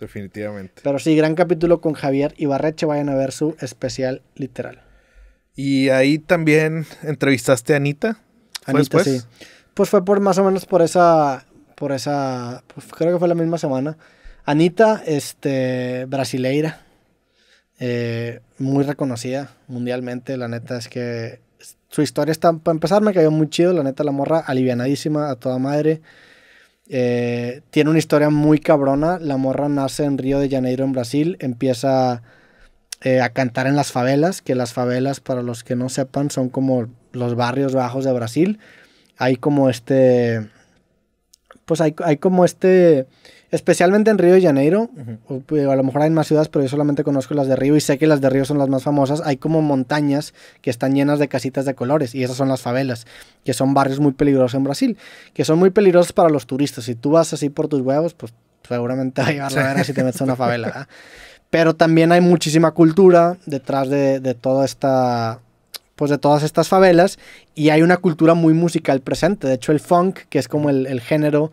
definitivamente. Pero sí, gran capítulo con Javier Ibarreche. Vayan a ver su especial literal. Y ahí también entrevistaste a Anita. Anita, sí. Pues fue por más o menos por esa, por esa, pues creo que fue la misma semana. Anita, este, brasileira, eh, muy reconocida mundialmente, la neta es que su historia está, para empezar, me cayó muy chido, la neta la morra, alivianadísima, a toda madre. Eh, tiene una historia muy cabrona, la morra nace en Río de Janeiro, en Brasil, empieza eh, a cantar en las favelas, que las favelas, para los que no sepan, son como los barrios bajos de Brasil. Hay como este, pues hay, como este, especialmente en Río de Janeiro, pues, a lo mejor hay más ciudades, pero yo solamente conozco las de Río y sé que las de Río son las más famosas. Hay como montañas que están llenas de casitas de colores y esas son las favelas, que son barrios muy peligrosos en Brasil, que son muy peligrosos para los turistas. Si tú vas así por tus huevos, pues seguramente va a llevar la si te metes a una favela. ¿ah? Pero también hay muchísima cultura detrás de, de toda esta pues de todas estas favelas y hay una cultura muy musical presente. De hecho, el funk, que es como el, género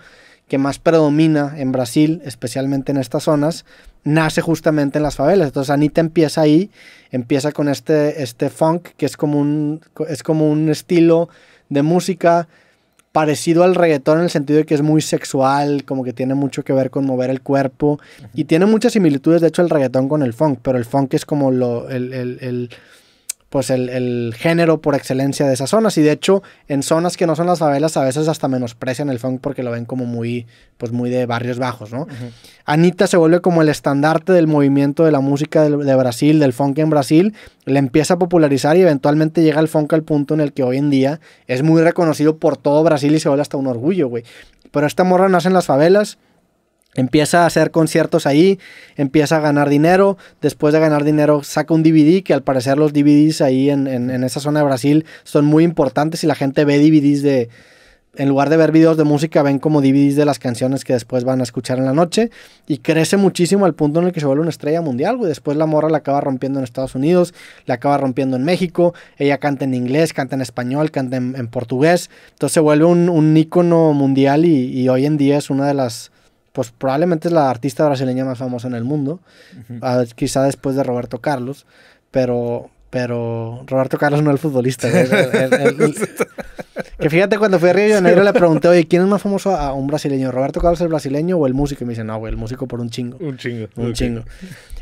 que más predomina en Brasil, especialmente en estas zonas, nace justamente en las favelas. Entonces Anita empieza ahí, empieza con este, este funk, que es como, un, es como un estilo de música parecido al reggaetón en el sentido de que es muy sexual, como que tiene mucho que ver con mover el cuerpo y tiene muchas similitudes, de hecho, el reggaetón con el funk, pero el funk es como lo, el, el pues el, género por excelencia de esas zonas y de hecho en zonas que no son las favelas a veces hasta menosprecian el funk porque lo ven como muy pues muy de barrios bajos, ¿no? Anita se vuelve como el estandarte del movimiento de la música de, de Brasil, del funk en Brasil, le empieza a popularizar y eventualmente llega el funk al punto en el que hoy en día es muy reconocido por todo Brasil y se vuelve hasta un orgullo, güey. Pero esta morra nace en las favelas, Empieza a hacer conciertos ahí, empieza a ganar dinero, después de ganar dinero saca un DVD, que al parecer los DVDs ahí en, esa zona de Brasil son muy importantes y la gente ve DVDs de, en lugar de ver videos de música, ven como DVDs de las canciones que después van a escuchar en la noche y crece muchísimo al punto en el que se vuelve una estrella mundial, güey. Después la morra la acaba rompiendo en Estados Unidos, la acaba rompiendo en México, ella canta en inglés, canta en español, canta en, portugués, entonces se vuelve un, un ícono mundial y hoy en día es una de las pues probablemente es la artista brasileña más famosa en el mundo, ah, quizá después de Roberto Carlos, pero, pero Roberto Carlos no el futbolista. que fíjate, cuando fui a Río de Janeiro le pregunté, oye, ¿quién es más famoso a un brasileño? ¿Roberto Carlos el brasileño o el músico? Y me dicen, no, güey, el músico por un chingo. Un chingo. Un chingo.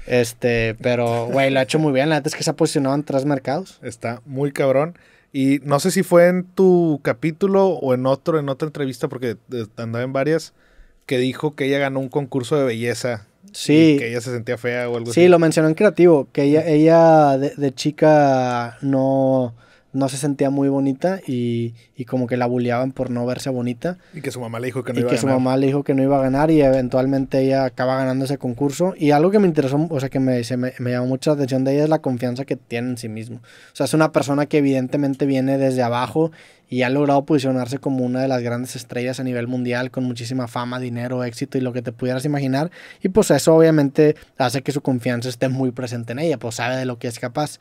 Este, pero, güey, lo ha hecho muy bien. La verdad es que se ha posicionado en tres mercados. Está muy cabrón. Y no sé si fue en tu capítulo o en otro, en otra entrevista, porque eh, andaba en varias, que dijo que ella ganó un concurso de belleza. Sí. que ella se sentía fea o algo así. Sí, lo mencionó en creativo, que ella, ella de, chica no, no se sentía muy bonita y, como que la bulliaban por no verse bonita. Y que su mamá le dijo que no iba a ganar. Y que su mamá le dijo que no iba a ganar y eventualmente ella acaba ganando ese concurso. Y algo que me interesó, o sea, que me, se me, me, llamó mucha atención de ella es la confianza que tiene en sí mismo. O sea, es una persona que evidentemente viene desde abajo y ha logrado posicionarse como una de las grandes estrellas a nivel mundial con muchísima fama, dinero, éxito y lo que te pudieras imaginar. Y pues eso obviamente hace que su confianza esté muy presente en ella, pues sabe de lo que es capaz.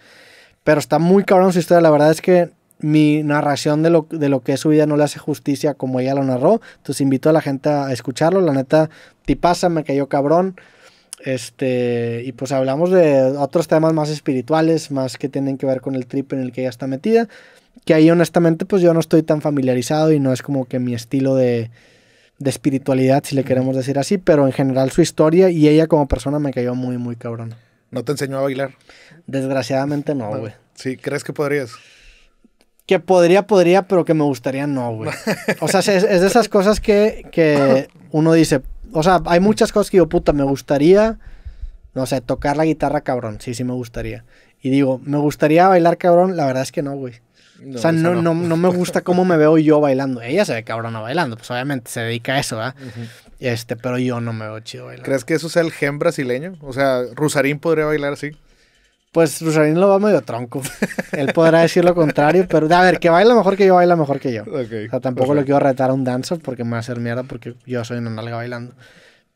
Pero está muy cabrón su historia, la verdad es que mi narración de lo, de lo que es su vida no le hace justicia como ella lo narró. Entonces invito a la gente a escucharlo, la neta, tipaza, me cayó cabrón. Este, y pues hablamos de otros temas más espirituales, más que tienen que ver con el trip en el que ella está metida que ahí honestamente pues yo no estoy tan familiarizado y no es como que mi estilo de, espiritualidad, si le queremos decir así, pero en general su historia y ella como persona me cayó muy, muy cabrón. ¿No te enseñó a bailar? Desgraciadamente no, güey. sí, ¿crees que podrías? Que podría, podría, pero que me gustaría no, güey. O sea, es, de esas cosas que, que uno dice, o sea, hay muchas cosas que yo, puta, me gustaría, no sé, tocar la guitarra cabrón, sí, sí me gustaría. Y digo, me gustaría bailar cabrón, la verdad es que no, güey o sea, no, no. no, me gusta cómo me veo yo bailando. Ella se ve cabrona bailando, pues obviamente se dedica a eso, ¿verdad? este, pero yo no me veo chido bailando. ¿Crees que eso sea el gen brasileño? O sea, Rusarín podría bailar así. Pues Rusarín lo va medio tronco. Él podrá decir lo contrario, pero a ver, que baila mejor que yo, baila mejor que yo. o sea, tampoco le lo quiero retar a un dancer porque me va a hacer mierda porque yo soy una nalga bailando.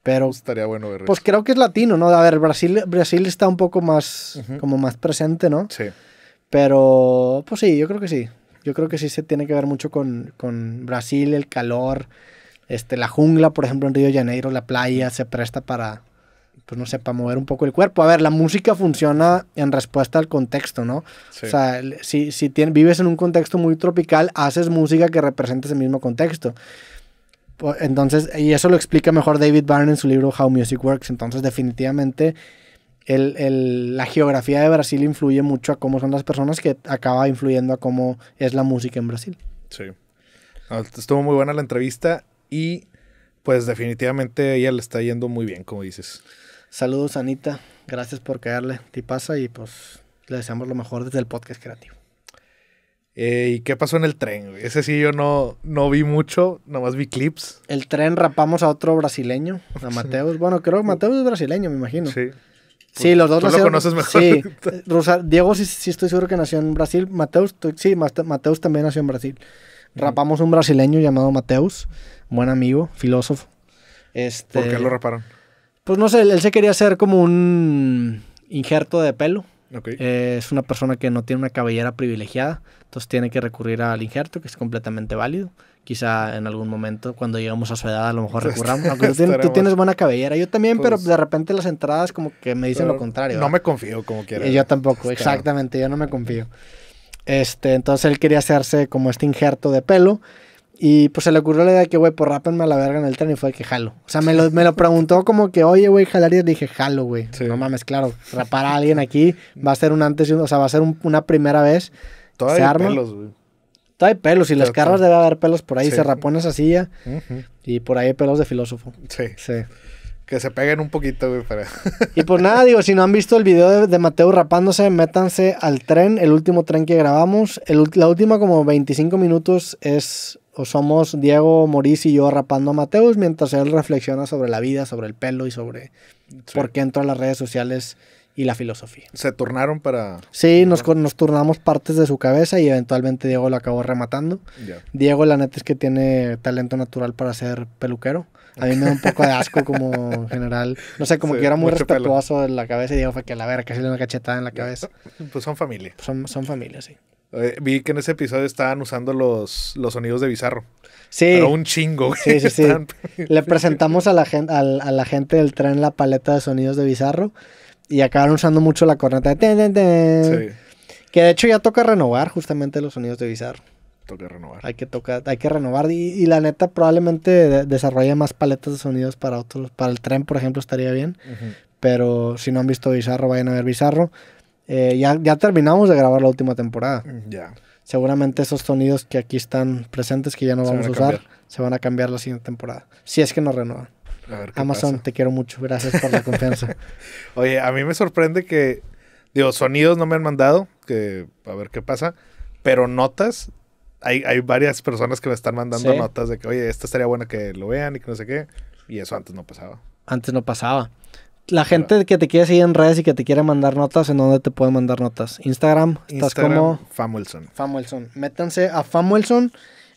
Pero estaría bueno ver. Pues creo que es latino, ¿no? A ver, Brasil, Brasil está un poco más como más presente, ¿no? Sí. Pero, pues sí, yo creo que sí. Yo creo que sí se tiene que ver mucho con, Brasil, el calor, este, la jungla, por ejemplo, en Río de Janeiro, la playa se presta para, pues no sé, para mover un poco el cuerpo. A ver, la música funciona en respuesta al contexto, ¿no? O sea, si, si vives en un contexto muy tropical, haces música que represente ese mismo contexto. Pues, entonces, y eso lo explica mejor David Byrne en su libro How Music Works. Entonces, definitivamente el, la geografía de Brasil influye mucho a cómo son las personas que acaba influyendo a cómo es la música en Brasil. Sí. Ah, estuvo muy buena la entrevista y pues definitivamente ella le está yendo muy bien, como dices. Saludos Anita, gracias por quedarle. te pasa y pues le deseamos lo mejor desde el podcast creativo. Eh, ¿Y qué pasó en el tren? Ese sí yo no, no vi mucho, nomás vi clips. El tren rapamos a otro brasileño, a Mateus. Bueno, creo que uh. Mateus es brasileño, me imagino. Sí. Sí, los dos Tú lo conoces mejor. Sí, Diego sí, estoy seguro que nació en Brasil. Mateus, sí, Mateus también nació en Brasil. Rapamos un brasileño llamado Mateus, buen amigo, filósofo. Este ¿Por qué lo raparon? Pues no sé, él se quería hacer como un injerto de pelo. Okay. es una persona que no tiene una cabellera privilegiada, entonces tiene que recurrir al injerto, que es completamente válido quizá en algún momento, cuando llegamos a su edad, a lo mejor recurramos. tú, tienes, buena cabellera, yo también, pero pues de repente las entradas como que me dicen lo contrario. No me confío como quiera. Yo tampoco, exactamente, yo no me confío. Este, entonces él quería hacerse como este injerto de pelo. Y pues se le ocurrió la idea que, güey, por pues, rápenme a la verga en el tren y fue que jalo. O sea, me lo, me lo preguntó como que, oye, güey, jalarías. Le dije, jalo, güey. No mames, claro, rapar a alguien aquí va a ser un antes y un, o sea, va a ser una primera vez. se arma. Todavía hay pelos y las carras debe haber pelos por ahí, se rapó esa silla y por ahí hay pelos de filósofo. Sí. Que se peguen un poquito, y pues nada, digo, si no han visto el video de, Mateo rapándose, métanse al tren, el último tren que grabamos. la última como 25 minutos es, o somos Diego, Maurice y yo rapando a Mateus mientras él reflexiona sobre la vida, sobre el pelo y sobre por qué entró a las redes sociales y la filosofía. ¿Se turnaron para...? Sí, nos, nos turnamos partes de su cabeza y eventualmente Diego lo acabó rematando. Diego la neta es que tiene talento natural para ser peluquero. A mí me da un poco de asco como en general. No sé, como que era muy respetuoso en la cabeza y Diego fue que a la verga, casi le una cachetada en la cabeza. Pues son familia. Pues son, son familia, sí. Eh, vi que en ese episodio estaban usando los, los sonidos de Bizarro. Sí. Pero un chingo. Sí, sí, sí. Le presentamos a la, gente, a, a la gente del tren la paleta de sonidos de Bizarro y acabaron usando mucho la corneta de Que de hecho ya toca renovar justamente los sonidos de Bizarro. Toca renovar. Hay que, tocar, hay que renovar. Y, la neta probablemente desarrolla más paletas de sonidos para otros. Para el tren, por ejemplo, estaría bien. Pero si no han visto Bizarro, vayan a ver Bizarro. Eh, ya, ya, terminamos de grabar la última temporada. Mm, ya. Seguramente esos sonidos que aquí están presentes, que ya no vamos a, usar, se van a cambiar la siguiente temporada. Si es que nos renovan. Amazon, te quiero mucho. Gracias por la confianza. Oye, a mí me sorprende que, digo, sonidos no me han mandado, que a ver qué pasa, pero notas, hay, hay varias personas que me están mandando notas de que, oye, esta estaría bueno que lo vean y que no sé qué. Y eso antes no pasaba. Antes no pasaba. La gente que te quiere seguir en redes y que te quiere mandar notas, ¿en dónde te pueden mandar notas? Instagram, estás Instagram, como... Fam Wilson. Métanse a Wilson,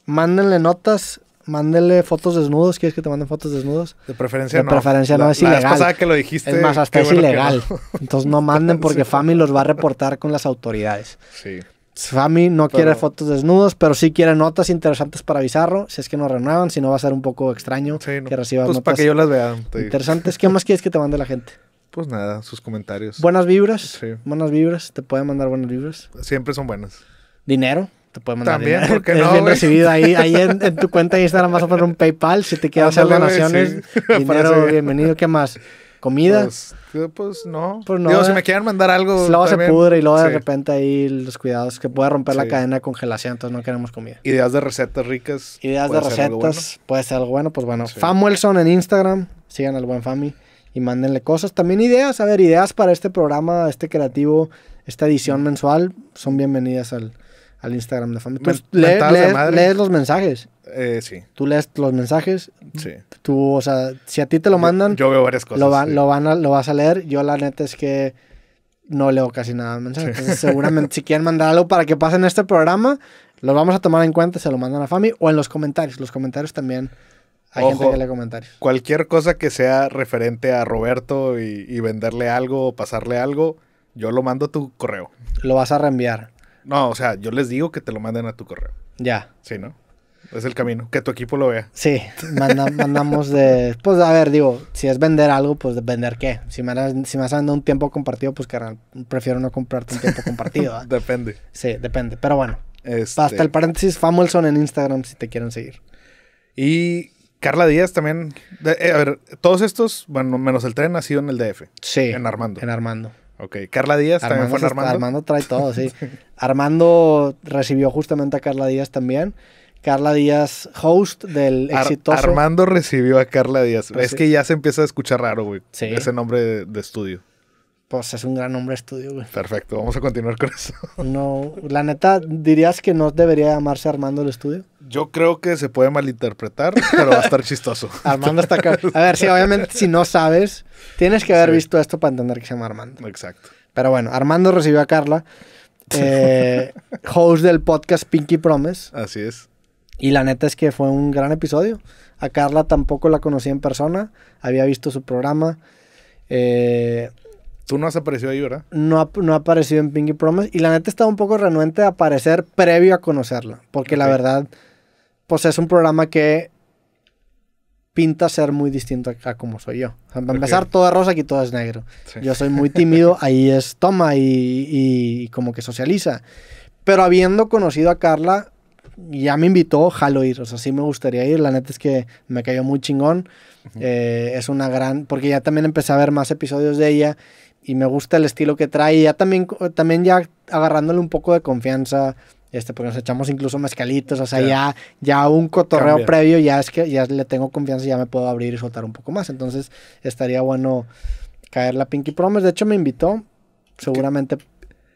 mándenle notas, mándele fotos desnudos. ¿Quieres que te manden fotos desnudos? De preferencia no. De preferencia no, es ilegal. pasada que lo dijiste. Es más, hasta es ilegal. Entonces no manden porque FAMI los va a reportar con las autoridades. Sí. FAMI no quiere fotos desnudos, pero sí quiere notas interesantes para Bizarro. Si es que no renuevan, si no va a ser un poco extraño que reciba pues notas para que yo las vea. Interesantes. ¿Qué más quieres que te mande la gente? Pues nada, sus comentarios. Buenas vibras. Buenas vibras. Te pueden mandar buenas vibras. Siempre son buenas. Dinero te pueden mandar También, porque no? bien recibido. Ahí, ahí en, tu cuenta de Instagram vas a poner un PayPal si te quieres hacer donaciones. Dinero, bienvenido. ¿Qué más? ¿Comida? Pues, eh, pues, pues no. Digo, si eh. me quieren mandar algo. Luego se pudre y luego de repente ahí los cuidados que pueda romper la cadena de congelación, entonces no queremos comida. Ideas de recetas ricas. Ideas de recetas, puede ser algo bueno, pues bueno. Famuelson en Instagram, sigan al buen Fami y mándenle cosas. También ideas, a ver, ideas para este programa, este creativo, esta edición mensual, son bienvenidas al, al Instagram de Fami. Tú lees, los mensajes. Eh, sí. Tú lees los mensajes. Sí. Tú, o sea, si a ti te lo mandan. Yo, veo varias cosas. Lo, lo, van a, lo vas a leer. Yo, la neta es que no leo casi nada de mensajes. seguramente, si quieren mandar algo para que pase en este programa, lo vamos a tomar en cuenta. Se lo mandan a Fami o en los comentarios. Los comentarios también. Hay Ojo, gente que lee comentarios. Cualquier cosa que sea referente a Roberto y, y venderle algo o pasarle algo, yo lo mando a tu correo. Lo vas a reenviar. No, o sea, yo les digo que te lo manden a tu correo. Ya. Sí, ¿no? Es el camino, que tu equipo lo vea. Sí, mandamos de... Pues a ver, digo, si es vender algo, pues vender qué. Si me, si me vas a un tiempo compartido, pues que prefiero no comprarte un tiempo compartido. depende. Sí, depende. Pero bueno. Este Hasta el paréntesis, son en Instagram si te quieren seguir. Y Carla Díaz también. Eh, a ver, todos estos, bueno, menos el tren, ha sido en el DF. Sí. En Armando. En Armando. Ok, Carla Díaz también fue Armando. Armando trae todo, sí. Armando recibió justamente a Carla Díaz también. Carla Díaz, host del exitoso. Armando recibió a Carla Díaz. es que ya se empieza a escuchar raro, güey. Ese nombre de estudio pues es un gran hombre estudio, güey. Perfecto, vamos a continuar con eso. No, la neta, ¿dirías que no debería llamarse Armando el estudio? Yo creo que se puede malinterpretar, pero va a estar chistoso. Armando está A ver, sí, obviamente, si no sabes, tienes que haber visto esto para entender que se llama Armando. Exacto. Pero bueno, Armando recibió a Carla, eh, host del podcast Pinky Promise. Así es. Y la neta es que fue un gran episodio. A Carla tampoco la conocía en persona, había visto su programa. Eh, Tú no has aparecido ahí, ¿verdad? No ha, no ha aparecido en Pinky Promise. Y la neta estaba un poco renuente a aparecer previo a conocerla. Porque la verdad, pues es un programa que pinta ser muy distinto a, como soy yo. para empezar, todo es rosa, aquí todo es negro. Yo soy muy tímido, ahí es toma y, y, como que socializa. Pero habiendo conocido a Carla, ya me invitó, jalo ir. O sea, sí me gustaría ir. La neta es que me cayó muy chingón. Eh, es una gran. Porque ya también empecé a ver más episodios de ella y me gusta el estilo que trae. ya también, también ya agarrándole un poco de confianza, este, porque nos echamos incluso mezcalitos, o sea, ya, ya un cotorreo previo, ya es que ya le tengo confianza ya me puedo abrir y soltar un poco más. Entonces, estaría bueno caer la Pinky Promise. De hecho, me invitó, seguramente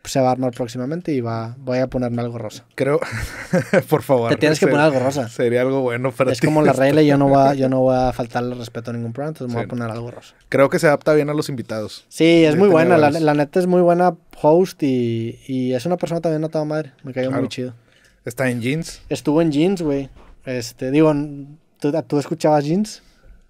se va a armar próximamente y va, voy a ponerme algo rosa. Creo, por favor. Te tienes que poner algo rosa. Sería algo bueno pero. es como la regla, yo no voy, yo no voy a faltarle respeto a ningún programa, entonces me voy a poner algo rosa. Creo que se adapta bien a los invitados. Sí, es muy buena, la, neta es muy buena host y, es una persona también no madre, me cayó muy chido. ¿Está en jeans? Estuvo en jeans, güey. Este, digo, ¿tú escuchabas jeans?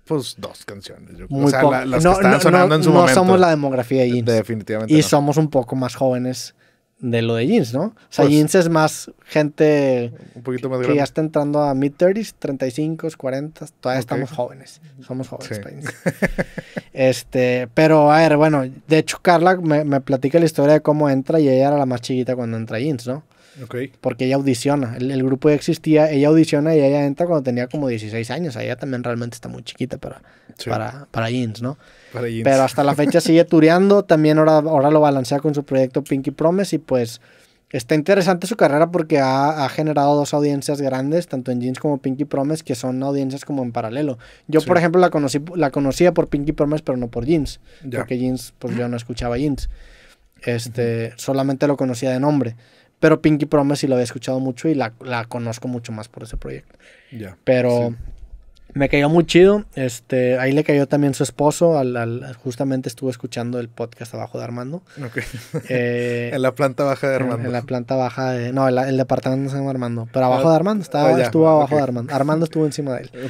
pues dos canciones. o sea, las no, que sonando en su momento. No somos la demografía de Jeans. Definitivamente. Y somos un poco más jóvenes de lo de Jeans, ¿no? O sea, pues Jeans es más gente un poquito que ya está entrando a mid-30s, 35, 40, todavía estamos jóvenes. Somos jóvenes. este, pero a ver, bueno, de hecho Carla me, me platica la historia de cómo entra y ella era la más chiquita cuando entra Jeans, ¿no? Okay. Porque ella audiciona. El, grupo ya existía, ella audiciona y ella entra cuando tenía como 16 años. Ella también realmente está muy chiquita para, para, para jeans, ¿no? Pero hasta la fecha sigue tureando. También ahora, ahora lo balancea con su proyecto Pinky Promise y pues está interesante su carrera porque ha, generado dos audiencias grandes, tanto en Jeans como Pinky Promise, que son audiencias como en paralelo. Yo, por ejemplo, la, conocí, la conocía por Pinky Promise, pero no por Jeans. Porque Jeans, pues yo no escuchaba Jeans. Este, solamente lo conocía de nombre. Pero Pinky Promise sí la había escuchado mucho y la, la conozco mucho más por ese proyecto. Ya. pero me cayó muy chido. Este, ahí le cayó también su esposo. Al, justamente estuvo escuchando el podcast abajo de Armando. Eh, en la planta baja de Armando. En, la planta baja de. No, el, departamento de Armando. Pero abajo de ah, Armando. Estaba, ah, estuvo abajo de Armando. Armando estuvo encima de él.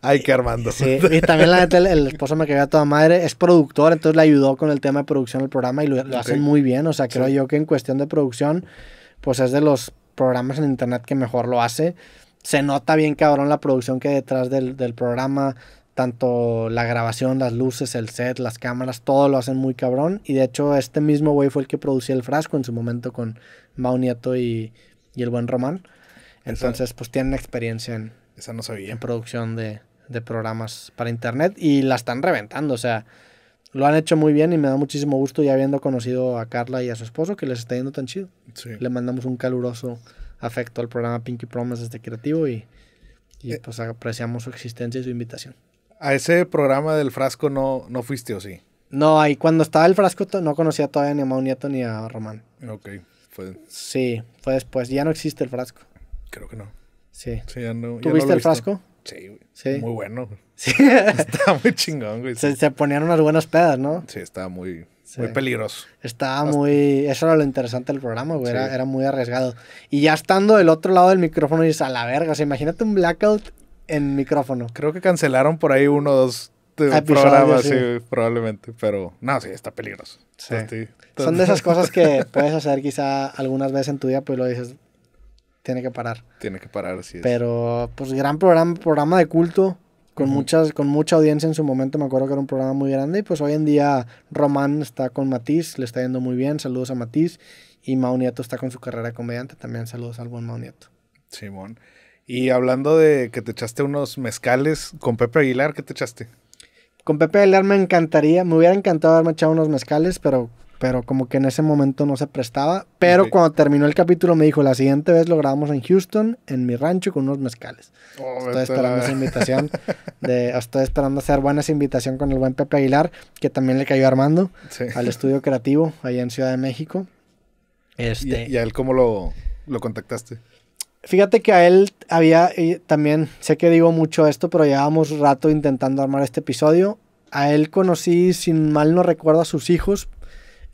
Ay, qué Armando. Sí, y también la el, esposo me cayó a toda madre. Es productor, entonces le ayudó con el tema de producción del programa y lo, hace muy bien. O sea, creo yo que en cuestión de producción, pues es de los programas en internet que mejor lo hace se nota bien cabrón la producción que detrás del, programa, tanto la grabación, las luces, el set, las cámaras, todo lo hacen muy cabrón. Y de hecho, este mismo güey fue el que producía el frasco en su momento con Mau Nieto y, y el buen Román. Entonces, pues tienen experiencia en, producción de, programas para internet y la están reventando. O sea, lo han hecho muy bien y me da muchísimo gusto ya habiendo conocido a Carla y a su esposo que les está yendo tan chido. Le mandamos un caluroso afectó al programa Pinky Promise, este Creativo y, eh. pues apreciamos su existencia y su invitación. ¿A ese programa del frasco no, no fuiste o sí? No, ahí cuando estaba el frasco no conocía todavía ni a Mau Nieto ni a Román. Ok, fue. Sí, fue después. Ya no existe el frasco. Creo que no. Sí. sí el frasco? Sí, güey. Sí. Muy bueno. Sí. estaba muy chingón, güey. Se, se, ponían unas buenas pedas, ¿no? Sí, estaba muy, muy peligroso. Estaba muy. Eso era lo interesante del programa, güey. Era, era, muy arriesgado. Y ya estando del otro lado del micrófono, dices a la verga. O sea, imagínate un blackout en micrófono. Creo que cancelaron por ahí uno o dos eh, programas, sí. probablemente. Pero no, sí, está peligroso. Sí. Son de esas cosas que puedes hacer quizá algunas veces en tu día, pues lo dices, tiene que parar. Tiene que parar, sí. Pero, pues, gran programa, programa de culto con, muchas, con mucha audiencia en su momento, me acuerdo que era un programa muy grande, y pues hoy en día Román está con Matiz, le está yendo muy bien, saludos a Matiz, y Mao Nieto está con su carrera comediante, también saludos al buen Mao Nieto. Simón. Y hablando de que te echaste unos mezcales con Pepe Aguilar, ¿qué te echaste? Con Pepe Aguilar me encantaría, me hubiera encantado haberme echado unos mezcales, pero pero como que en ese momento no se prestaba. Pero cuando terminó el capítulo me dijo, la siguiente vez lo grabamos en Houston, en mi rancho, con unos mezcales. Oh, estoy esperando esa invitación. estoy esperando hacer buena esa invitación con el buen Pepe Aguilar, que también le cayó Armando al estudio creativo allá en Ciudad de México. Este ¿Y, a él cómo lo, contactaste? Fíjate que a él había, también sé que digo mucho esto, pero llevábamos rato intentando armar este episodio. A él conocí, sin mal no recuerdo, a sus hijos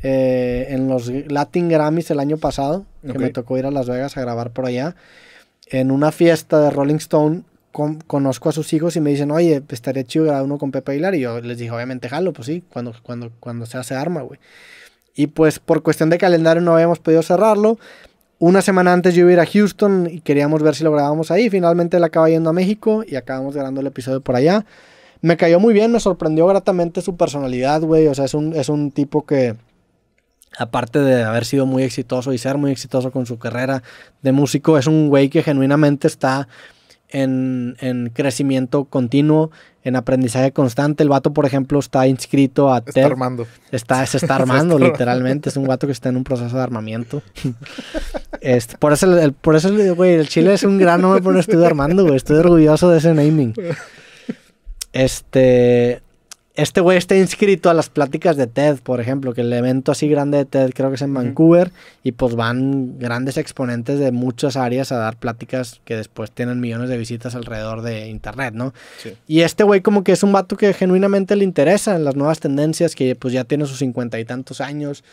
eh, en los Latin Grammys el año pasado, que me tocó ir a Las Vegas a grabar por allá. En una fiesta de Rolling Stone conozco a sus hijos y me dicen, oye, pues, estaría chido grabar uno con Pepe Aguilar. Y yo les dije, obviamente, jalo, pues sí, cuando, cuando, cuando se hace arma, güey. Y pues por cuestión de calendario no habíamos podido cerrarlo. Una semana antes yo iba a ir a Houston y queríamos ver si lo grabábamos ahí. Finalmente él acaba yendo a México y acabamos grabando el episodio por allá. Me cayó muy bien, me sorprendió gratamente su personalidad, güey. O sea, es un, es un tipo que aparte de haber sido muy exitoso y ser muy exitoso con su carrera de músico, es un güey que genuinamente está en, crecimiento continuo, en aprendizaje constante. El vato, por ejemplo, está inscrito a está Está se está armando, se está literalmente. Es un vato que está en un proceso de armamiento. Este, por eso, el, por eso güey, el Chile es un gran nombre por estudio armando, güey. Estoy orgulloso de ese naming. Este, este güey está inscrito a las pláticas de TED, por ejemplo, que el evento así grande de TED creo que es en Vancouver, y pues van grandes exponentes de muchas áreas a dar pláticas que después tienen millones de visitas alrededor de Internet, ¿no? Y este güey como que es un vato que genuinamente le interesa en las nuevas tendencias, que pues ya tiene sus cincuenta y tantos años,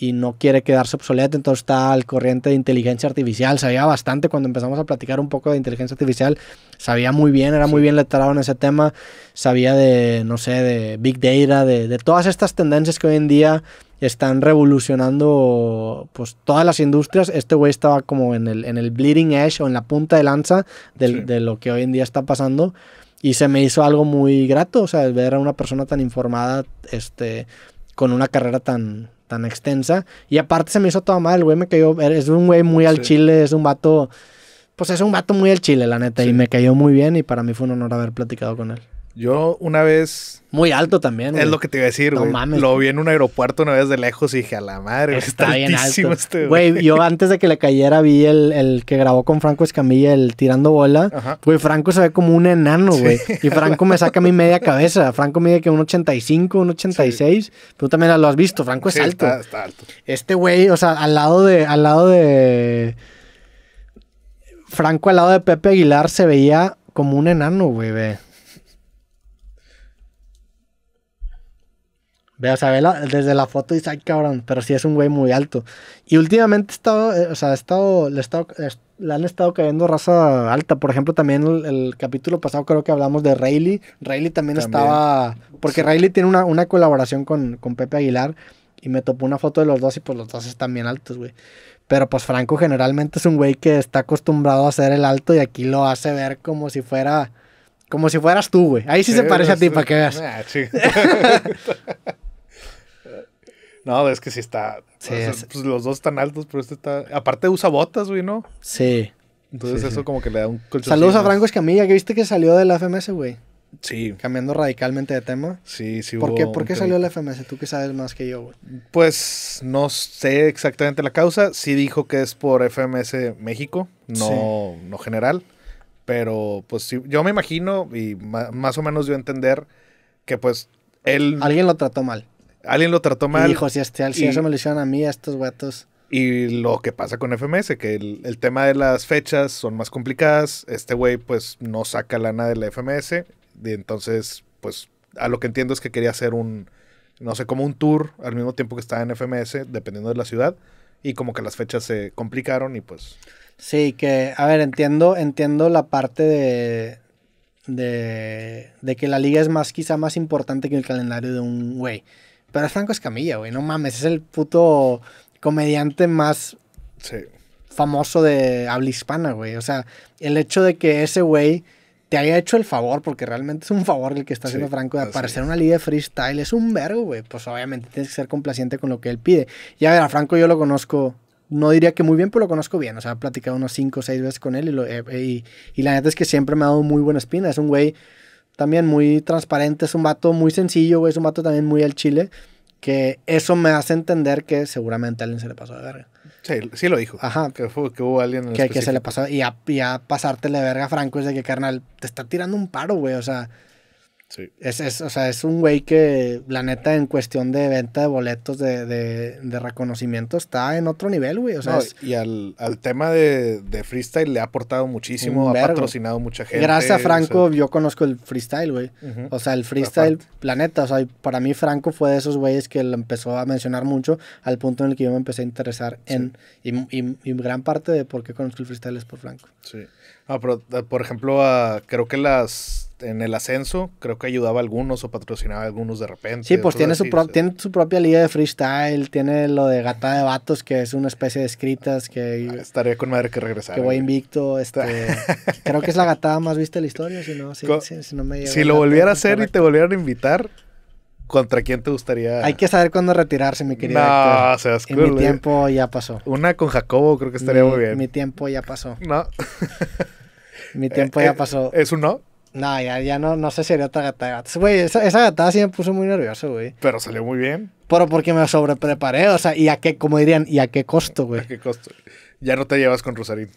y no quiere quedarse obsoleta, entonces está al corriente de inteligencia artificial, sabía bastante cuando empezamos a platicar un poco de inteligencia artificial, sabía muy bien, era muy bien letrado en ese tema, sabía de, no sé, de Big Data, de, todas estas tendencias que hoy en día están revolucionando pues todas las industrias. Este güey estaba como en el, en el bleeding edge o en la punta de lanza de lo que hoy en día está pasando. Y se me hizo algo muy grato, o sea, ver a una persona tan informada, este, con una carrera tan, tan extensa. Y aparte se me hizo toda mal, el güey me cayó, er, es un güey muy al chile, es un vato, pues es un vato muy al chile, la neta, y me cayó muy bien y para mí fue un honor haber platicado con él. Yo una vez. Muy alto también, güey. Es lo que te iba a decir, güey. no Mames. Lo vi en un aeropuerto una vez de lejos y dije, a la madre, está, está bien alto. Este güey. yo antes de que le cayera vi el, que grabó con Franco Escamilla, el tirando bola. Güey, Franco se ve como un enano, güey. Y Franco me saca mi media cabeza. Franco mide que un 85, un 86. Tú también lo has visto, Franco es alto. Este güey, o sea, al lado de. Al lado de. Franco al lado de Pepe Aguilar se veía como un enano, güey, güey. Ve, o sea, ve desde la foto dice, ay, cabrón, pero sí es un güey muy alto. Y últimamente estado, eh, o sea, estado, le, estado, han estado cayendo raza alta. Por ejemplo, también el, capítulo pasado creo que hablamos de Rayleigh. Rayleigh también, estaba, porque sí. Rayleigh tiene una, una colaboración con, con, Pepe Aguilar y me topó una foto de los dos y pues los dos están bien altos, güey. Pero pues Franco generalmente es un güey que está acostumbrado a ser el alto y aquí lo hace ver como si fuera... Como si fueras tú, güey. Ahí sí, se parece a ti, para que veas. Ah, No, es que si está. pues los dos están altos, pero este está. Aparte usa botas, güey, ¿no? Sí. Entonces eso como que le da un Saludos a Franco Escamilla, que viste que salió de la FMS, güey. Sí. Cambiando radicalmente de tema. Sí, sí. güey. hubo ¿por qué salió la FMS? Tú que sabes más que yo, güey. Pues no sé exactamente la causa. Sí dijo que es por FMS México, no, no general. Pero pues sí, yo me imagino y más, o menos yo entender que pues él... Alguien lo trató mal alguien lo trató mal. Y dijo, este, al eso me lo a mí, a estos guatos. Y lo que pasa con FMS, que el, tema de las fechas son más complicadas. Este güey, pues, no saca lana de la FMS. Y entonces, pues, a lo que entiendo es que quería hacer un, no sé, como un tour al mismo tiempo que estaba en FMS, dependiendo de la ciudad. Y como que las fechas se complicaron y pues... Sí, que, a ver, entiendo, entiendo la parte de, de, de que la liga es más, quizá más importante que el calendario de un güey. Pero es Franco Escamilla, güey. No mames, es el puto comediante más famoso de habla hispana, güey. O sea, el hecho de que ese güey te haya hecho el favor, porque realmente es un favor el que está haciendo Franco de aparecer en una liga de freestyle, es un vergo, güey. Pues obviamente tienes que ser complaciente con lo que él pide. Y a ver, a Franco yo lo conozco no diría que muy bien, pero lo conozco bien. O sea, he platicado unos 5 o 6 veces con él eh, eh, y, y, la neta es que siempre me ha dado muy buena espina. Es un güey también muy transparente, es un vato muy sencillo, güey, es un vato también muy al chile, que eso me hace entender que seguramente a alguien se le pasó de verga. Sí, sí lo dijo. Ajá. Que, fue, que hubo alguien en que, que se le pasó. Y a, y a pasártele verga, Franco, es de que, carnal, te está tirando un paro, güey. O sea, es, o sea, es un güey que, la neta, en cuestión de venta de boletos, de, reconocimiento, está en otro nivel, güey. Y al, tema de, freestyle le ha aportado muchísimo, ha patrocinado mucha gente. Gracias a Franco, yo conozco el freestyle, güey. O sea, el freestyle, la neta, o sea, para mí Franco fue de esos güeyes que lo empezó a mencionar mucho al punto en el que yo me empecé a interesar en. Y, gran parte de por qué conozco el freestyle es por Franco. Sí. Ah, pero, eh, por ejemplo, ah, creo que las en el ascenso, creo que ayudaba a algunos o patrocinaba a algunos de repente. Sí, pues tiene, su propia liga de freestyle, tiene lo de Gata de Vatos, que es una especie de escritas que... Ah, estaría con madre que regresar. Que voy invicto, este, creo que es la gatada más vista de la historia, si no, si, no me Si lo volviera a hacer y te volvieran a invitar, ¿Contra quién te gustaría? Hay que saber cuándo retirarse, mi querido. No, Mi tiempo ya pasó. Una con Jacobo creo que estaría muy bien. Mi tiempo ya pasó. No. mi tiempo ya eh, pasó. Eh, ¿Es un no? No, ya, ya no, no sé si haría otra gata de Güey, esa, esa gatada sí me puso muy nervioso, güey. Pero salió muy bien. Pero porque me sobrepreparé, o sea, y a qué, como dirían, y a qué costo, güey. A qué costo. Ya no te llevas con Rosarín.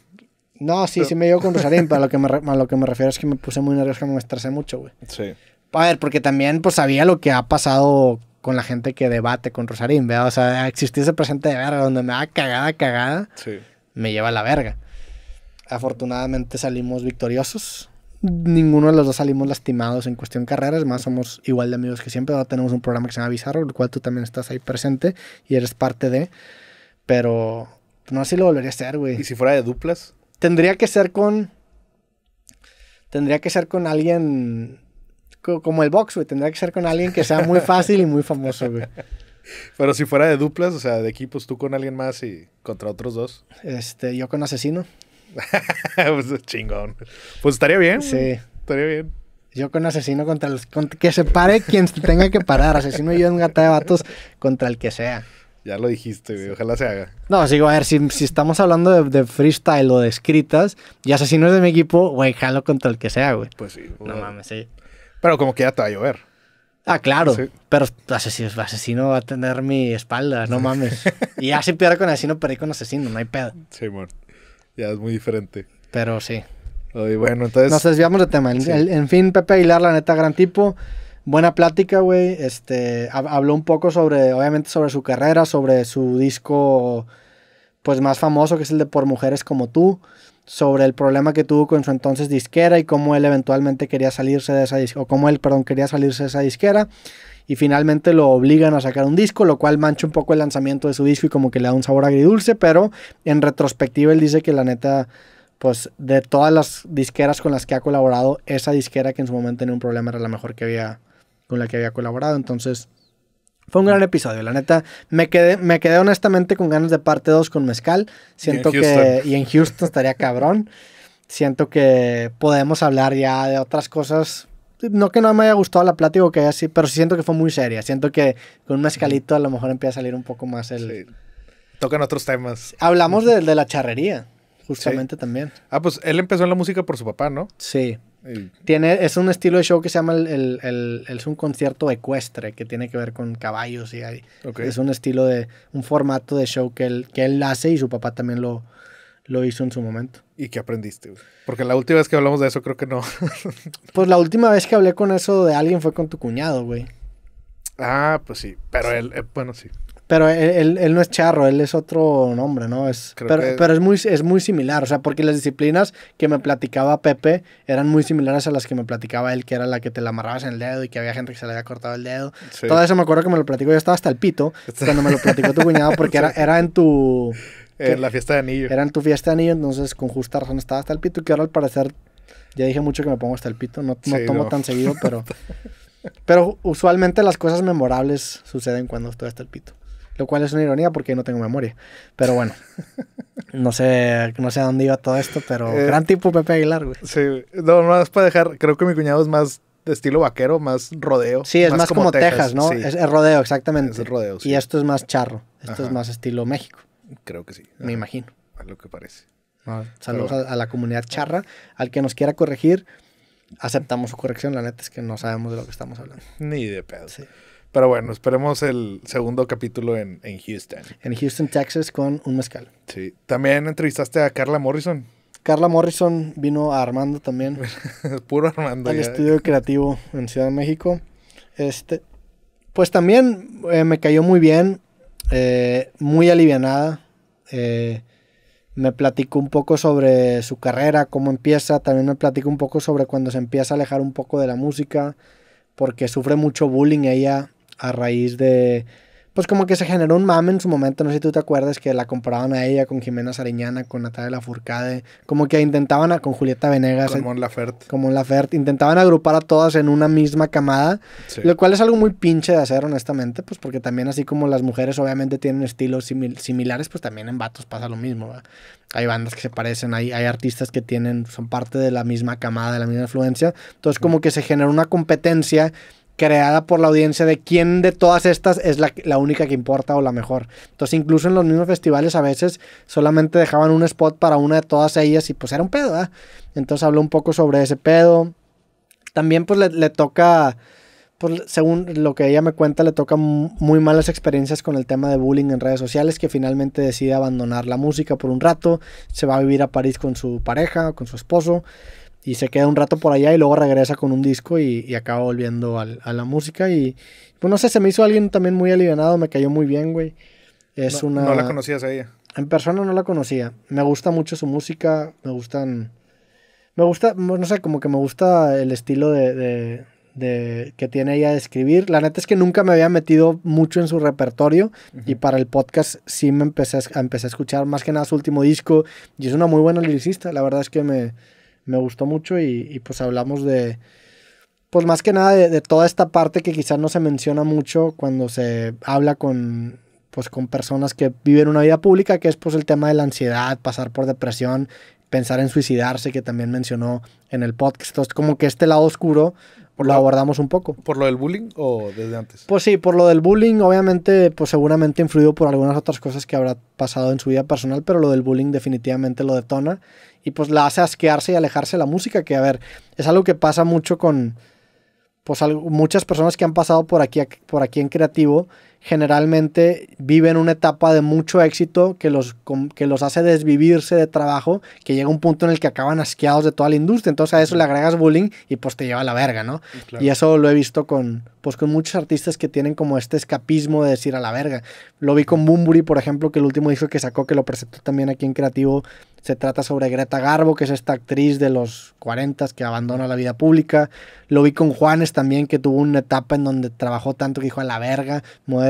No, sí, sí me llevo con Rosarín, pero a lo, que me, lo que me refiero es que me puse muy nervioso, me estresé mucho, güey. Sí. A ver, porque también, pues, sabía lo que ha pasado con la gente que debate con Rosarín, O sea, existir ese presente de verga donde me da cagada, cagada, sí. me lleva a la verga. Afortunadamente salimos victoriosos ninguno de los dos salimos lastimados en cuestión carreras, más somos igual de amigos que siempre. Ahora tenemos un programa que se llama Bizarro, el cual tú también estás ahí presente y eres parte de. Pero pues, no sé lo volvería a hacer, güey. ¿Y si fuera de duplas? Tendría que ser con. Tendría que ser con alguien. Como el box, güey. Tendría que ser con alguien que sea muy fácil y muy famoso, güey. Pero si fuera de duplas, o sea, de equipos, tú con alguien más y contra otros dos. Este, yo con Asesino. pues chingón. Pues estaría bien. Sí. Estaría bien. Yo con asesino contra los. que se pare quien tenga que parar. Asesino y yo en gata de vatos contra el que sea. Ya lo dijiste, güey. Ojalá se haga. No, sigo, a ver, si, estamos hablando de, freestyle o de escritas y es de mi equipo, güey, jalo contra el que sea, güey. Pues sí. No mames, sí. Pero como que ya te va a llover. Ah, claro. Sí. Pero asesino, asesino va a tener mi espalda, no mames. y ya si con asesino, perdí con asesino, no hay pedo. Sí, bueno ya es muy diferente. Pero sí. bueno, entonces... Nos desviamos de tema. en fin, Pepe Aguilar, la neta, gran tipo. Buena plática, güey. Este, habló un poco sobre, obviamente, sobre su carrera, sobre su disco, pues, más famoso, que es el de Por Mujeres Como Tú sobre el problema que tuvo con su entonces disquera y cómo él eventualmente quería salirse de esa disquera, o cómo él, perdón, quería salirse de esa disquera y finalmente lo obligan a sacar un disco, lo cual mancha un poco el lanzamiento de su disco y como que le da un sabor agridulce, pero en retrospectiva él dice que la neta, pues de todas las disqueras con las que ha colaborado, esa disquera que en su momento tenía un problema era la mejor que había, con la que había colaborado, entonces... Fue un gran episodio, la neta. Me quedé, me quedé honestamente con ganas de parte 2 con Mezcal. Siento que. Y en Houston estaría cabrón. Siento que podemos hablar ya de otras cosas no que no me haya gustado la plática o que haya pero siento que fue muy seria. Siento que con un escalito a lo mejor empieza a salir un poco más el... Tocan otros temas. Hablamos de, de la charrería, justamente también. Ah, pues él empezó en la música por su papá, ¿no? Sí. Tiene, es un estilo de show que se llama el, es un concierto ecuestre que tiene que ver con caballos y hay, es un estilo de un formato de show que él, que él hace y su papá también lo, lo hizo en su momento. ¿Y qué aprendiste? Porque la última vez que hablamos de eso creo que no. pues la última vez que hablé con eso de alguien fue con tu cuñado, güey. Ah, pues sí, pero él, eh, bueno, sí. Pero él, él, no es charro, él es otro nombre, ¿no? Es, pero, pero es, muy, es muy similar, o sea, porque las disciplinas que me platicaba Pepe eran muy similares a las que me platicaba él, que era la que te la amarrabas en el dedo y que había gente que se le había cortado el dedo. Todo eso me acuerdo que me lo platicó, yo estaba hasta el pito cuando me lo platicó tu cuñado, porque era, era en tu en eh, la fiesta de anillo. Era en tu fiesta de anillo, entonces con justa razón estaba hasta el pito. Que ahora al parecer, ya dije mucho que me pongo hasta el pito. No, no tomo tan seguido, pero. pero usualmente las cosas memorables suceden cuando estoy hasta el pito. Lo cual es una ironía porque no tengo memoria. Pero bueno, no sé, no sé a dónde iba todo esto, pero eh, gran tipo Pepe Aguilar, güey. Sí, no, más para dejar, creo que mi cuñado es más de estilo vaquero, más rodeo. Sí, es más, como, Texas, ¿no? Es, rodeo, exactamente. Es Y esto es más charro, esto es más estilo México. Creo que sí. Me imagino. A lo que parece. saludos a, la comunidad charra. Al que nos quiera corregir, aceptamos su corrección. La neta es que no sabemos de lo que estamos hablando. Ni de pedo. Pero bueno, esperemos el segundo capítulo en, en, Houston. En Houston, Texas, con un mezcal. Sí. También entrevistaste a Carla Morrison. Carla Morrison vino a Armando también. Puro Armando. Al estudio creativo en Ciudad de México. Este, pues también eh, me cayó muy bien. Eh, muy alivianada. Eh, me platicó un poco sobre su carrera, cómo empieza. También me platicó un poco sobre cuando se empieza a alejar un poco de la música, porque sufre mucho bullying ella a raíz de pues como que se generó un mame en su momento, no sé si tú te acuerdas, que la comparaban a ella con Jimena Sariñana, con Natalia Lafourcade, como que intentaban con Julieta Venegas. Con Mon Lafert. Con Mon Lafert, intentaban agrupar a todas en una misma camada, lo cual es algo muy pinche de hacer, honestamente, pues porque también así como las mujeres obviamente tienen estilos similares, pues también en vatos pasa lo mismo, Hay bandas que se parecen, hay, artistas que tienen, son parte de la misma camada, de la misma influencia, entonces como que se generó una competencia creada por la audiencia de quién de todas estas es la, única que importa o la mejor. Entonces, incluso en los mismos festivales a veces solamente dejaban un spot para una de todas ellas y pues era un pedo, Entonces habló un poco sobre ese pedo. También pues le, toca, pues, según lo que ella me cuenta, le toca muy malas experiencias con el tema de bullying en redes sociales, que finalmente decide abandonar la música por un rato, se va a vivir a París con su pareja, con su esposo y se queda un rato por allá y luego regresa con un disco y, acaba volviendo a la música. Y pues no sé, se me hizo alguien también muy alivianado, me cayó muy bien, güey. Es una. No la conocías a ella. En persona no la conocía. Me gusta mucho su música, me gustan. Me gusta, no sé, como que me gusta el estilo de, que tiene ella de escribir. La neta es que nunca me había metido mucho en su repertorio y para el podcast sí me empecé a, empecé a escuchar más que nada su último disco y es una muy buena lyricista. La verdad es que me, me gustó mucho y, pues hablamos de, pues más que nada de, de, toda esta parte que quizás no se menciona mucho cuando se habla con, pues con personas que viven una vida pública, que es pues el tema de la ansiedad, pasar por depresión, pensar en suicidarse, que también mencionó en el podcast. Entonces, como que este lado oscuro por lo, abordamos un poco. ¿Por lo del bullying o desde antes? Pues sí, por lo del bullying, obviamente, pues seguramente influido por algunas otras cosas que habrá pasado en su vida personal, pero lo del bullying definitivamente lo detona y pues la hace asquearse y alejarse la música, que a ver, es algo que pasa mucho con pues muchas personas que han pasado por aquí, por aquí en creativo generalmente viven una etapa de mucho éxito que los, que los hace desvivirse de trabajo, que llega un punto en el que acaban asqueados de toda la industria. Entonces a eso le agregas bullying y pues te lleva a la verga, ¿no? Y eso lo he visto con, pues, con muchos artistas que tienen como este escapismo de decir a la verga. Lo vi con Bumburi, por ejemplo, que el último disco que sacó, que lo presentó también aquí en Creativo, se trata sobre Greta Garbo, que es esta actriz de los 40 que abandona la vida pública. Lo vi con Juanes también, que tuvo una etapa en donde trabajó tanto que dijo a la verga,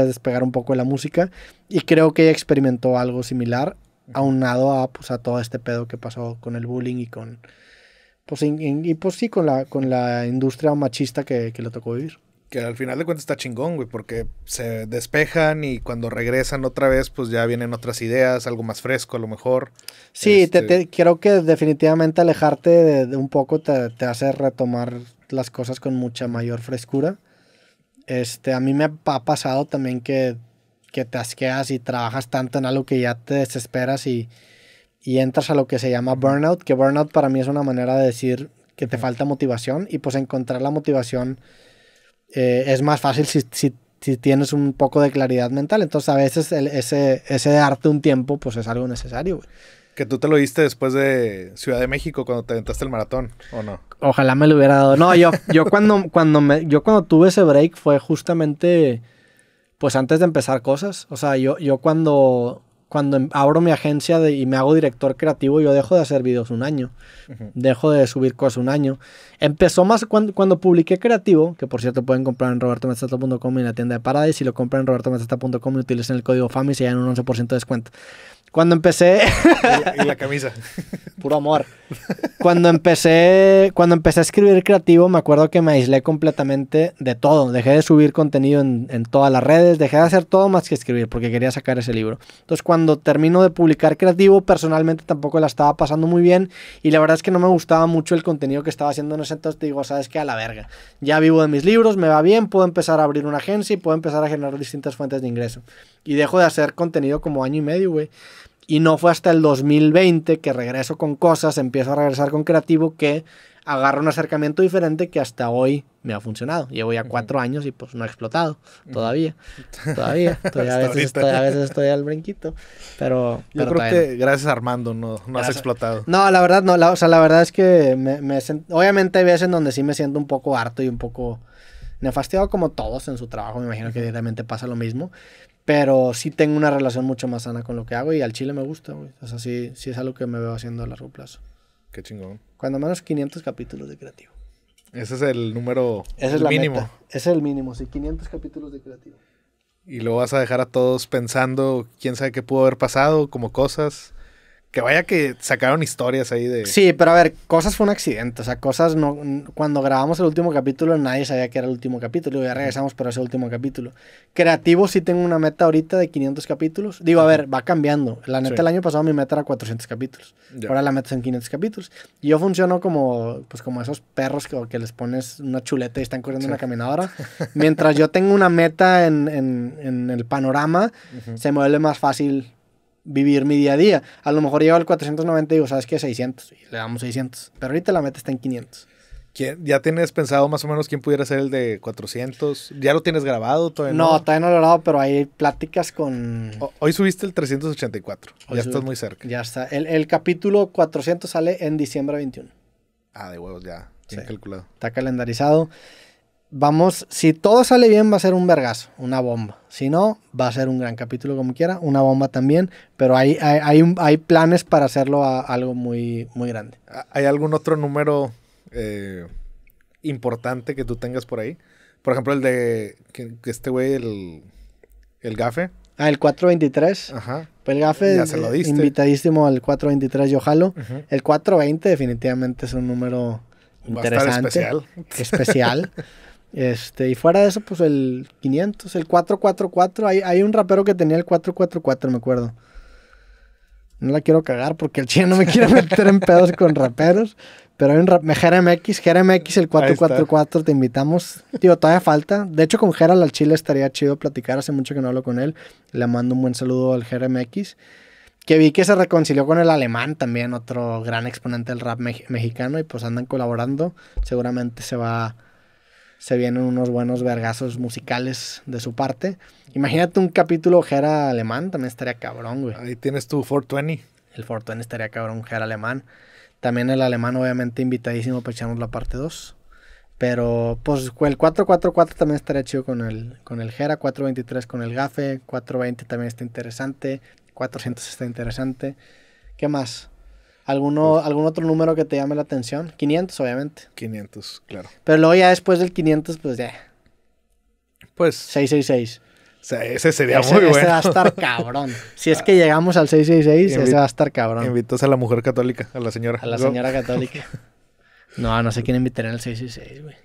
despegar un poco de la música y creo que ella experimentó algo similar, aunado a, pues, a todo este pedo que pasó con el bullying y con, pues, y, pues, con la, con la industria machista que, le tocó vivir. Que al final de cuentas está chingón, güey, porque se despejan y cuando regresan otra vez, pues ya vienen otras ideas, algo más fresco a lo mejor. Sí, este creo que definitivamente alejarte de, un poco te, hace retomar las cosas con mucha mayor frescura. Este, a mí me ha pasado también que, que te asqueas y trabajas tanto en algo que ya te desesperas y, entras a lo que se llama burnout, que burnout para mí es una manera de decir que te falta motivación y pues encontrar la motivación eh, es más fácil si, si, tienes un poco de claridad mental. Entonces a veces el, ese, darte un tiempo pues es algo necesario. Que tú te lo diste después de Ciudad de México cuando te aventaste el maratón, ¿o no? Ojalá me lo hubiera dado. No, yo, yo cuando, cuando me, yo cuando tuve ese break fue justamente pues antes de empezar cosas. O sea, yo, yo cuando, cuando em, abro mi agencia y me hago director creativo, yo dejo de hacer videos un año. Dejo de subir cosas un año. Empezó más cuando, publiqué creativo, que por cierto pueden comprar en robertomestata.com y en la tienda de Paradise. Si lo compran en robertomestata.com y utilicen el código FAMI, se llevan un 11% de descuento. Cuando empecé. y la camisa. Puro amor. Cuando empecé, cuando empecé a escribir creativo, me acuerdo que me aislé completamente de todo. Dejé de subir contenido en, todas las redes, dejé de hacer todo más que escribir porque quería sacar ese libro. Entonces, cuando termino de publicar creativo, personalmente tampoco la estaba pasando muy bien y la verdad es que no me gustaba mucho el contenido que estaba haciendo en ese entonces. Digo, sabes que a la verga. Ya vivo de mis libros, me va bien, puedo empezar a abrir una agencia y puedo empezar a generar distintas fuentes de ingreso. Y dejo de hacer contenido como año y medio, güey. Y no fue hasta el 2020 que regreso con cosas, empiezo a regresar con creativo, que agarro un acercamiento diferente que hasta hoy me ha funcionado. Llevo ya cuatro años y pues no he explotado todavía. Todavía. todavía a, veces estoy, al brinquito. Pero. Yo creo que gracias Armando no, no has explotado. No, la verdad no. La, o sea, la verdad es que me, me obviamente hay veces en donde sí me siento un poco harto y un poco nefasteado como todos en su trabajo. Me imagino que directamente pasa lo mismo. Pero sí tengo una relación mucho más sana con lo que hago y al chile me gusta, güey. O sea, sí, es algo que me veo haciendo a largo plazo. Qué chingón. Cuando menos 500 capítulos de creativo. Ese es el número es mínimo. Ese es el mínimo, sí, 500 capítulos de creativo. Y lo vas a dejar a todos pensando, quién sabe qué pudo haber pasado, como cosas. Que vaya que sacaron historias ahí de. Sí, pero a ver, cosas fue un accidente. O sea, cosas no. Cuando grabamos el último capítulo, nadie sabía que era el último capítulo. Ya regresamos para ese último capítulo. Creativo, sí tengo una meta ahorita de 500 capítulos. Digo, a ver, va cambiando. La neta, el año pasado mi meta era 400 capítulos. Ahora la meta en 500 capítulos. yo funciono como, pues, como esos perros que, les pones una chuleta y están corriendo en una caminadora. Mientras yo tengo una meta en, el panorama, se me vuelve más fácil vivir mi día a día. A lo mejor lleva el 490 y digo, ¿sabes qué? 600. le damos 600. Pero ahorita la meta está en 500. ¿Ya tienes pensado más o menos quién pudiera ser el de 400? ¿Ya lo tienes grabado todavía? No, no? todavía no lo he grabado, pero hay pláticas con... hoy subiste el 384, ya estás muy cerca. Ya está. El, capítulo 400 sale en diciembre 21. Ah, de huevos, ya. calculado. Está calendarizado vamos, si todo sale bien va a ser un vergazo, una bomba. Si no, va a ser un gran capítulo como quiera, una bomba también, pero hay, hay, hay, planes para hacerlo algo muy, muy grande. ¿Hay algún otro número eh, importante que tú tengas por ahí? Por ejemplo, el de que, este güey, el, el gafe. Ah, el 423. Ajá. Pues el gafe ya invitadísimo al 423 yo jalo. El 420 definitivamente es un número interesante. especial. Especial. Este, y fuera de eso, pues el 500, el 444. Hay, hay un rapero que tenía el 444, me acuerdo. No la quiero cagar porque el chino no me quiere meter en pedos con raperos. Pero hay un rap, X, Jerem el 444, te invitamos. Tío, todavía falta. De hecho, con Gerald al Chile estaría chido platicar. Hace mucho que no hablo con él. Le mando un buen saludo al Jerem Que vi que se reconcilió con el alemán también, otro gran exponente del rap mexicano. Y pues andan colaborando. Seguramente se va se vienen unos buenos vergazos musicales de su parte. Imagínate un capítulo Gera alemán, también estaría cabrón, güey. Ahí tienes tu 420. El 420 estaría cabrón, Gera alemán. También el alemán, obviamente, invitadísimo para echarnos la parte 2. Pero, pues, el 444 también estaría chido con el, con el Jera, 423 con el Gafe, 420 también está interesante, 400 está interesante. ¿Qué más? Pues ¿Algún otro número que te llame la atención? 500, obviamente. 500, claro. Pero luego ya después del 500, pues ya. Pues. 666. O sea, ese sería muy bueno. Ese va a estar cabrón. Si es que llegamos al 666, ese va a estar cabrón. Invitas a la mujer católica, a la señora. A la señora católica. No, no sé quién invitaría el 666, güey.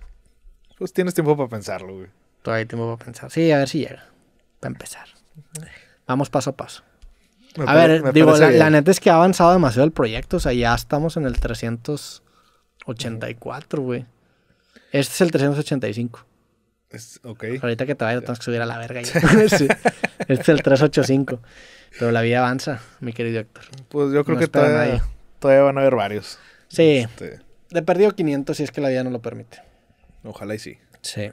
Pues tienes tiempo para pensarlo, güey. Todavía hay tiempo para pensar. Sí, a ver si llega. Para empezar. Vamos paso a paso a ver, digo, la, neta es que ha avanzado demasiado el proyecto. O sea, ya estamos en el 384, güey. Este es el 385. ok. Ahorita que te vaya, tienes que subir a la verga. Este es el 385. Pero la vida avanza, mi querido Héctor. Pues yo creo que todavía, todavía, van a haber varios. Sí. Le este. De perdido 500 si es que la vida no lo permite. Ojalá y sí. Sí.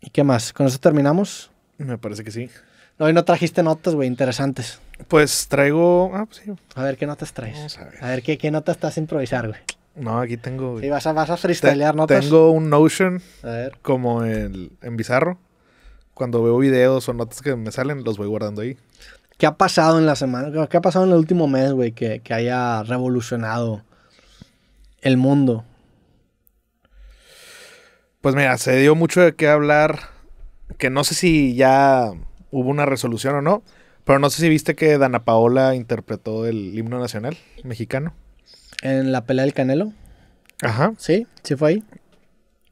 ¿Y qué más? ¿Con eso terminamos? Me parece que sí. No, y no trajiste notas, güey, interesantes. Pues traigo. Ah, pues a ver qué notas traes. a, ver. qué, notas estás a improvisar, güey. No, aquí tengo. Sí, vas a, vas freestylear notas. Tengo un Notion. Como en Bizarro. Cuando veo videos o notas que me salen, los voy guardando ahí. ¿Qué ha pasado en la semana? ¿Qué ha pasado en el último mes, güey, que, que haya revolucionado el mundo? Pues mira, se dio mucho de qué hablar. Que no sé si ya hubo una resolución o no. Pero no sé si viste que Dana Paola interpretó el himno nacional mexicano. ¿En la pelea del Canelo? Ajá. Sí, sí fue ahí.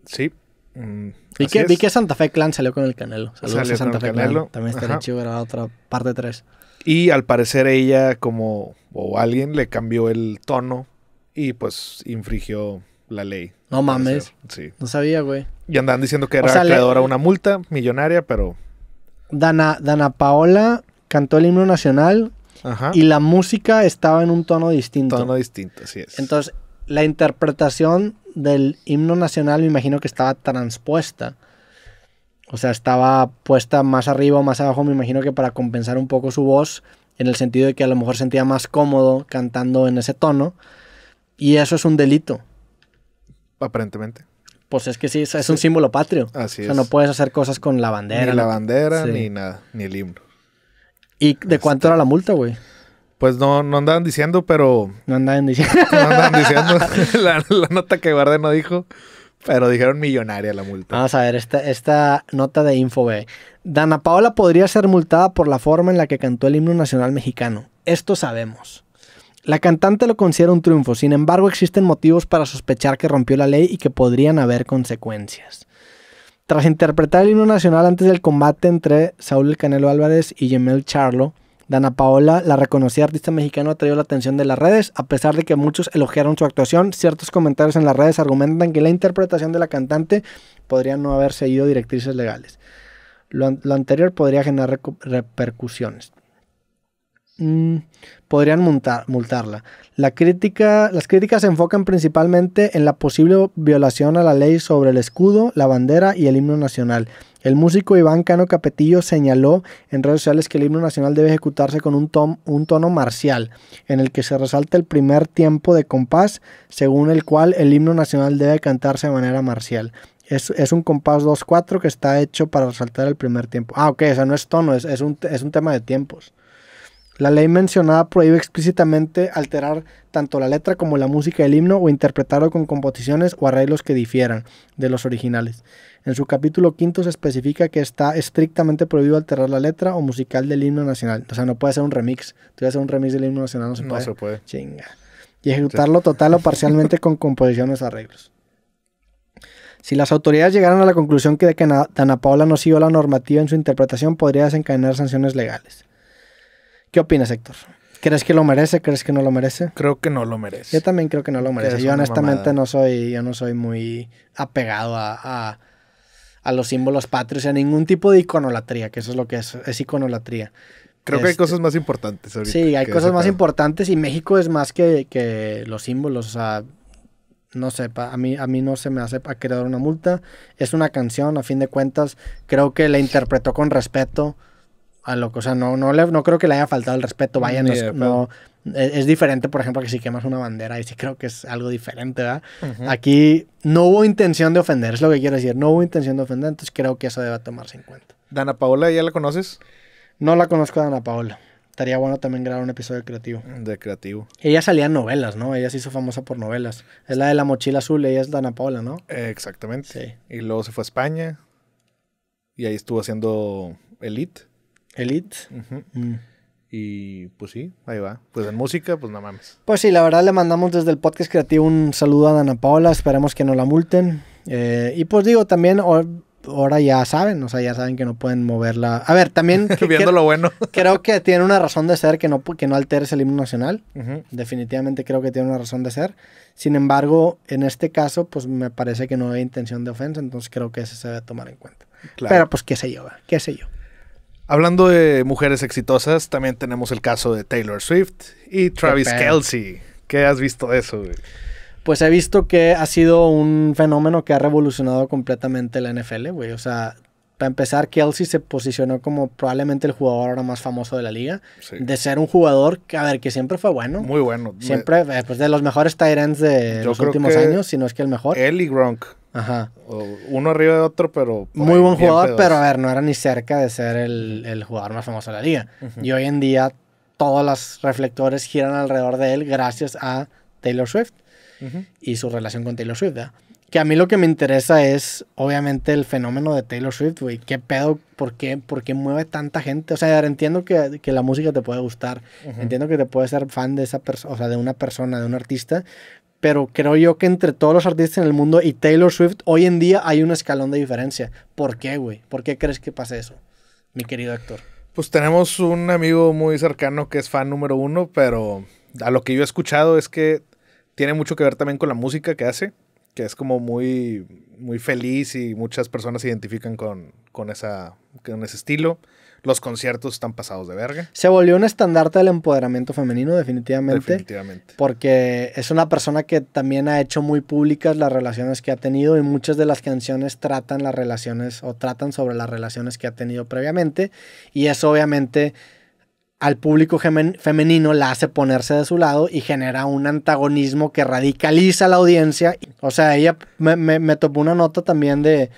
Sí. y mm, vi, que, Santa Fe Clan salió con el Canelo. Saludos salió a Santa Fe También está era grabar otra parte 3. Y al parecer ella, como o alguien, le cambió el tono y pues infringió la ley. No mames. Sí. No sabía, güey. Y andaban diciendo que era creadora una multa millonaria, pero. Dana, Dana Paola cantó el himno nacional y la música estaba en un tono distinto. Tono distinto, así es. Entonces, la interpretación del himno nacional me imagino que estaba transpuesta. O sea, estaba puesta más arriba o más abajo, me imagino que para compensar un poco su voz, en el sentido de que a lo mejor sentía más cómodo cantando en ese tono. Y eso es un delito. Aparentemente. Pues es que sí, es un símbolo patrio. Así O sea, no puedes hacer cosas con la bandera. Ni la bandera, ni nada, ni el himno. ¿Y de este, cuánto era la multa, güey? Pues no, no andaban diciendo, pero. No andaban diciendo. No andaban diciendo. la, nota que guardé no dijo. Pero dijeron millonaria la multa. Vamos a ver, esta, esta nota de info, güey. Dana Paola podría ser multada por la forma en la que cantó el himno nacional mexicano. Esto sabemos. La cantante lo considera un triunfo, sin embargo existen motivos para sospechar que rompió la ley y que podrían haber consecuencias. Tras interpretar el himno nacional antes del combate entre Saúl Canelo Álvarez y Yemel Charlo, Dana Paola, la reconocida artista mexicana, atrajo la atención de las redes. A pesar de que muchos elogiaron su actuación, ciertos comentarios en las redes argumentan que la interpretación de la cantante podría no haber seguido directrices legales. Lo, anterior podría generar repercusiones. Mm, podrían multarla. La crítica, las críticas se enfocan principalmente en la posible violación a la ley sobre el escudo, la bandera y el himno nacional. El músico Iván Cano Capetillo señaló en redes sociales que el himno nacional debe ejecutarse con un, tom, un tono marcial, en el que se resalta el primer tiempo de compás, según el cual el himno nacional debe cantarse de manera marcial. Es, un compás 2-4 que está hecho para resaltar el primer tiempo. Ah, ok, o no es tono, es un tema de tiempos. La ley mencionada prohíbe explícitamente alterar tanto la letra como la música del himno o interpretarlo con composiciones o arreglos que difieran de los originales. En su capítulo quinto se especifica que está estrictamente prohibido alterar la letra o musical del himno nacional. O sea, no puede ser un remix. Tú vas a hacer un remix del himno nacional, no se puede. Chinga. Y ejecutarlo total o parcialmente con composiciones o arreglos. Si las autoridades llegaran a la conclusión que de que Dana Paola no siguió la normativa en su interpretación, podría desencadenar sanciones legales. ¿Qué opinas, Héctor? ¿Crees que lo merece? ¿Crees que no lo merece? Creo que no lo merece. Yo también creo que no lo merece. Yo honestamente no soy, yo no soy muy apegado a, los símbolos patrios, a ningún tipo de iconolatría, que eso es lo que es, es iconolatría. Creo que hay este, cosas más importantes Sí, hay cosas más importantes y México es más que, que los símbolos. O sea, no sé, a mí, a mí no se me hace para crear una multa. Es una canción, a fin de cuentas. Creo que la interpretó con respeto a lo o sea, no, no, le, no creo que le haya faltado el respeto, vaya, e, es, diferente, por ejemplo, que si quemas una bandera, y sí creo que es algo diferente, ¿verdad? Aquí no hubo intención de ofender, es lo que quiero decir, no hubo intención de ofender, entonces creo que eso debe tomarse en cuenta. ¿Dana Paola ya la conoces? No la conozco a Dana Paola. Estaría bueno también grabar un episodio de creativo. Mm, de creativo. Ella salía en novelas, ¿no? Ella se hizo famosa por novelas. Es la de la mochila azul, ella es Dana Paola, ¿no? exactamente. Y luego se fue a España. Y ahí estuvo haciendo Elite. Elite. Mm. Y pues sí, ahí va. Pues en música, pues no mames. Pues sí, la verdad le mandamos desde el podcast creativo un saludo a Ana Paola, esperemos que no la multen. Eh, y pues digo, también ahora ya saben, o sea, ya saben que no pueden moverla. A ver, también... Que, Viendo lo bueno. creo que tiene una razón de ser que no, que no alteres el himno nacional. Definitivamente creo que tiene una razón de ser. Sin embargo, en este caso, pues me parece que no hay intención de ofensa, entonces creo que eso se debe tomar en cuenta. Pero pues qué sé yo, qué sé yo. Hablando de mujeres exitosas, también tenemos el caso de Taylor Swift y Travis Kelsey. ¿Qué has visto de eso? Güey? Pues he visto que ha sido un fenómeno que ha revolucionado completamente la NFL, güey. O sea, para empezar, Kelsey se posicionó como probablemente el jugador ahora más famoso de la liga. De ser un jugador, que, a ver, que siempre fue bueno. Muy bueno. Siempre, eh, pues, de los mejores tight de los últimos años, si no es que el mejor. Él Gronk Ajá. uno arriba de otro, pero. Muy buen jugador, pero a ver, no era ni cerca de ser el, el jugador más famoso de la liga. Y hoy en día todos los reflectores giran alrededor de él gracias a Taylor Swift y su relación con Taylor Swift. Que a mí lo que me interesa es, obviamente, el fenómeno de Taylor Swift, güey. ¿Qué pedo? ¿Por qué, pedo por qué mueve tanta gente? O sea, entiendo que, que la música te puede gustar. Entiendo que te puedes ser fan de esa persona, o sea, de una persona, de un artista pero creo yo que entre todos los artistas en el mundo y Taylor Swift, hoy en día hay un escalón de diferencia. ¿Por qué, güey? ¿Por qué crees que pase eso, mi querido actor? Pues tenemos un amigo muy cercano que es fan número uno, pero a lo que yo he escuchado es que tiene mucho que ver también con la música que hace, que es como muy, muy feliz y muchas personas se identifican con, esa, con ese estilo los conciertos están pasados de verga. Se volvió un estandarte del empoderamiento femenino, definitivamente. Definitivamente. Porque es una persona que también ha hecho muy públicas las relaciones que ha tenido y muchas de las canciones tratan las relaciones o tratan sobre las relaciones que ha tenido previamente. Y eso obviamente al público femenino la hace ponerse de su lado y genera un antagonismo que radicaliza la audiencia. O sea, ella me, topó una nota también de,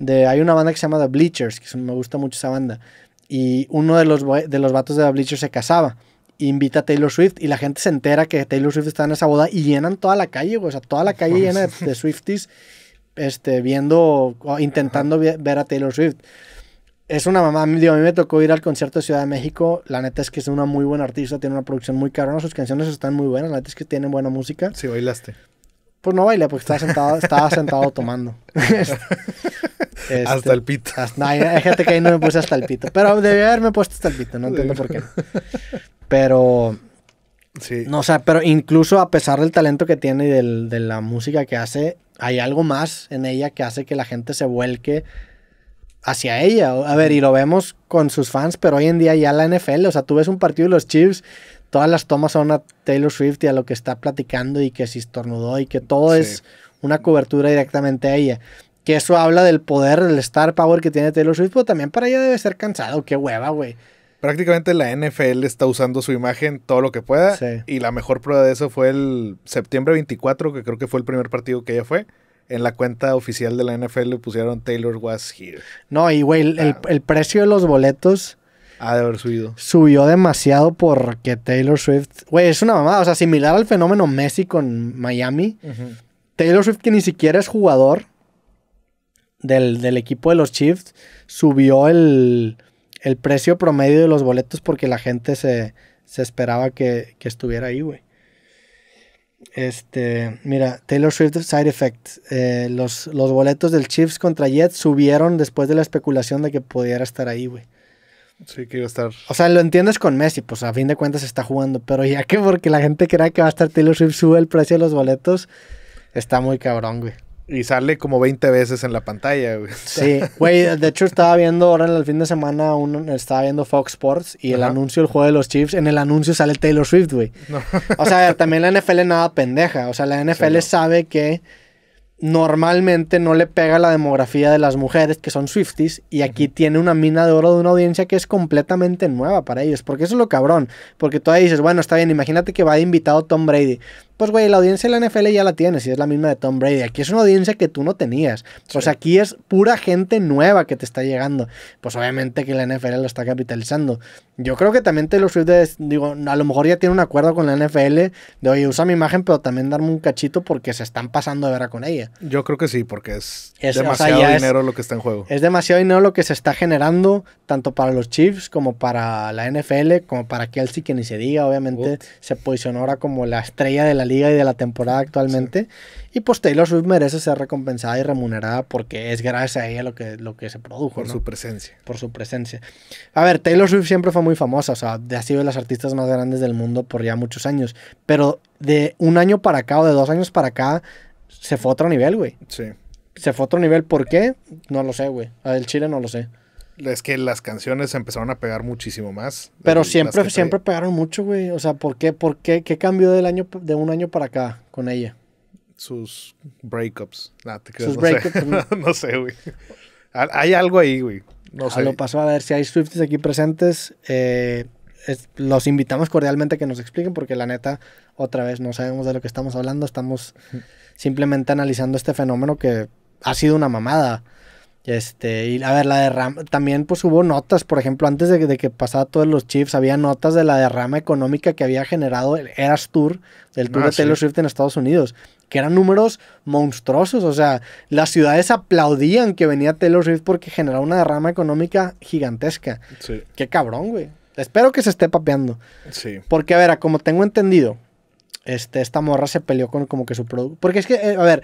de... Hay una banda que se llama The Bleachers, que me gusta mucho esa banda y uno de los, de los vatos de The se casaba. Invita a Taylor Swift y la gente se entera que Taylor Swift está en esa boda y llenan toda la calle, O sea, toda la calle llena de, Swifties este, viendo, o intentando ver a Taylor Swift. Es una mamá, a mí me tocó ir al concierto de Ciudad de México. La neta es que es una muy buena artista, tiene una producción muy carona, sus canciones están muy buenas, la neta es que tienen buena música. Sí, bailaste. Pues no bailé porque estaba sentado, estaba sentado tomando. hasta este, el pito. hay gente que ahí no me puse hasta el pito. Pero debía haberme puesto hasta el pito, no entiendo por qué. Pero. Sí. No, o sea, pero incluso a pesar del talento que tiene y del, de la música que hace, hay algo más en ella que hace que la gente se vuelque hacia ella. A ver, y lo vemos con sus fans, pero hoy en día ya la NFL, o sea, tú ves un partido de los Chiefs todas las tomas son a Taylor Swift y a lo que está platicando y que se estornudó y que todo es una cobertura directamente a ella. Que eso habla del poder, del star power que tiene Taylor Swift, pero también para ella debe ser cansado, qué hueva, güey. Prácticamente la NFL está usando su imagen todo lo que pueda. Y la mejor prueba de eso fue el septiembre 24, que creo que fue el primer partido que ella fue en la cuenta oficial de la NFL le pusieron Taylor was here. No, y güey, el, ah. precio de los boletos ha de haber subido. Subió demasiado porque Taylor Swift. Güey, es una mamada. O sea, similar al fenómeno Messi con Miami. Taylor Swift, que ni siquiera es jugador del, equipo de los Chiefs, subió el, precio promedio de los boletos porque la gente se, esperaba que, estuviera ahí, güey. Este, mira, Taylor Swift Side Effect. Eh, los, los boletos del Chiefs contra Jets subieron después de la especulación de que pudiera estar ahí, güey. Sí, que estar. O sea, lo entiendes con Messi, pues a fin de cuentas está jugando, pero ya que porque la gente crea que va a estar Taylor Swift sube el precio de los boletos, está muy cabrón, güey. Y sale como 20 veces en la pantalla, güey. Sí, güey, de hecho estaba viendo ahora en el fin de semana, estaba viendo Fox Sports y el anuncio del juego de los Chiefs, en el anuncio sale Taylor Swift, güey. O sea, también la NFL nada pendeja, o sea, la NFL sabe que normalmente no le pega la demografía de las mujeres que son Swifties y aquí tiene una mina de oro de una audiencia que es completamente nueva para ellos, porque eso es lo cabrón, porque todavía dices, bueno, está bien, imagínate que va invitado Tom Brady, pues, güey, la audiencia de la NFL ya la tienes y es la misma de Tom Brady. Aquí es una audiencia que tú no tenías. O sea, aquí es pura gente nueva que te está llegando. Pues obviamente que la NFL lo está capitalizando. Yo creo que también Taylor Swift, digo, a lo mejor ya tiene un acuerdo con la NFL de, oye, usa mi imagen, pero también darme un cachito porque se están pasando de vera con ella. Yo creo que sí, porque es, es demasiado dinero lo que está en juego. Es demasiado dinero lo que se está generando, tanto para los Chiefs como para la NFL, como para Kelsey, que ni se diga, obviamente, se posicionó ahora como la estrella de la liga y de la temporada actualmente. Y pues Taylor Swift merece ser recompensada y remunerada porque es gracias a ella lo que, lo que se produjo. Por su presencia. Por su presencia. A ver, Taylor Swift siempre fue muy famosa, o sea, ha sido de las artistas más grandes del mundo por ya muchos años. Pero de un año para acá o de dos años para acá, se fue a otro nivel, güey. Sí. Se fue a otro nivel, ¿por qué? No lo sé, güey. El Chile no lo sé es que las canciones empezaron a pegar muchísimo más. Pero siempre, siempre pegaron mucho, güey. O sea, ¿por qué, por qué, qué cambió del año, de un año para acá con ella? Sus breakups. Sus breakups. no, sé, güey. Hay algo ahí, güey. No A ah, lo pasó a ver si hay Swifties aquí presentes. Eh, los invitamos cordialmente a que nos expliquen, porque la neta, otra vez, no sabemos de lo que estamos hablando. Estamos simplemente analizando este fenómeno que ha sido una mamada. Este, y a ver, la derrama, también pues hubo notas, por ejemplo, antes de, que pasara todos los chips, había notas de la derrama económica que había generado el Eras Tour, del Tour ah, de Taylor Swift en Estados Unidos, que eran números monstruosos, o sea, las ciudades aplaudían que venía Taylor Swift porque generaba una derrama económica gigantesca. Sí. Qué cabrón, güey. Espero que se esté papeando. Sí. Porque, a ver, como tengo entendido, este, esta morra se peleó con como que su producto. Porque es que, eh, a ver,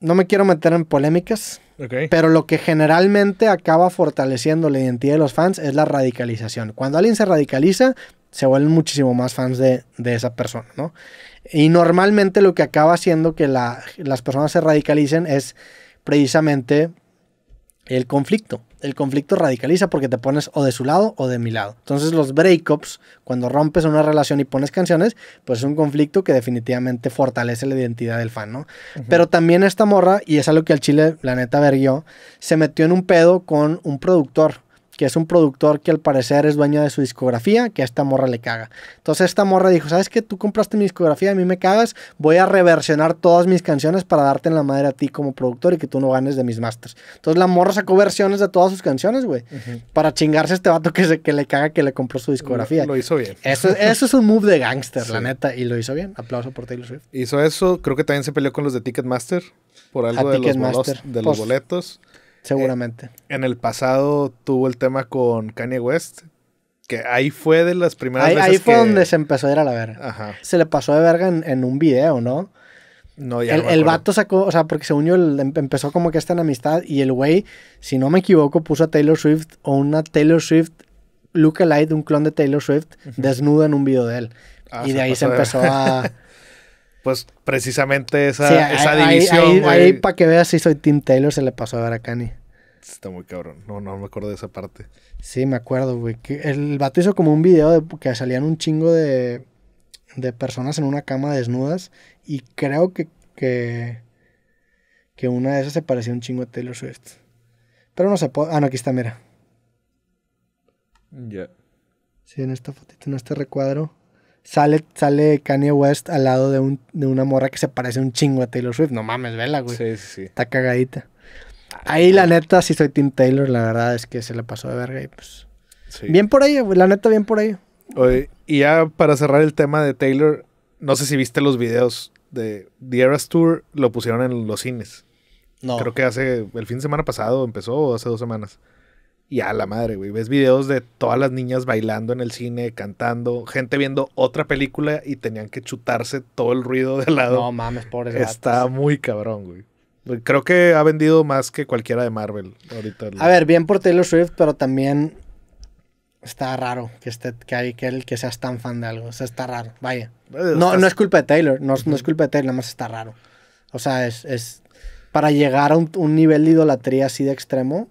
no me quiero meter en polémicas, pero lo que generalmente acaba fortaleciendo la identidad de los fans es la radicalización. Cuando alguien se radicaliza, se vuelven muchísimo más fans de, esa persona, ¿no? Y normalmente lo que acaba haciendo que las personas se radicalicen es precisamente el conflicto. El conflicto radicaliza porque te pones o de su lado o de mi lado. Entonces los breakups, cuando rompes una relación y pones canciones, pues es un conflicto que definitivamente fortalece la identidad del fan, ¿no? Pero también esta morra, y es algo que al chile, la neta, verguió, se metió en un pedo con un productor que es un productor que al parecer es dueño de su discografía, que a esta morra le caga. Entonces esta morra dijo, ¿sabes qué? Tú compraste mi discografía, a mí me cagas, voy a reversionar todas mis canciones para darte en la madre a ti como productor y que tú no ganes de mis masters. Entonces la morra sacó versiones de todas sus canciones, güey, para chingarse a este vato que, se, que le caga que le compró su discografía. Lo, lo hizo bien. Eso, es un move de gangster, la neta, y lo hizo bien. Aplauso por Taylor Swift. Hizo eso, creo que también se peleó con los de Ticketmaster por algo de, ah, de los pues, boletos. Seguramente. en el pasado tuvo el tema con Kanye West, que ahí fue de las primeras ahí, veces Ahí fue donde se empezó a ir a la verga. Se le pasó de verga en, un video, ¿no? No, ya el, no el vato sacó, o sea, porque se unió em, empezó como que esta amistad y el güey, si no me equivoco, puso a Taylor Swift o una Taylor Swift lookalike, un clon de Taylor Swift, desnuda en un video de él. Ah, y de ahí se empezó a, pues precisamente esa, división. Ahí, para que veas si soy Tim Taylor se le pasó a ver a Kanye. Está muy cabrón. No, no me acuerdo de esa parte. Sí, me acuerdo, güey. el vato hizo como un video de que salían un chingo de, de personas en una cama desnudas. Y creo que, que, una de esas se parecía un chingo a Taylor Swift. Pero no se puede. Ah, no, aquí está, mira. Ya. Sí, en esta fotito, en este recuadro sale, sale Kanye West al lado de, un, de una morra que se parece un chingo a Taylor Swift. No mames, vela, güey. Sí, sí, sí. Está cagadita. Ahí la neta, si soy Tim Taylor, la verdad es que se la pasó de verga y pues. Bien por ahí güey. La neta, bien por ahí Oye, y ya para cerrar el tema de Taylor, no sé si viste los videos de The Eras Tour, lo pusieron en los cines. No. Creo que hace el fin de semana pasado empezó o hace dos semanas. Y a la madre, güey. Ves videos de todas las niñas bailando en el cine, cantando, gente viendo otra película y tenían que chutarse todo el ruido de lado. No mames, pobres Está muy cabrón, güey. Creo que ha vendido más que cualquiera de Marvel ahorita. A ver, bien por Taylor Swift, pero también está raro que esté que, hay, que, él, que seas tan fan de algo. O sea, está raro, vaya. Eh, no, no es culpa de Taylor, no, no es culpa de Taylor, nada más está raro. O sea, es, es para llegar a un, nivel de idolatría así de extremo,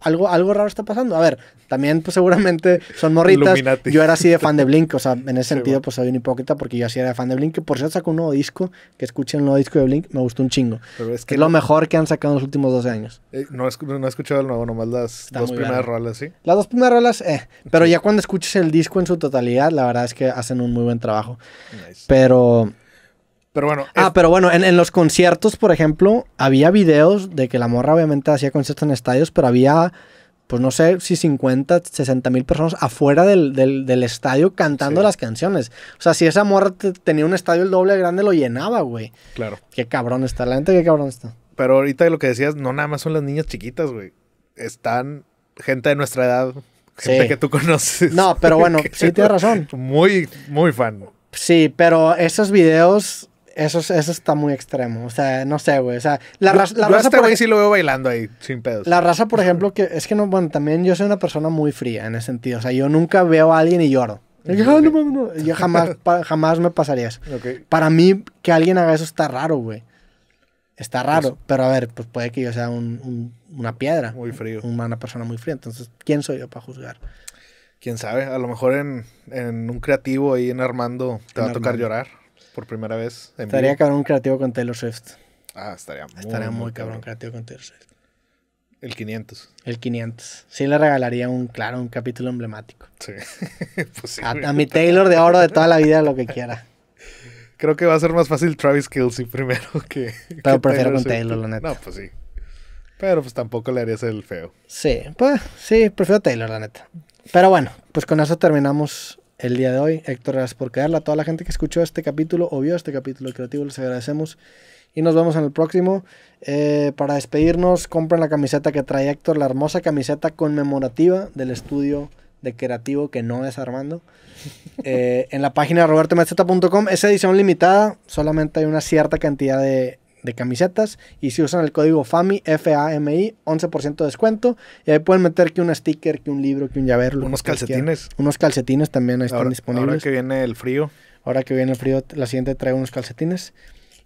algo, raro está pasando. A ver, también pues seguramente son morritas. Yo era así de fan de Blink, o sea, en ese sentido pues soy un hipócrita porque yo así era fan de Blink, que por cierto sacó un nuevo disco, que escuchen el nuevo disco de Blink, me gustó un chingo. es que lo mejor que han sacado en los últimos 12 años. Eh, no, he escuchado el nuevo, nomás las dos primeras rolas, ¿sí? Las dos primeras rolas, eh, pero ya cuando escuches el disco en su totalidad, la verdad es que hacen un muy buen trabajo. Nice. Pero bueno. Ah, pero bueno, en, los conciertos, por ejemplo, había videos de que la morra obviamente hacía conciertos en estadios, pero había, pues no sé si 50, 60 mil personas afuera del, estadio cantando las canciones. O sea, si esa morra tenía un estadio el doble grande, lo llenaba, güey. Claro. Qué cabrón está, la gente qué cabrón está. Pero ahorita lo que decías, no nada más son las niñas chiquitas, güey. Están gente de nuestra edad, gente que tú conoces. No, pero bueno, sí tienes razón. Muy, muy fan. Sí, pero esos videos eso, eso está muy extremo. O sea, no sé, güey. O sea, la, raza. La yo raza este sí lo veo bailando ahí, sin pedos. La raza, por ejemplo, que es que no, bueno, también yo soy una persona muy fría en ese sentido. O sea, yo nunca veo a alguien y lloro. Yo, jamás, jamás me pasaría eso. Para mí, que alguien haga eso está raro, güey. Está raro. Pues pero a ver, pues puede que yo sea una piedra. Muy frío. Una persona muy fría. Entonces, ¿quién soy yo para juzgar? quién sabe, a lo mejor en, un creativo ahí en Armando te va a tocar llorar por primera vez. estaría cabrón creativo con Taylor Swift. Ah, estaría muy, estaría muy, cabrón, creativo con Taylor Swift. El 500. El 500. Sí le regalaría un, claro, un capítulo emblemático. Sí. pues a, mi Taylor de oro de toda la vida, lo que quiera. Creo que va a ser más fácil Travis Kelsey primero que... Pero prefiero con Taylor, la neta. No, pues sí. Pero pues tampoco le harías el feo. Sí, pues sí, prefiero Taylor, la neta. Pero bueno, pues con eso terminamos el día de hoy. Héctor, gracias por quedarla. A toda la gente que escuchó este capítulo o vio este capítulo creativo, les agradecemos. Y nos vemos en el próximo. Eh, para despedirnos, compren la camiseta que trae Héctor, la hermosa camiseta conmemorativa del estudio de creativo que no es Armando. Eh, en la página robertomezeta.com es edición limitada, solamente hay una cierta cantidad de de camisetas. Y si usan el código FAMI, F-A-M-I, 11% de descuento. Y ahí pueden meter que un sticker, que un libro, que un llavero. Unos calcetines. Unos calcetines también están disponibles. Ahora que viene el frío. Ahora que viene el frío, la siguiente trae unos calcetines.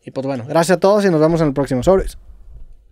Y pues bueno, gracias a todos y nos vemos en el próximo. Sobres.